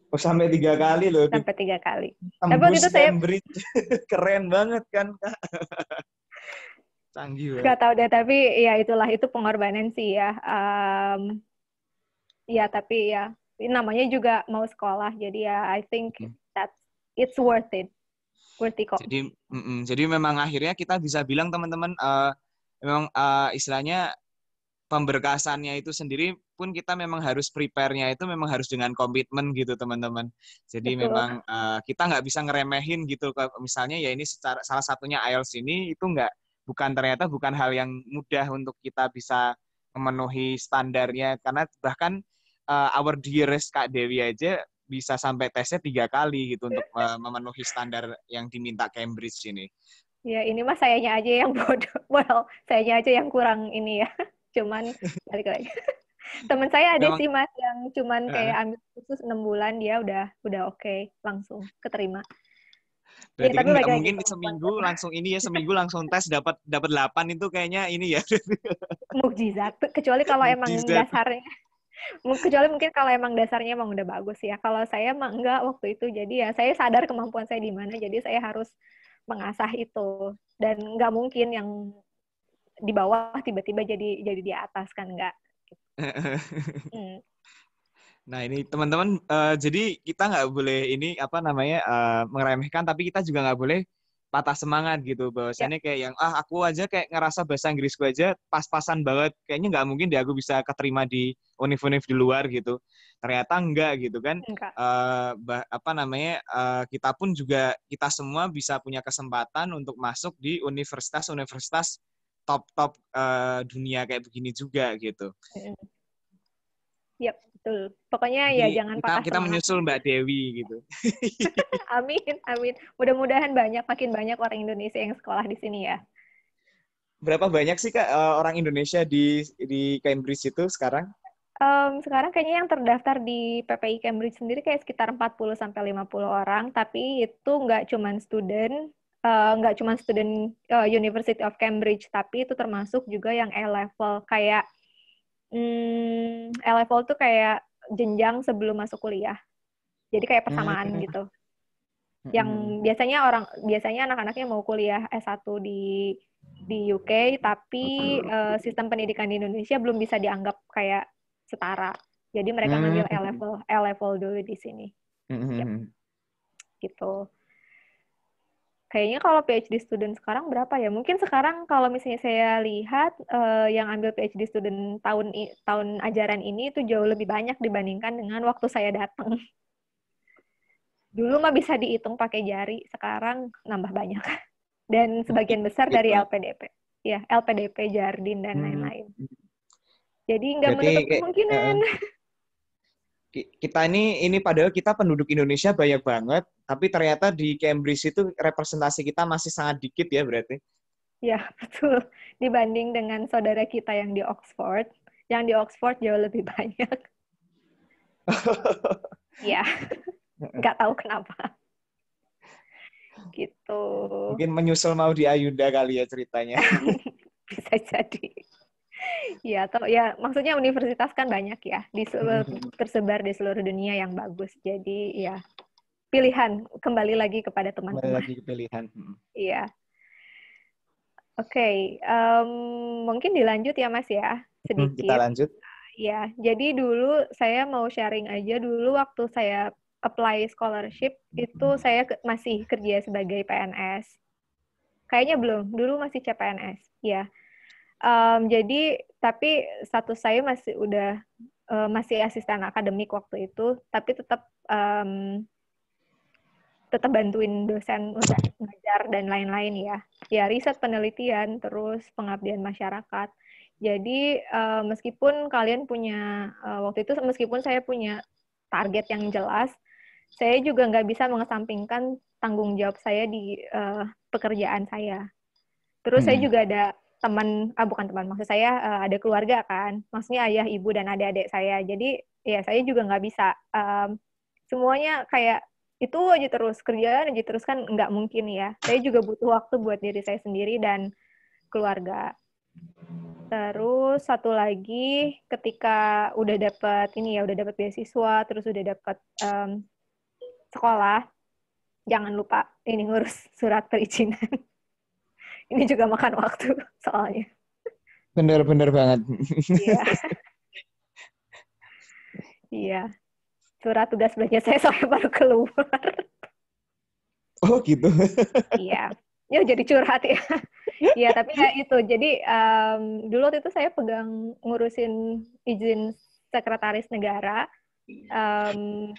Oh, sampai tiga kali loh. Sampai tiga kali. Tapi itu saya... Keren banget kan, Kak. Tanggi ya. Gak tau deh, tapi ya itulah itu pengorbanan sih ya. Um, ya tapi ya namanya juga mau sekolah, jadi ya I think hmm. that's that it's worth it, worth it kok. Jadi, mm -mm, jadi memang akhirnya kita bisa bilang teman-teman, uh, memang uh, istilahnya pemberkasannya itu sendiri pun kita memang harus prepare-nya itu memang harus dengan komitmen gitu teman-teman. Jadi Betul. memang uh, kita nggak bisa ngeremehin gitu misalnya ya ini secara salah satunya IELTS ini itu nggak bukan ternyata bukan hal yang mudah untuk kita bisa memenuhi standarnya karena bahkan uh, our dearest Kak Dewi aja bisa sampai tesnya tiga kali gitu untuk uh, memenuhi standar yang diminta Cambridge ini. Ya ini mah sayanya aja yang bodoh. Well, sayanya aja yang kurang ini ya. Cuman balik lagi. Teman saya ada sih mas yang cuman kayak ambil khusus enam bulan dia udah udah oke okay, langsung keterima. Berarti ya, kan nggak mungkin seminggu langsung ini ya seminggu langsung tes dapat dapat 8 itu kayaknya ini ya. Mukjizat kecuali kalau emang Mujizat. dasarnya kecuali mungkin kalau emang dasarnya emang udah bagus ya. Kalau saya emang enggak waktu itu jadi ya saya sadar kemampuan saya di mana jadi saya harus mengasah itu dan nggak mungkin yang di bawah tiba-tiba jadi jadi di atas kan enggak. hmm. Nah ini teman-teman, uh, jadi kita nggak boleh ini apa namanya uh, meremehkan, tapi kita juga nggak boleh patah semangat gitu. Bahwasannya yeah. kayak yang ah aku aja kayak ngerasa bahasa Inggrisku aja pas-pasan banget, kayaknya nggak mungkin deh aku bisa keterima di univ-univ di luar gitu. Ternyata enggak gitu kan. Enggak. Uh, eh, apa namanya uh, kita pun juga kita semua bisa punya kesempatan untuk masuk di universitas-universitas top-top uh, dunia kayak begini juga gitu. Yep. Betul. Pokoknya ya Jadi, ya jangan kita, patah Kita menyusul Mbak Dewi gitu. amin, amin. Mudah-mudahan banyak makin banyak orang Indonesia yang sekolah di sini ya. Berapa banyak sih Kak eh, orang Indonesia di di Cambridge itu sekarang? Um, sekarang kayaknya yang terdaftar di PPI Cambridge sendiri kayak sekitar 40 sampai 50 orang, tapi itu nggak cuma student, uh, eh, cuma student uh, University of Cambridge, tapi itu termasuk juga yang A level kayak hmm, level tuh kayak jenjang sebelum masuk kuliah. Jadi kayak hmm, persamaan gitu. hmm. gitu. Yang hmm. biasanya orang biasanya anak-anaknya mau kuliah S1 di di UK tapi uh, sistem pendidikan di Indonesia belum bisa dianggap kayak setara. Jadi mereka hmm, ngambil hmm, hmm. level level dulu di sini. Hmm. Yep. Gitu kayaknya kalau PhD student sekarang berapa ya? Mungkin sekarang kalau misalnya saya lihat uh, yang ambil PhD student tahun tahun ajaran ini itu jauh lebih banyak dibandingkan dengan waktu saya datang. Dulu mah bisa dihitung pakai jari, sekarang nambah banyak. Dan sebagian besar dari LPDP. Ya, LPDP, Jardin, dan hmm. lain-lain. Hmm. Jadi nggak menutup kemungkinan. Uh, kita ini ini padahal kita penduduk Indonesia banyak banget, tapi ternyata di Cambridge itu representasi kita masih sangat dikit ya berarti. Ya, betul. Dibanding dengan saudara kita yang di Oxford, yang di Oxford jauh lebih banyak. ya, nggak tahu kenapa. Gitu. Mungkin menyusul mau di Ayuda kali ya ceritanya. Bisa jadi. Iya, atau ya maksudnya universitas kan banyak ya di seluruh, hmm, hmm. tersebar di seluruh dunia yang bagus. Jadi ya pilihan kembali lagi kepada teman-teman. Kembali lagi ke pilihan. Hmm. Iya. Oke, okay, um, mungkin dilanjut ya Mas ya sedikit. Kita lanjut. Ya, jadi dulu saya mau sharing aja dulu waktu saya apply scholarship itu saya ke masih kerja sebagai PNS. Kayaknya belum, dulu masih CPNS. Ya Um, jadi tapi status saya masih udah uh, masih asisten akademik waktu itu, tapi tetap um, tetap bantuin dosen untuk ngajar dan lain-lain ya. Ya riset penelitian terus pengabdian masyarakat. Jadi uh, meskipun kalian punya uh, waktu itu meskipun saya punya target yang jelas, saya juga nggak bisa mengesampingkan tanggung jawab saya di uh, pekerjaan saya. Terus hmm. saya juga ada teman ah bukan teman maksud saya uh, ada keluarga kan maksudnya ayah ibu dan adik-adik saya jadi ya saya juga nggak bisa um, semuanya kayak itu aja terus kerjaan aja terus kan nggak mungkin ya saya juga butuh waktu buat diri saya sendiri dan keluarga terus satu lagi ketika udah dapet ini ya udah dapet beasiswa terus udah dapet um, sekolah jangan lupa ini ngurus surat perizinan Ini juga makan waktu soalnya. Bener-bener banget. Iya. iya. Surat tugas belajar saya soalnya baru keluar. Oh gitu. Iya. Ya jadi curhat ya. Iya tapi ya itu. Jadi um, dulu waktu itu saya pegang ngurusin izin sekretaris negara. Um,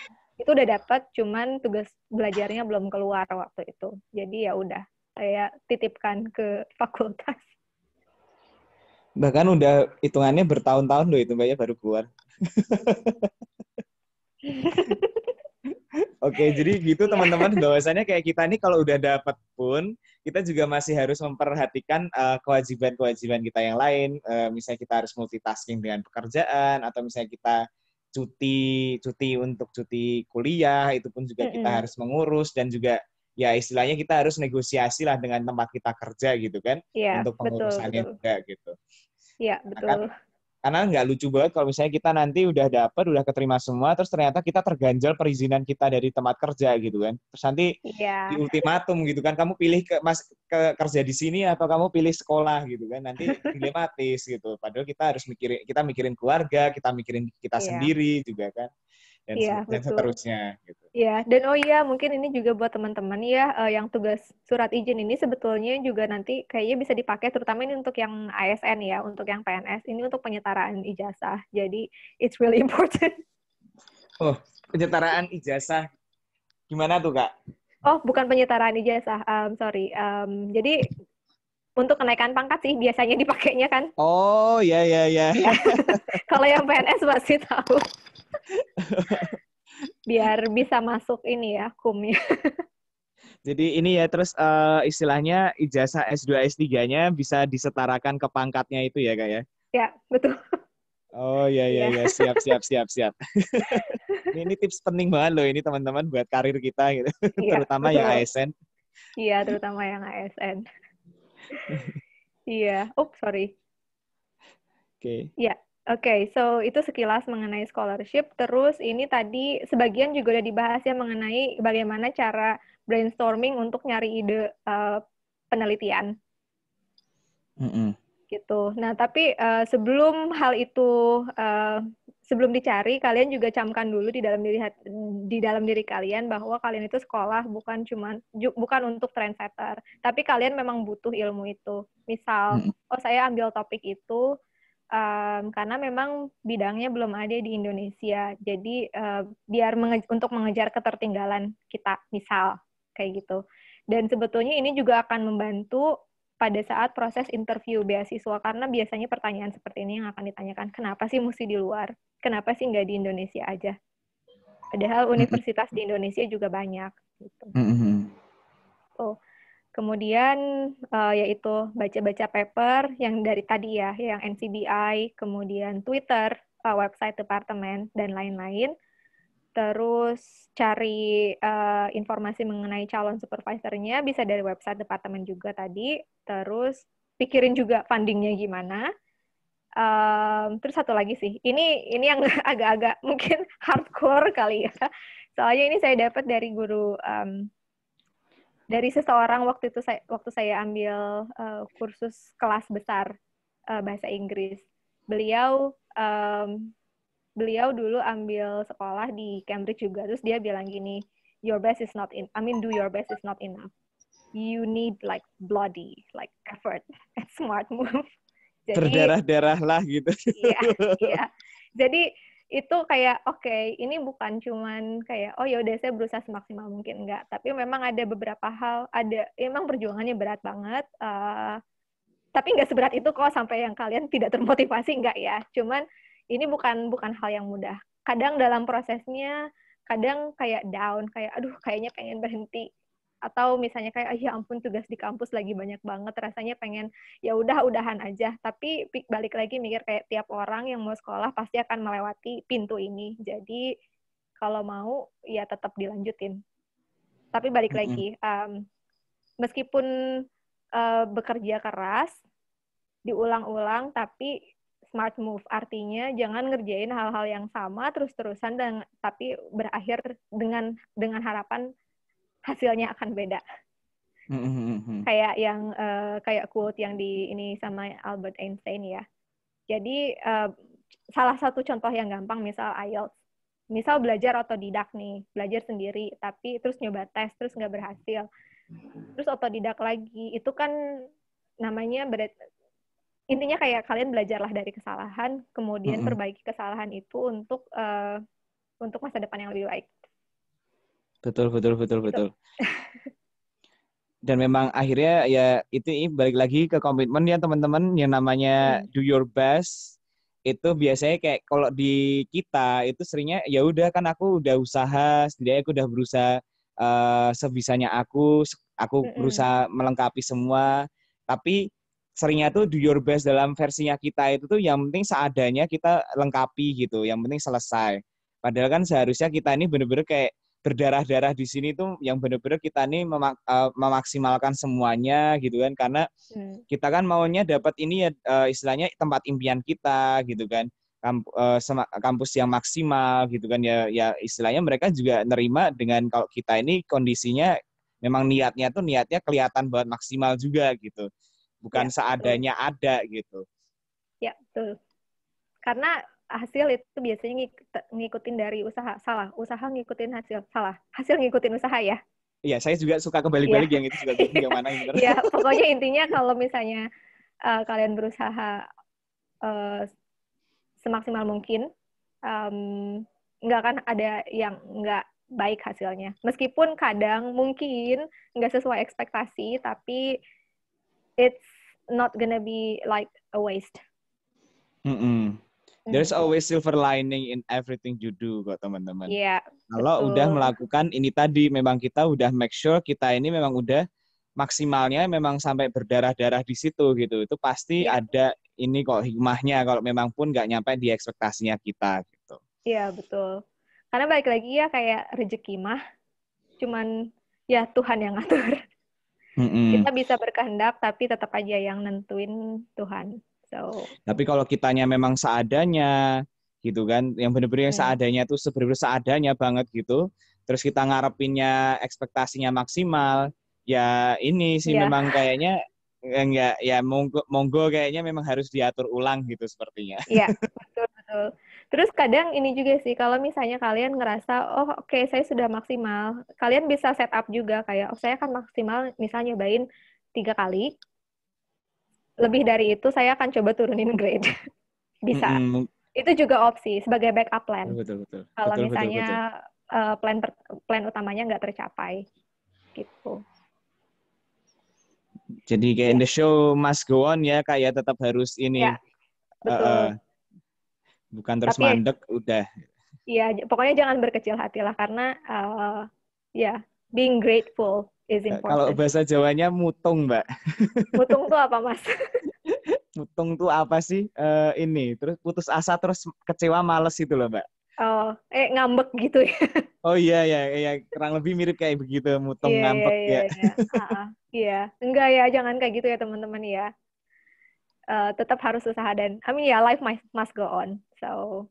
itu udah dapat, cuman tugas belajarnya belum keluar waktu itu. Jadi ya udah saya titipkan ke fakultas. Bahkan udah hitungannya bertahun-tahun loh itu Mbak ya baru keluar. Oke, jadi gitu teman-teman bahwasannya kayak kita nih kalau udah dapat pun kita juga masih harus memperhatikan eh, kewajiban-kewajiban uh, kita yang lain. Uh, misalnya kita harus multitasking dengan pekerjaan atau misalnya kita cuti cuti untuk cuti kuliah itu pun juga kita mm -hmm. harus mengurus dan juga ya istilahnya kita harus negosiasi lah dengan tempat kita kerja gitu kan ya, untuk pengurusannya betul, juga gitu. Iya nah, betul. Kan, karena nggak lucu banget kalau misalnya kita nanti udah dapat udah keterima semua terus ternyata kita terganjal perizinan kita dari tempat kerja gitu kan terus nanti yeah. di ultimatum gitu kan kamu pilih ke mas ke kerja di sini atau kamu pilih sekolah gitu kan nanti dilematis gitu padahal kita harus mikirin kita mikirin keluarga kita mikirin kita yeah. sendiri juga kan dan, ya, dan seterusnya. Gitu. Ya, dan oh iya mungkin ini juga buat teman-teman ya uh, yang tugas surat izin ini sebetulnya juga nanti kayaknya bisa dipakai terutama ini untuk yang ASN ya, untuk yang PNS ini untuk penyetaraan ijazah. Jadi it's really important. Oh, penyetaraan ijazah. Gimana tuh, Kak? Oh, bukan penyetaraan ijazah. Um, sorry. Um, jadi untuk kenaikan pangkat sih biasanya dipakainya kan. Oh, ya ya ya. Kalau yang PNS pasti tahu. Biar bisa masuk ini ya ya Jadi ini ya terus uh, istilahnya ijazah S2 S3-nya bisa disetarakan ke pangkatnya itu ya Kak ya. Ya, betul. Oh ya ya ya siap siap siap siap. ini, ini tips penting banget loh ini teman-teman buat karir kita gitu. Ya, terutama betul. yang ASN. Iya, terutama yang ASN. iya, oh sorry. Oke. Okay. Iya. Oke, okay, so itu sekilas mengenai scholarship. Terus ini tadi sebagian juga udah dibahas ya mengenai bagaimana cara brainstorming untuk nyari ide uh, penelitian. Mm -hmm. Gitu. Nah, tapi uh, sebelum hal itu uh, sebelum dicari, kalian juga camkan dulu di dalam diri di dalam diri kalian bahwa kalian itu sekolah bukan cuma bukan untuk trendsetter, tapi kalian memang butuh ilmu itu. Misal, mm -hmm. oh saya ambil topik itu um, karena memang bidangnya belum ada di Indonesia. Jadi uh, biar menge untuk mengejar ketertinggalan kita, misal kayak gitu. Dan sebetulnya ini juga akan membantu pada saat proses interview beasiswa karena biasanya pertanyaan seperti ini yang akan ditanyakan kenapa sih mesti di luar kenapa sih nggak di Indonesia aja padahal universitas di Indonesia juga banyak gitu oh Kemudian uh, yaitu baca-baca paper yang dari tadi ya, yang NCBI, kemudian Twitter, uh, website departemen dan lain-lain. Terus cari uh, informasi mengenai calon supervisornya bisa dari website departemen juga tadi. Terus pikirin juga fundingnya gimana. Um, terus satu lagi sih, ini ini yang agak-agak mungkin hardcore kali ya. Soalnya ini saya dapat dari guru um, dari seseorang waktu itu saya waktu saya ambil uh, kursus kelas besar uh, bahasa Inggris. Beliau um, beliau dulu ambil sekolah di Cambridge juga terus dia bilang gini, your best is not in I mean do your best is not enough. You need like bloody like effort and smart move. Jadi, darah lah gitu. Iya, iya. Jadi itu kayak oke okay, ini bukan cuman kayak oh ya udah saya berusaha semaksimal mungkin enggak tapi memang ada beberapa hal ada ya emang perjuangannya berat banget uh, tapi enggak seberat itu kok sampai yang kalian tidak termotivasi enggak ya cuman ini bukan bukan hal yang mudah kadang dalam prosesnya kadang kayak down kayak aduh kayaknya pengen berhenti atau misalnya kayak ah, ya ampun tugas di kampus lagi banyak banget rasanya pengen ya udah udahan aja tapi balik lagi mikir kayak tiap orang yang mau sekolah pasti akan melewati pintu ini jadi kalau mau ya tetap dilanjutin tapi balik lagi um, meskipun uh, bekerja keras diulang-ulang tapi smart move artinya jangan ngerjain hal-hal yang sama terus-terusan dan tapi berakhir dengan dengan harapan hasilnya akan beda. Mm-hmm. Kayak yang uh, kayak quote yang di ini sama Albert Einstein ya. Jadi uh, salah satu contoh yang gampang misal IELTS. Misal belajar otodidak nih, belajar sendiri tapi terus nyoba tes terus nggak berhasil. Terus otodidak lagi, itu kan namanya berat, intinya kayak kalian belajarlah dari kesalahan, kemudian mm-hmm. perbaiki kesalahan itu untuk uh, untuk masa depan yang lebih baik. Betul, betul, betul, gitu. betul. Dan memang akhirnya ya itu balik lagi ke komitmen ya teman-teman yang namanya hmm. do your best itu biasanya kayak kalau di kita itu seringnya ya udah kan aku udah usaha setidaknya aku udah berusaha uh, sebisanya aku aku berusaha melengkapi semua tapi seringnya tuh do your best dalam versinya kita itu tuh yang penting seadanya kita lengkapi gitu yang penting selesai padahal kan seharusnya kita ini bener-bener kayak berdarah-darah di sini tuh yang benar-benar kita nih memak e, memaksimalkan semuanya gitu kan karena hmm. kita kan maunya dapat ini ya uh, istilahnya tempat impian kita gitu kan kamp uh, kampus yang maksimal gitu kan ya ya istilahnya mereka juga nerima dengan kalau kita ini kondisinya memang niatnya tuh niatnya kelihatan buat maksimal juga gitu bukan ya, seadanya betul. ada gitu ya betul karena hasil itu biasanya ngikutin dari usaha salah usaha ngikutin hasil salah hasil ngikutin usaha ya Iya, saya juga suka kebalik-balik yeah. yang itu juga yang mana yang terus. Iya, pokoknya intinya kalau misalnya uh, kalian berusaha uh, semaksimal mungkin, um, nggak akan ada yang nggak baik hasilnya. Meskipun kadang mungkin nggak sesuai ekspektasi, tapi it's not gonna be like a waste. Mm -mm. There's always silver lining in everything you do kok teman-teman. Iya. Yeah, Kalau betul. udah melakukan ini tadi memang kita udah make sure kita ini memang udah maksimalnya memang sampai berdarah-darah di situ gitu. Itu pasti yeah. ada ini kok hikmahnya kalau memang pun nggak nyampe di ekspektasinya kita gitu. Iya, betul. Karena balik lagi ya kayak rezeki mah cuman ya Tuhan yang ngatur. Mm -hmm. Kita bisa berkehendak tapi tetap aja yang nentuin Tuhan. So. Tapi kalau kitanya memang seadanya gitu kan, yang benar-benar yang iya. seadanya itu sebenarnya seadanya banget gitu. Terus kita ngarepinnya ekspektasinya maksimal. Ya ini sih yeah. memang kayaknya eh, enggak ya monggo monggo kayaknya memang harus diatur ulang gitu sepertinya. Iya, betul betul. Terus kadang ini juga sih kalau misalnya kalian ngerasa oh oke okay, saya sudah maksimal, kalian bisa set up juga kayak oh saya akan maksimal misalnya nyobain tiga kali, lebih dari itu saya akan coba turunin grade bisa mm -hmm. itu juga opsi sebagai backup plan betul, betul. kalau betul, misalnya betul, betul. Uh, plan per, plan utamanya nggak tercapai gitu jadi kayak yeah. the show must go on ya kayak ya. tetap harus ini yeah, ya, eh, betul. Uh, bukan terus Tapi, mandek udah Iya, pokoknya jangan berkecil hati lah karena uh, ya yeah, being grateful is eh, important. Kalau bahasa Jawanya mutung, Mbak. Mutung tuh apa, Mas? mutung tuh apa sih? Uh, ini, terus putus asa terus kecewa males itu loh, Mbak. Oh, eh ngambek gitu ya. Oh iya ya, iya, kurang lebih mirip kayak begitu, mutung yeah, ngambek yeah, ya. Iya, yeah. uh, yeah. enggak ya, jangan kayak gitu ya teman-teman ya. Uh, tetap harus usaha dan, I mean ya yeah, life must, must go on. So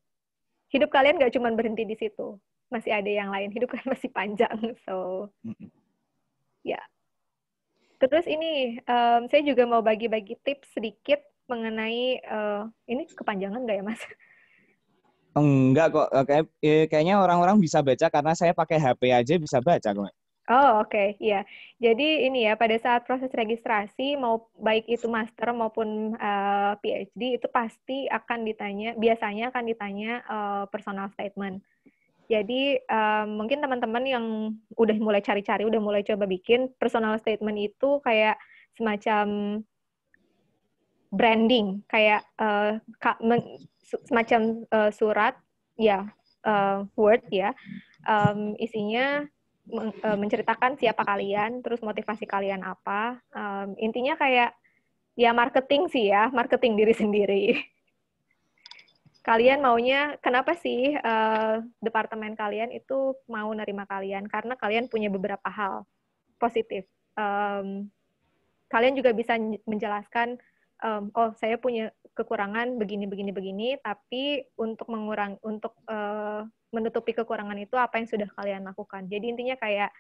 hidup kalian gak cuma berhenti di situ, masih ada yang lain. Hidup kan masih panjang, so ya. Terus ini um, saya juga mau bagi-bagi tips sedikit mengenai uh, ini kepanjangan nggak ya mas? Enggak kok, eh, kayak, eh, kayaknya orang-orang bisa baca karena saya pakai HP aja bisa baca kok. Oh oke, okay. ya. Jadi ini ya pada saat proses registrasi mau baik itu master maupun uh, PhD itu pasti akan ditanya, biasanya akan ditanya uh, personal statement. Jadi um, mungkin teman-teman yang udah mulai cari-cari, udah mulai coba bikin personal statement itu kayak semacam branding, kayak uh, semacam uh, surat, ya uh, word ya, um, isinya men uh, menceritakan siapa kalian, terus motivasi kalian apa, um, intinya kayak ya marketing sih ya, marketing diri sendiri. kalian maunya kenapa sih uh, departemen kalian itu mau nerima kalian karena kalian punya beberapa hal positif um, kalian juga bisa menjelaskan um, oh saya punya kekurangan begini begini begini tapi untuk mengurang untuk uh, menutupi kekurangan itu apa yang sudah kalian lakukan jadi intinya kayak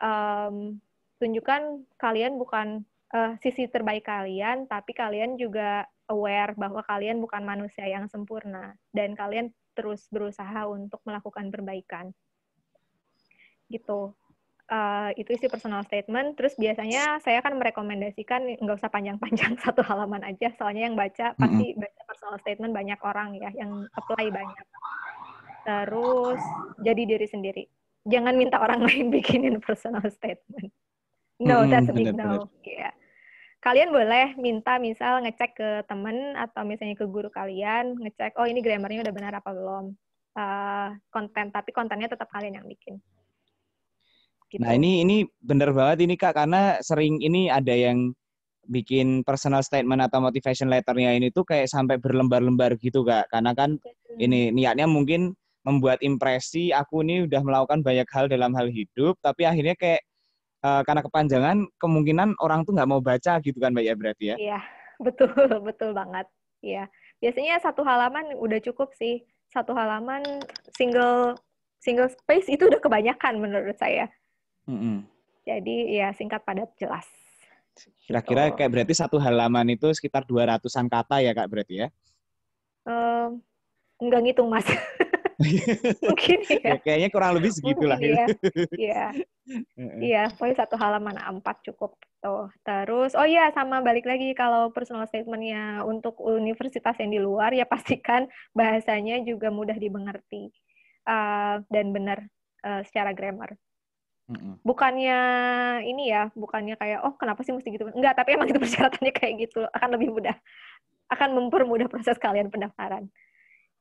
um, tunjukkan kalian bukan uh, sisi terbaik kalian tapi kalian juga aware bahwa kalian bukan manusia yang sempurna dan kalian terus berusaha untuk melakukan perbaikan. Gitu. Uh, itu isi personal statement. Terus biasanya saya akan merekomendasikan nggak usah panjang-panjang satu halaman aja, soalnya yang baca pasti baca personal statement banyak orang ya, yang apply banyak. Terus jadi diri sendiri. Jangan minta orang lain bikinin personal statement. No, that's a big no. Yeah kalian boleh minta misal ngecek ke temen atau misalnya ke guru kalian ngecek oh ini grammarnya udah benar apa belum uh, konten tapi kontennya tetap kalian yang bikin gitu. nah ini ini benar banget ini kak karena sering ini ada yang bikin personal statement atau motivation letternya ini tuh kayak sampai berlembar-lembar gitu kak karena kan ini niatnya mungkin membuat impresi aku ini udah melakukan banyak hal dalam hal hidup tapi akhirnya kayak Eh, karena kepanjangan kemungkinan orang tuh nggak mau baca gitu kan Mbak ya berarti ya? Iya, betul, betul banget. Iya. Biasanya satu halaman udah cukup sih. Satu halaman single single space itu udah kebanyakan menurut saya. Mm -hmm. Jadi ya singkat padat jelas. Kira-kira gitu. kayak berarti satu halaman itu sekitar 200-an kata ya Kak berarti ya? uh, enggak ngitung Mas. Mungkin ya. ya. Kayaknya kurang lebih segitulah. ya. Ya. Iya, pokoknya satu halaman A4 cukup tuh. Terus, oh iya sama balik lagi kalau personal statementnya untuk universitas yang di luar ya pastikan bahasanya juga mudah dimengerti uh, dan benar uh, secara grammar. Mm-hmm. Bukannya ini ya, bukannya kayak oh kenapa sih mesti gitu? Enggak, tapi emang itu persyaratannya kayak gitu akan lebih mudah, akan mempermudah proses kalian pendaftaran.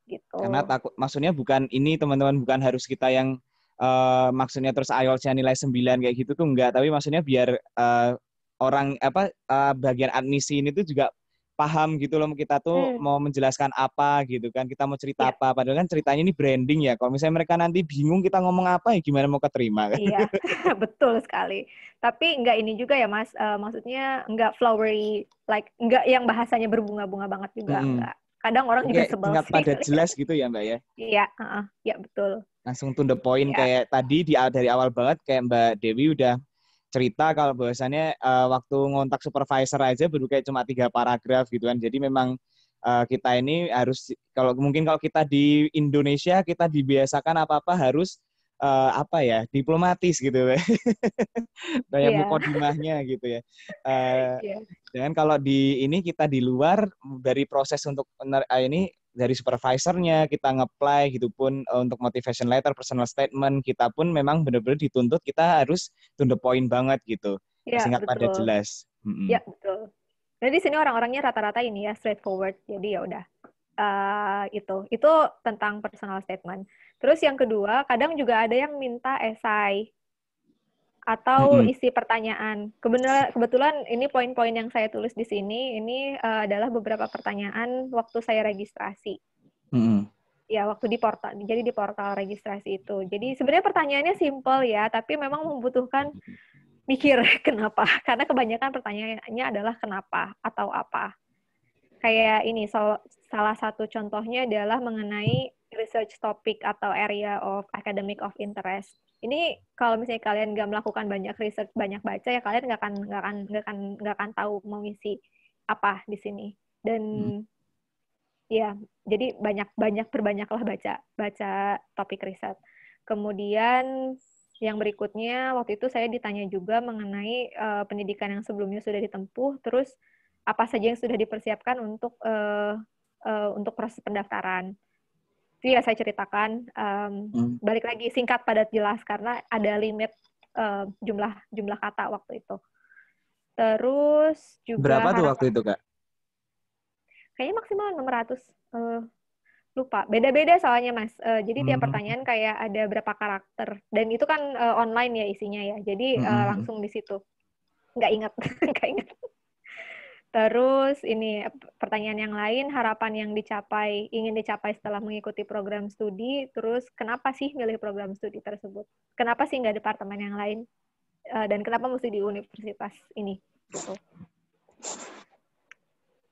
Gitu. Karena takut, maksudnya bukan ini teman-teman bukan harus kita yang uh, maksudnya terus IELTS-nya nilai 9 kayak gitu tuh enggak, tapi maksudnya biar uh, orang apa uh, bagian admisi ini tuh juga paham gitu loh kita tuh hmm. mau menjelaskan apa gitu kan kita mau cerita yeah. apa padahal kan ceritanya ini branding ya kalau misalnya mereka nanti bingung kita ngomong apa ya gimana mau keterima kan iya betul sekali tapi enggak ini juga ya mas uh, maksudnya enggak flowery like enggak yang bahasanya berbunga-bunga banget juga hmm. enggak kadang orang juga sebel sih. pada jelas gitu ya mbak ya iya uh, ya betul langsung to the point ya. kayak tadi di dari awal banget kayak mbak Dewi udah cerita kalau bahwasannya uh, waktu ngontak supervisor aja baru kayak cuma tiga paragraf gitu kan jadi memang uh, kita ini harus kalau mungkin kalau kita di Indonesia kita dibiasakan apa apa harus uh, apa ya diplomatis gitu ya banyak yeah. mukodimahnya gitu ya uh, eh, yeah. dan kalau di ini kita di luar dari proses untuk eh, ini dari supervisornya kita ngeplay gitu pun untuk motivation letter personal statement kita pun memang benar-benar dituntut kita harus to the point banget gitu ya, singkat pada jelas mm -hmm. ya betul jadi sini orang-orangnya rata-rata ini ya straightforward jadi ya udah uh, itu itu tentang personal statement terus yang kedua kadang juga ada yang minta esai atau hmm. isi pertanyaan kebetulan kebetulan ini poin-poin yang saya tulis di sini ini uh, adalah beberapa pertanyaan waktu saya registrasi hmm. ya waktu di portal jadi di portal registrasi itu jadi sebenarnya pertanyaannya simple ya tapi memang membutuhkan mikir kenapa karena kebanyakan pertanyaannya adalah kenapa atau apa kayak ini so, salah satu contohnya adalah mengenai research topic atau area of academic of interest. Ini kalau misalnya kalian nggak melakukan banyak research, banyak baca ya kalian nggak akan nggak akan nggak akan nggak akan tahu mau ngisi apa di sini. Dan hmm. ya jadi banyak banyak perbanyaklah baca baca topik riset. Kemudian yang berikutnya waktu itu saya ditanya juga mengenai uh, pendidikan yang sebelumnya sudah ditempuh, terus apa saja yang sudah dipersiapkan untuk uh, uh, untuk proses pendaftaran. Itu ya saya ceritakan. Um, hmm. Balik lagi singkat padat jelas karena ada limit uh, jumlah jumlah kata waktu itu. Terus juga berapa tuh waktu itu kak? Kayaknya maksimal 600. Uh, lupa beda-beda soalnya mas uh, jadi hmm. tiap pertanyaan kayak ada berapa karakter dan itu kan uh, online ya isinya ya jadi uh, langsung di situ Gak ingat nggak ingat Terus ini pertanyaan yang lain, harapan yang dicapai, ingin dicapai setelah mengikuti program studi, terus kenapa sih milih program studi tersebut? Kenapa sih nggak departemen yang lain? Eh, dan kenapa mesti di universitas ini? Gitu.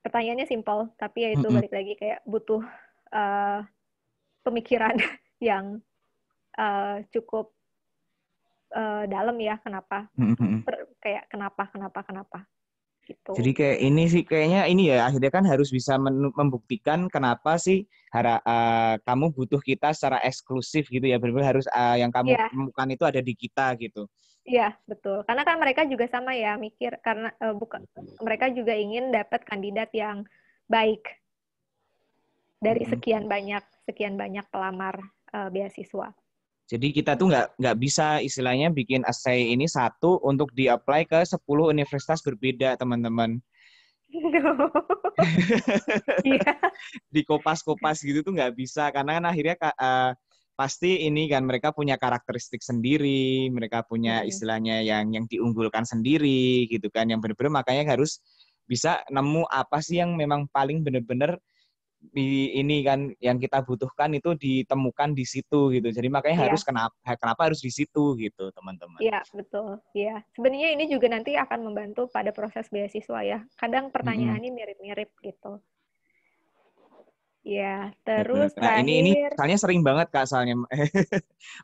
Pertanyaannya simpel, tapi ya itu balik lagi kayak butuh uh, pemikiran yang uh, cukup uh, dalam ya, kenapa? Per, kayak kenapa, kenapa, kenapa Gitu. Jadi kayak ini sih kayaknya ini ya akhirnya kan harus bisa membuktikan kenapa sih hara, uh, kamu butuh kita secara eksklusif gitu ya berarti harus uh, yang kamu yeah. temukan itu ada di kita gitu. Iya yeah, betul karena kan mereka juga sama ya mikir karena uh, eh, bukan mereka juga ingin dapat kandidat yang baik dari sekian banyak sekian banyak pelamar uh, beasiswa. Jadi kita tuh nggak nggak bisa istilahnya bikin essay ini satu untuk di-apply ke 10 universitas berbeda, teman-teman. Iya. di kopas-kopas gitu tuh nggak bisa karena kan akhirnya uh, pasti ini kan mereka punya karakteristik sendiri, mereka punya iya. istilahnya yang yang diunggulkan sendiri gitu kan yang benar-benar makanya harus bisa nemu apa sih yang memang paling benar-benar di ini kan yang kita butuhkan itu ditemukan di situ gitu. Jadi makanya yeah. harus kenapa kenapa harus di situ gitu, teman-teman. Iya, betul. Iya. Sebenarnya ini juga nanti akan membantu pada proses beasiswa ya. Kadang pertanyaannya mirip-mirip mm -hmm. gitu. Iya, gitu. terus nah, terakhir... ini ini soalnya sering banget kak soalnya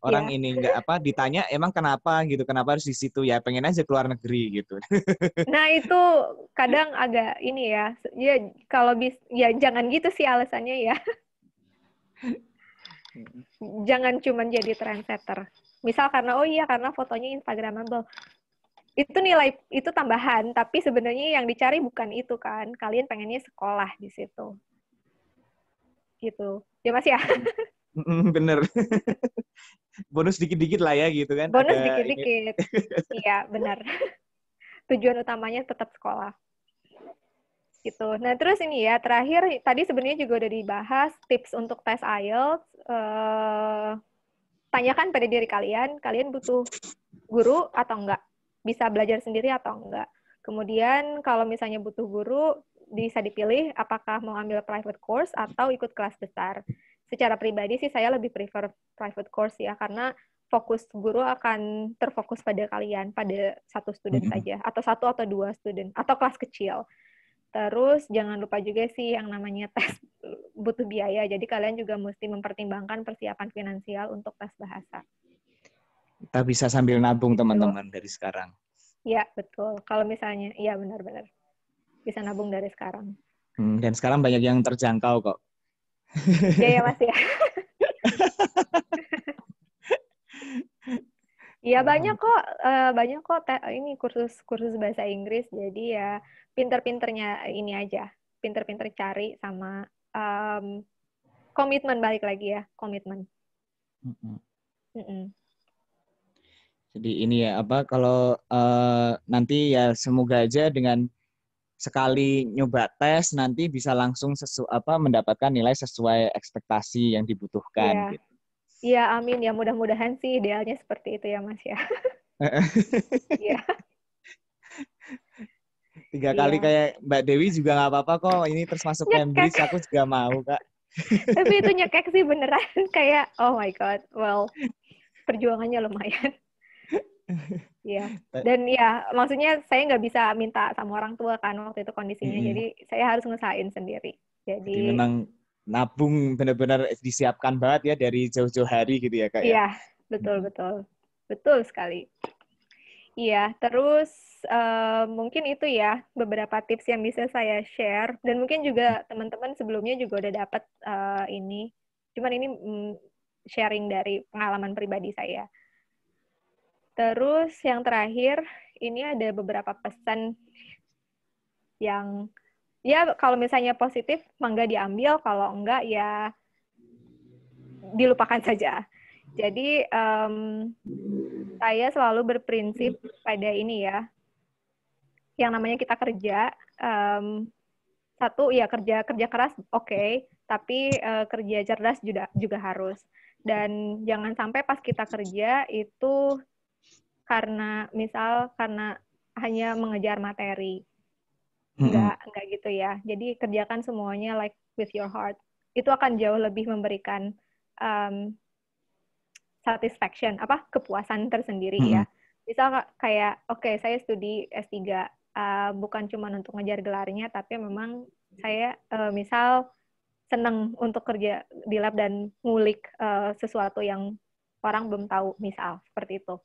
orang ya. ini nggak apa ditanya emang kenapa gitu kenapa harus di situ ya pengen aja keluar negeri gitu. nah itu kadang agak ini ya ya kalau bis ya jangan gitu sih alasannya ya. jangan cuman jadi trendsetter. Misal karena oh iya karena fotonya instagramable itu nilai itu tambahan tapi sebenarnya yang dicari bukan itu kan kalian pengennya sekolah di situ gitu. Ya Mas ya? Bener. Bonus dikit-dikit lah ya gitu kan. Bonus dikit-dikit. iya, bener Tujuan utamanya tetap sekolah. Gitu. Nah, terus ini ya, terakhir tadi sebenarnya juga udah dibahas tips untuk tes IELTS. Eh, tanyakan pada diri kalian, kalian butuh guru atau enggak? Bisa belajar sendiri atau enggak? Kemudian kalau misalnya butuh guru, bisa dipilih apakah mau ambil private course atau ikut kelas besar. Secara pribadi sih saya lebih prefer private course ya karena fokus guru akan terfokus pada kalian pada satu student mm -hmm. atau satu atau dua student atau kelas kecil. Terus jangan lupa juga sih yang namanya tes butuh biaya. Jadi kalian juga mesti mempertimbangkan persiapan finansial untuk tes bahasa. Kita bisa sambil nabung teman-teman dari sekarang. Ya, betul. Kalau misalnya, ya benar-benar bisa nabung dari sekarang. Hmm, dan sekarang banyak yang terjangkau kok. Iya ya mas ya. Iya banyak kok, uh, banyak kok ini kursus-kursus bahasa Inggris. Jadi ya pinter-pinternya ini aja, pinter-pinter cari sama um, komitmen balik lagi ya, komitmen. Jadi ini ya apa kalau uh, nanti ya semoga aja dengan sekali nyoba tes nanti bisa langsung sesu apa mendapatkan nilai sesuai ekspektasi yang dibutuhkan. Iya, gitu. ya, amin ya mudah-mudahan sih idealnya seperti itu ya Mas ya. Iya. Tiga kali iya. kayak Mbak Dewi juga nggak apa-apa kok. Ini termasuk masuk Cambridge aku juga mau kak. Tapi itu nyekek sih beneran kayak oh my god, well perjuangannya lumayan. Iya. Dan ya, maksudnya saya nggak bisa minta sama orang tua kan waktu itu kondisinya. -hmm. Jadi saya harus ngesain sendiri. Jadi, Jadi memang nabung benar-benar disiapkan banget ya dari jauh-jauh hari gitu ya kak. Ya? Iya, ya? betul betul, betul sekali. Iya, terus uh, mungkin itu ya beberapa tips yang bisa saya share dan mungkin juga teman-teman sebelumnya juga udah dapat uh, ini. Cuman ini mm, sharing dari pengalaman pribadi saya. Terus yang terakhir, ini ada beberapa pesan yang ya kalau misalnya positif mangga diambil, kalau enggak ya dilupakan saja. Jadi um, saya selalu berprinsip pada ini ya, yang namanya kita kerja um, satu ya kerja kerja keras oke, okay, tapi uh, kerja cerdas juga juga harus dan jangan sampai pas kita kerja itu karena misal karena hanya mengejar materi. Enggak, mm-hmm. enggak gitu ya. Jadi kerjakan semuanya like with your heart. Itu akan jauh lebih memberikan um, satisfaction, apa kepuasan tersendiri mm-hmm. ya. Misal kayak oke, okay, saya studi S3 uh, bukan cuma untuk ngejar gelarnya tapi memang saya uh, misal senang untuk kerja di lab dan ngulik uh, sesuatu yang orang belum tahu misal seperti itu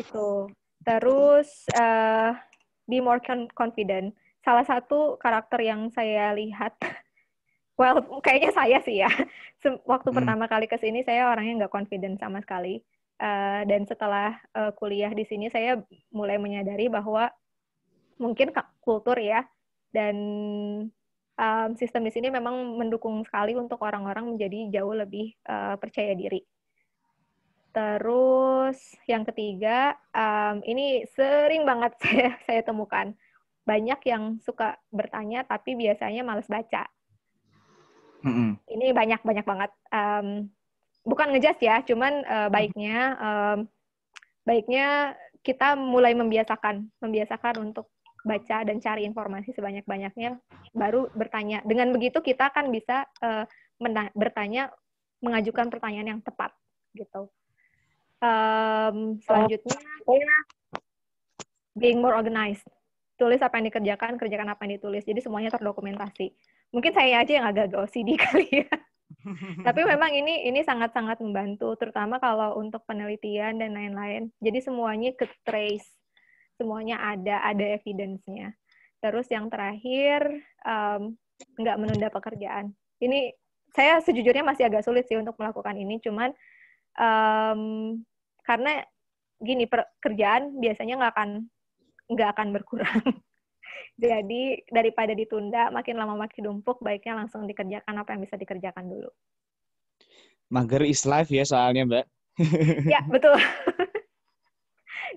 gitu. Terus uh, be more confident. Salah satu karakter yang saya lihat, well kayaknya saya sih ya. Waktu hmm. pertama kali ke sini saya orangnya nggak confident sama sekali. Uh, dan setelah uh, kuliah di sini saya mulai menyadari bahwa mungkin kultur ya dan um, sistem di sini memang mendukung sekali untuk orang-orang menjadi jauh lebih uh, percaya diri Terus yang ketiga, um, ini sering banget saya, saya temukan. Banyak yang suka bertanya tapi biasanya males baca. Mm-hmm. Ini banyak-banyak banget. Um, bukan ngejas ya, cuman uh, baiknya um, baiknya kita mulai membiasakan, membiasakan untuk baca dan cari informasi sebanyak-banyaknya, baru bertanya. Dengan begitu kita akan bisa uh, bertanya, mengajukan pertanyaan yang tepat gitu um, selanjutnya being more organized tulis apa yang dikerjakan kerjakan apa yang ditulis jadi semuanya terdokumentasi mungkin saya aja yang agak OCD kali ya tapi memang ini ini sangat sangat membantu terutama kalau untuk penelitian dan lain-lain jadi semuanya ke trace semuanya ada ada evidence-nya terus yang terakhir um, nggak menunda pekerjaan ini saya sejujurnya masih agak sulit sih untuk melakukan ini cuman um, karena gini pekerjaan biasanya nggak akan nggak akan berkurang jadi daripada ditunda makin lama makin numpuk baiknya langsung dikerjakan apa yang bisa dikerjakan dulu mager is life ya soalnya mbak ya betul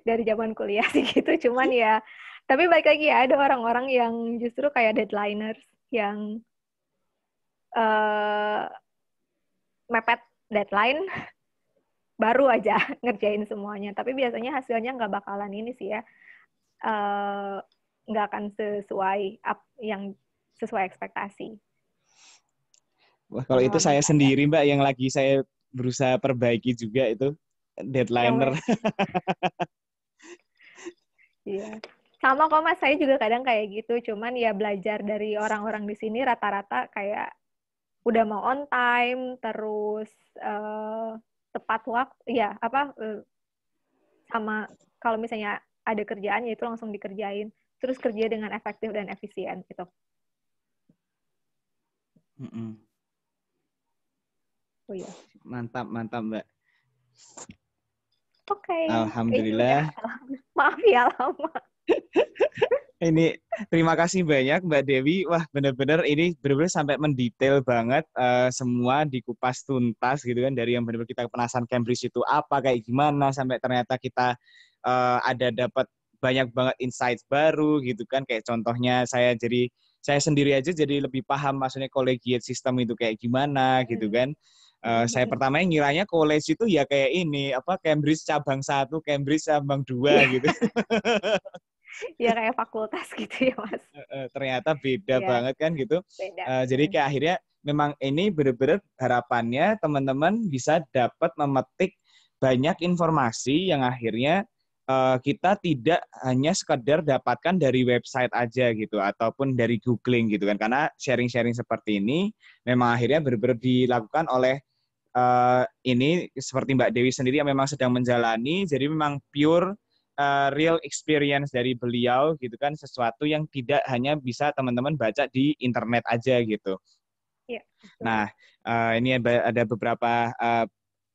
dari zaman kuliah sih gitu cuman ya tapi baik lagi ya ada orang-orang yang justru kayak deadliners yang uh, mepet deadline baru aja ngerjain semuanya. Tapi biasanya hasilnya nggak bakalan ini sih ya, eh, nggak uh, akan sesuai up, yang sesuai ekspektasi. Wah, kalau oh, itu saya ya. sendiri mbak yang lagi saya berusaha perbaiki juga itu deadliner. Iya. Sama kok mas, saya juga kadang kayak gitu. Cuman ya belajar dari orang-orang di sini rata-rata kayak udah mau on time, terus uh, tepat waktu ya apa eh, sama kalau misalnya ada kerjaan ya itu langsung dikerjain terus kerja dengan efektif dan efisien gitu mm -mm. oh iya mantap mantap mbak oke okay. alhamdulillah maaf ya lama ini terima kasih banyak Mbak Dewi. Wah, benar-benar ini benar-benar sampai mendetail banget uh, semua dikupas tuntas gitu kan dari yang benar-benar kita penasaran Cambridge itu apa kayak gimana sampai ternyata kita uh, ada dapat banyak banget insight baru gitu kan kayak contohnya saya jadi saya sendiri aja jadi lebih paham maksudnya collegiate system itu kayak gimana gitu kan. Uh, saya pertama yang ngiranya college itu ya kayak ini apa Cambridge cabang satu, Cambridge cabang dua iya. gitu. ya kayak fakultas gitu ya mas ternyata beda ya. banget kan gitu Uh, jadi kayak akhirnya memang ini benar-benar harapannya teman-teman bisa dapat memetik banyak informasi yang akhirnya uh, kita tidak hanya sekedar dapatkan dari website aja gitu ataupun dari googling gitu kan karena sharing-sharing seperti ini memang akhirnya benar-benar dilakukan oleh uh, ini seperti Mbak Dewi sendiri yang memang sedang menjalani jadi memang pure uh, real experience dari beliau gitu kan sesuatu yang tidak hanya bisa teman-teman baca di internet aja gitu. Iya, nah uh, ini ada beberapa eh,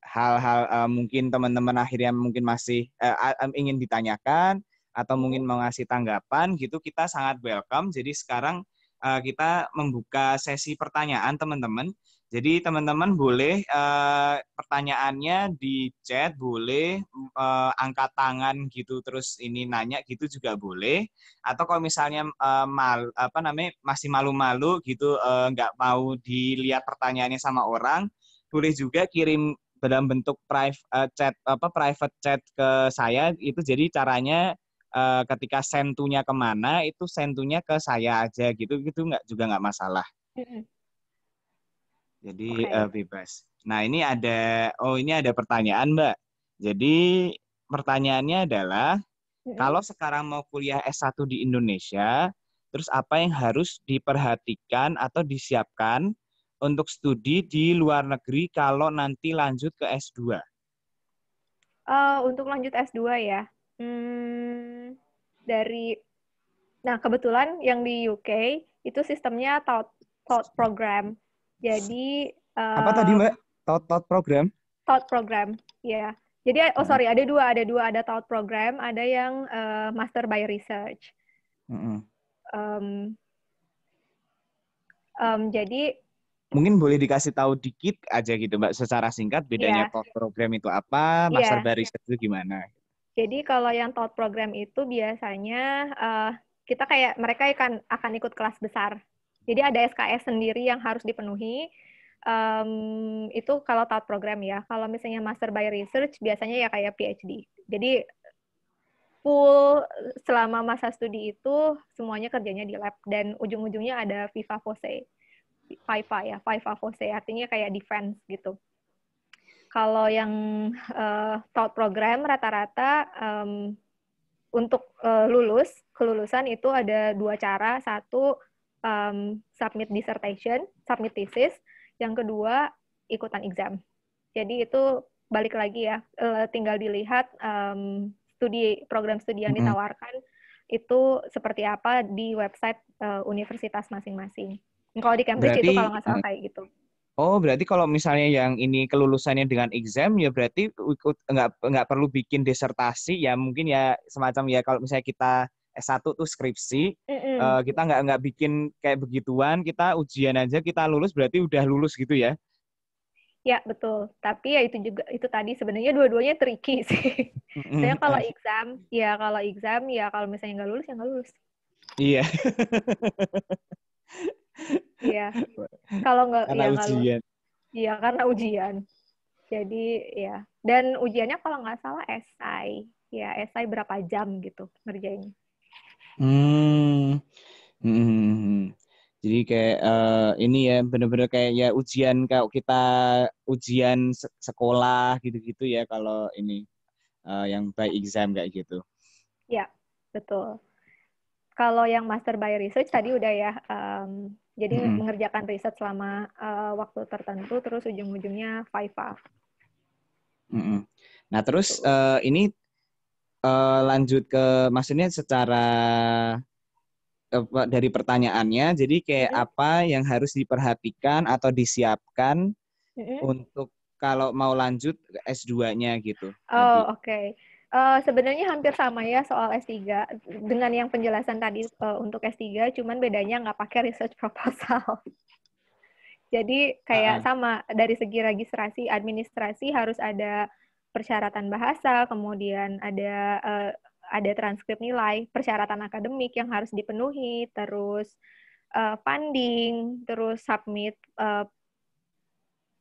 hal-hal uh, mungkin teman-teman akhirnya mungkin masih uh, ingin ditanyakan atau iya. mungkin mau ngasih tanggapan gitu kita sangat welcome jadi sekarang uh, kita membuka sesi pertanyaan teman-teman jadi teman-teman boleh uh, pertanyaannya di chat, boleh uh, angkat tangan gitu terus ini nanya gitu juga boleh. Atau kalau misalnya uh, mal apa namanya masih malu-malu gitu uh, mau dilihat pertanyaannya sama orang, boleh juga kirim dalam bentuk private uh, chat apa private chat ke saya itu jadi caranya uh, ketika sentunya kemana itu sentunya ke saya aja gitu gitu nggak juga nggak masalah. Jadi okay. uh, eh, bebas. Nah, ini ada oh ini ada pertanyaan, Mbak. Jadi pertanyaannya adalah mm-hmm. kalau sekarang mau kuliah S1 di Indonesia, terus apa yang harus diperhatikan atau disiapkan untuk studi di luar negeri kalau nanti lanjut ke S2? Uh, eh, untuk lanjut S2 ya. Hmm, dari Nah, kebetulan yang di UK itu sistemnya thought, taught program. Jadi uh, apa tadi eh, Mbak? Thought Thought program? Thought program, ya. Yeah. Jadi oh hmm. sorry ada dua ada dua ada Thought program, ada yang uh, Master by Research. Mm -hmm. um, um, jadi mungkin boleh dikasih tahu dikit aja gitu mbak secara singkat bedanya yeah. thought program itu apa iya. master yeah. research itu gimana jadi kalau yang thought program itu biasanya uh, kita kayak mereka akan akan ikut kelas besar jadi ada SKS sendiri yang harus dipenuhi. Um, itu kalau taat program ya. Kalau misalnya master by research biasanya ya kayak PhD. Jadi full selama masa studi itu semuanya kerjanya di lab dan ujung-ujungnya ada FIFA FOSE. FIFA ya, FIFA FOSE artinya kayak defense gitu. Kalau yang uh, eh, taut program rata-rata untuk uh, lulus kelulusan itu ada dua cara. Satu um, submit dissertation, submit thesis, yang kedua ikutan exam. Jadi itu balik lagi ya, eh, tinggal dilihat um, studi program studi yang ditawarkan mm-hmm. itu seperti apa di website uh, universitas masing-masing. Kalau di Cambridge berarti, itu kalau nggak salah mm. gitu. Oh, berarti kalau misalnya yang ini kelulusannya dengan exam ya berarti ikut nggak nggak perlu bikin disertasi ya mungkin ya semacam ya kalau misalnya kita S1 tuh skripsi. Mm-hmm. Uh, kita nggak nggak bikin kayak begituan, kita ujian aja kita lulus berarti udah lulus gitu ya. Ya, betul. Tapi ya itu juga itu tadi sebenarnya dua-duanya tricky sih. Mm-hmm. Saya kalau exam, ya kalau exam ya kalau misalnya nggak lulus ya nggak lulus. Iya. Iya. kalau nggak karena ya, ujian. Iya, karena ujian. Jadi ya, dan ujiannya kalau nggak salah si Ya, si berapa jam gitu ngerjainnya. Hmm. Hmm, hmm, hmm, Jadi kayak, uh, ini ya bener-bener kayak ya ujian kalau kita ujian se sekolah gitu-gitu ya kalau ini, uh, yang by exam kayak gitu? Ya betul. Kalau yang master by research tadi udah ya, um, jadi hmm. mengerjakan riset selama, uh, waktu tertentu terus ujung-ujungnya FIFA. Nah terus, uh, ini uh, lanjut ke maksudnya secara uh, dari pertanyaannya, jadi kayak mm-hmm. apa yang harus diperhatikan atau disiapkan mm-hmm. untuk kalau mau lanjut S2-nya gitu. Oh, oke. Okay. Uh, eh, sebenarnya hampir sama ya soal S3 dengan yang penjelasan tadi uh, untuk S3, cuman bedanya nggak pakai research proposal. Jadi kayak uh-huh. sama dari segi registrasi, administrasi harus ada persyaratan bahasa, kemudian ada uh, ada transkrip nilai, persyaratan akademik yang harus dipenuhi, terus uh, funding, terus submit uh,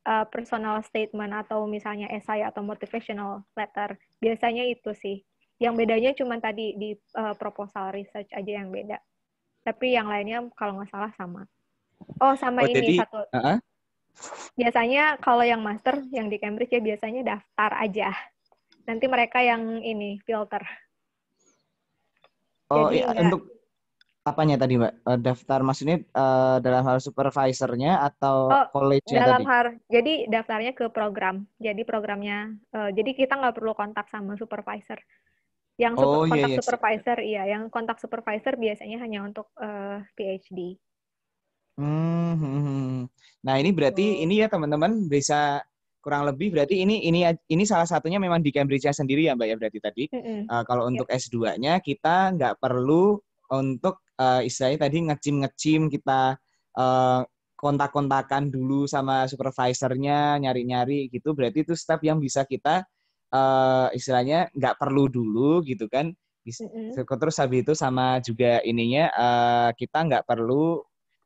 uh, personal statement atau misalnya essay atau motivational letter. Biasanya itu sih. Yang bedanya cuma tadi di uh, proposal research aja yang beda. Tapi yang lainnya kalau nggak salah sama. Oh, sama oh, ini jadi, satu. Uh -huh. Biasanya kalau yang master yang di Cambridge ya biasanya daftar aja. Nanti mereka yang ini filter. Oh Jadi iya, enggak, untuk apanya tadi mbak eh, daftar maksudnya uh, dalam hal supervisornya atau oh, college dalam tadi? hal jadi daftarnya ke program jadi programnya uh, jadi kita nggak perlu kontak sama supervisor yang super, oh, iya, kontak yeah, iya, yeah. iya yang kontak supervisor biasanya hanya untuk uh, PhD Hmm, hmm, hmm, hmm. Nah ini berarti ini ya teman-teman bisa kurang lebih berarti ini ini ini salah satunya memang di Cambridge sendiri ya mbak ya berarti tadi. Mm-hmm. Uh, kalau iya. untuk yep. S2-nya kita nggak perlu untuk uh, istilahnya tadi ngecim-ngecim kita uh, kontak-kontakan dulu sama supervisornya nyari-nyari gitu. Berarti itu step yang bisa kita uh, istilahnya nggak perlu dulu gitu kan. mm-hmm. Terus habis itu sama juga ininya uh, kita nggak perlu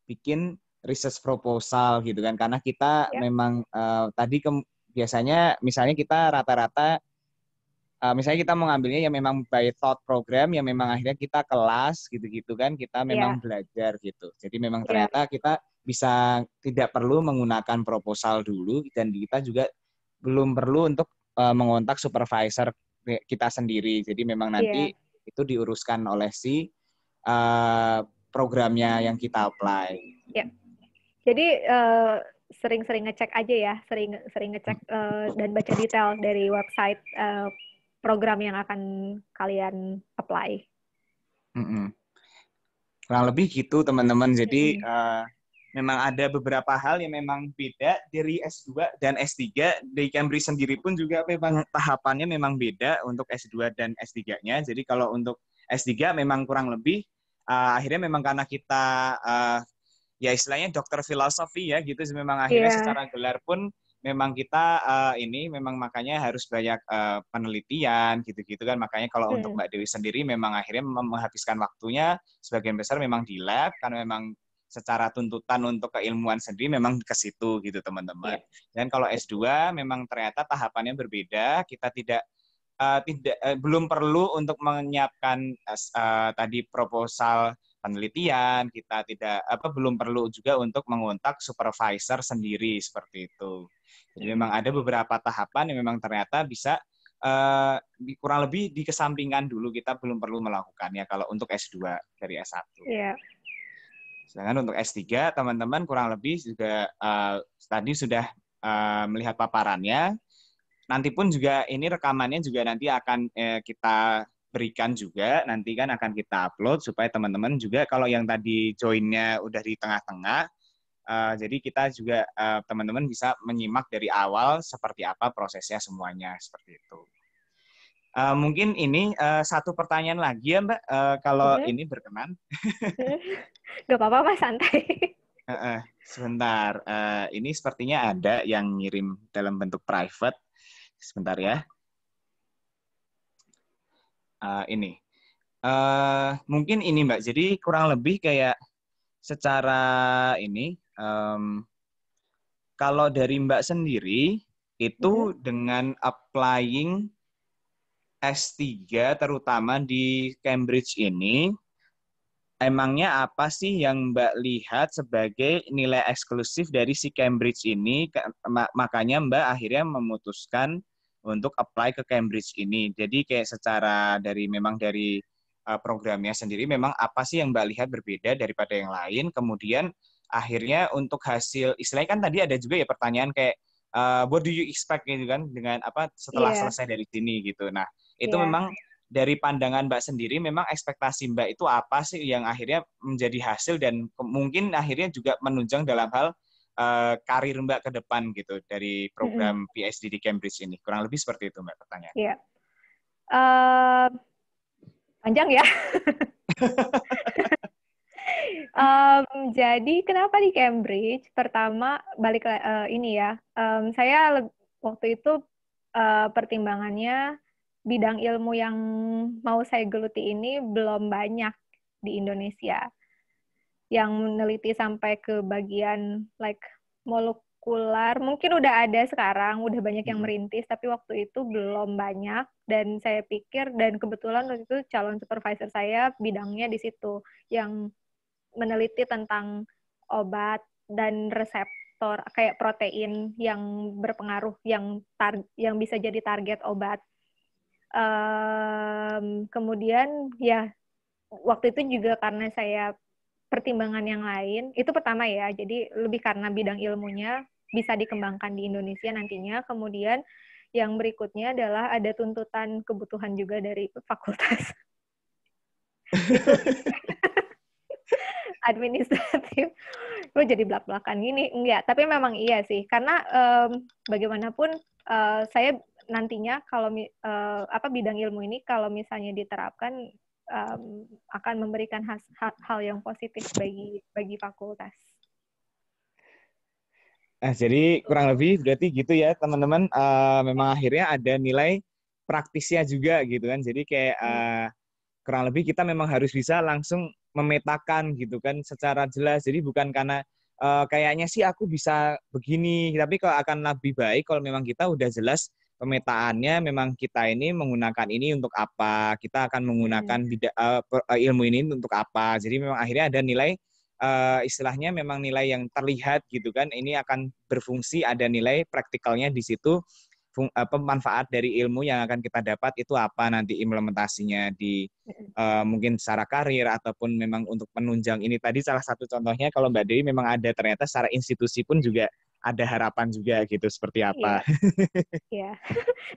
bikin research proposal gitu kan karena kita ya. memang uh, tadi ke, biasanya misalnya kita rata-rata uh, misalnya kita mengambilnya yang memang by thought program yang memang akhirnya kita kelas gitu-gitu kan kita memang yeah. belajar gitu jadi memang yeah. ternyata kita bisa tidak perlu menggunakan proposal dulu dan kita juga belum perlu untuk uh, mengontak supervisor kita sendiri jadi memang nanti yeah. itu diuruskan oleh si uh, programnya yang kita apply. Ya. Jadi sering eh, sering-sering ngecek aja ya, sering sering ngecek uh, dan baca detail dari website uh, program yang akan kalian apply. Mm-mm. Kurang lebih gitu teman-teman. Jadi mm. uh, memang ada beberapa hal yang memang beda dari S2 dan S3. Di Cambridge sendiri pun juga memang tahapannya memang beda untuk S2 dan S3-nya. Jadi kalau untuk S3 memang kurang lebih uh, akhirnya memang karena kita uh, ya istilahnya dokter filosofi ya gitu memang akhirnya yeah. secara gelar pun memang kita uh, ini memang makanya harus banyak uh, penelitian gitu-gitu kan makanya kalau hmm. untuk Mbak Dewi sendiri memang akhirnya menghabiskan waktunya sebagian besar memang di lab karena memang secara tuntutan untuk keilmuan sendiri memang ke situ gitu teman-teman. Yeah. Dan kalau S2 memang ternyata tahapannya berbeda, kita tidak Eh, tidak uh, belum perlu untuk menyiapkan uh, tadi proposal penelitian kita tidak apa belum perlu juga untuk mengontak supervisor sendiri seperti itu. Jadi iya. memang ada beberapa tahapan yang memang ternyata bisa uh, kurang lebih dikesampingkan dulu kita belum perlu melakukannya kalau untuk S2 dari S1. yeah. Sedangkan untuk S3 teman-teman kurang lebih juga uh, tadi sudah uh, melihat paparannya nanti pun juga ini rekamannya juga nanti akan eh, kita berikan juga nanti kan akan kita upload supaya teman-teman juga kalau yang tadi joinnya udah di tengah-tengah uh, jadi kita juga teman eh, teman-teman bisa menyimak dari awal seperti apa prosesnya semuanya seperti itu uh, mungkin ini uh, satu pertanyaan lagi ya mbak uh, kalau ini berkenan nggak apa-apa mas santai uh, sebentar uh, ini sepertinya ada yang ngirim dalam bentuk private Sebentar ya. Uh, ini. Uh, mungkin ini Mbak, jadi kurang lebih kayak secara ini, um, kalau dari Mbak sendiri, itu mm -hmm. dengan applying S3 terutama di Cambridge ini, emangnya apa sih yang Mbak lihat sebagai nilai eksklusif dari si Cambridge ini? Makanya Mbak akhirnya memutuskan untuk apply ke Cambridge ini. Jadi kayak secara dari memang dari uh, programnya sendiri memang apa sih yang Mbak lihat berbeda daripada yang lain? Kemudian akhirnya untuk hasil istilahnya kan tadi ada juga ya pertanyaan kayak uh, what do you expect gitu kan dengan apa setelah yeah. selesai dari sini gitu. Nah, itu yeah. memang dari pandangan Mbak sendiri memang ekspektasi Mbak itu apa sih yang akhirnya menjadi hasil dan mungkin akhirnya juga menunjang dalam hal uh, karir Mbak ke depan gitu dari program mm-hmm. PhD di Cambridge ini? Kurang lebih seperti itu Mbak pertanyaan. Yeah. Iya. Uh, panjang ya. um, jadi kenapa di Cambridge? Pertama balik uh, ini ya, um, saya waktu itu uh, pertimbangannya bidang ilmu yang mau saya geluti ini belum banyak di Indonesia yang meneliti sampai ke bagian like molekular. Mungkin udah ada sekarang, udah banyak yang merintis, tapi waktu itu belum banyak. Dan saya pikir, dan kebetulan waktu itu calon supervisor saya bidangnya di situ, yang meneliti tentang obat dan reseptor kayak protein yang berpengaruh yang tar yang bisa jadi target obat um, kemudian ya waktu itu juga karena saya pertimbangan yang lain itu pertama ya jadi lebih karena bidang ilmunya bisa dikembangkan di Indonesia nantinya kemudian yang berikutnya adalah ada tuntutan kebutuhan juga dari fakultas administratif lo jadi belak belakan gini enggak tapi memang iya sih karena um, bagaimanapun uh, saya nantinya kalau uh, apa bidang ilmu ini kalau misalnya diterapkan um, akan memberikan has, hal, hal yang positif bagi bagi fakultas. Nah, jadi kurang lebih berarti gitu ya teman-teman. Uh, memang akhirnya ada nilai praktisnya juga gitu kan. Jadi kayak uh, kurang lebih kita memang harus bisa langsung memetakan gitu kan secara jelas. Jadi bukan karena uh, kayaknya sih aku bisa begini, tapi kalau akan lebih baik kalau memang kita udah jelas pemetaannya memang kita ini menggunakan ini untuk apa, kita akan menggunakan iya. bida, uh, ilmu ini untuk apa. Jadi memang akhirnya ada nilai uh, istilahnya memang nilai yang terlihat gitu kan. Ini akan berfungsi ada nilai praktikalnya di situ. Fung, uh, pemanfaat dari ilmu yang akan kita dapat itu apa nanti implementasinya di uh, mungkin secara karir ataupun memang untuk penunjang ini tadi salah satu contohnya kalau Mbak Dewi memang ada ternyata secara institusi pun juga ada harapan juga gitu seperti apa. Iya. Yeah. yeah.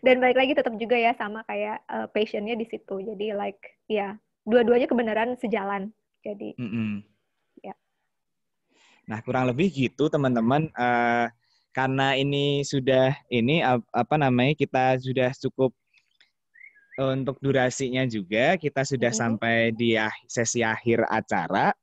Dan balik lagi tetap juga ya sama kayak uh, passionnya di situ. Jadi like ya yeah, dua-duanya kebenaran sejalan. Jadi. Mm -hmm. yeah. Nah kurang lebih gitu teman-teman. Uh, karena ini sudah ini apa namanya kita sudah cukup eh, untuk durasinya juga kita sudah mm -hmm. sampai di ah-, sesi akhir acara.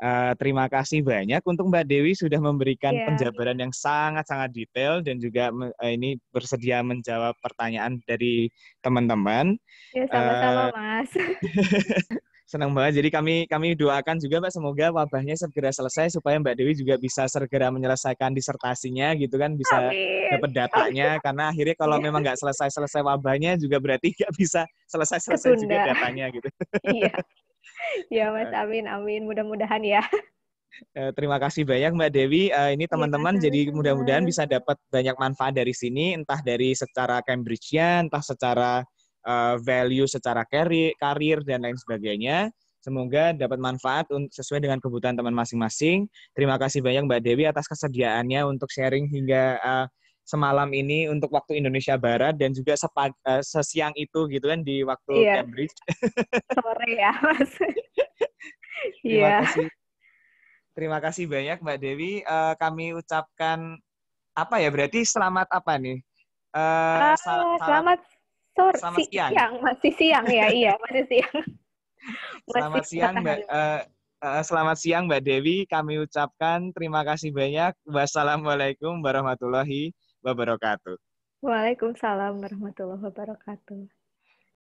Uh, terima kasih banyak untuk Mbak Dewi sudah memberikan yeah. penjabaran yang sangat-sangat detail dan juga uh, ini bersedia menjawab pertanyaan dari teman-teman. yeah, sama-sama, uh, Mas. senang banget. Jadi kami kami doakan juga Mbak semoga wabahnya segera selesai supaya Mbak Dewi juga bisa segera menyelesaikan disertasinya gitu kan bisa dapat datanya karena akhirnya kalau memang nggak selesai-selesai wabahnya juga berarti nggak bisa selesai-selesai juga datanya gitu. Iya. ya Mas, amin, amin. Mudah-mudahan ya. Eh, terima kasih banyak Mbak Dewi. Eh, ini iya, teman-teman ya, jadi mudah-mudahan bisa dapat banyak manfaat dari sini, entah dari secara Cambridge-nya, entah secara eh, value, secara karir, karir dan lain sebagainya. Semoga dapat manfaat sesuai dengan kebutuhan teman masing-masing. Terima kasih banyak Mbak Dewi atas kesediaannya untuk sharing hingga semalam ini untuk waktu Indonesia Barat dan juga sepa, uh, eh, sesiang itu gitu kan di waktu yeah. Cambridge. Sore ya, Mas. Iya. yeah. kasih. Terima kasih banyak Mbak Dewi. Uh, kami ucapkan apa ya? Berarti selamat apa nih? Uh, eh, uh, ah, sal selamat sore. Selamat siang. siang. Masih siang ya, iya, masih siang. Masih selamat siang Mbak uh, uh, selamat siang Mbak Dewi. Kami ucapkan terima kasih banyak. Wassalamualaikum warahmatullahi wabarakatuh. Waalaikumsalam warahmatullahi wabarakatuh.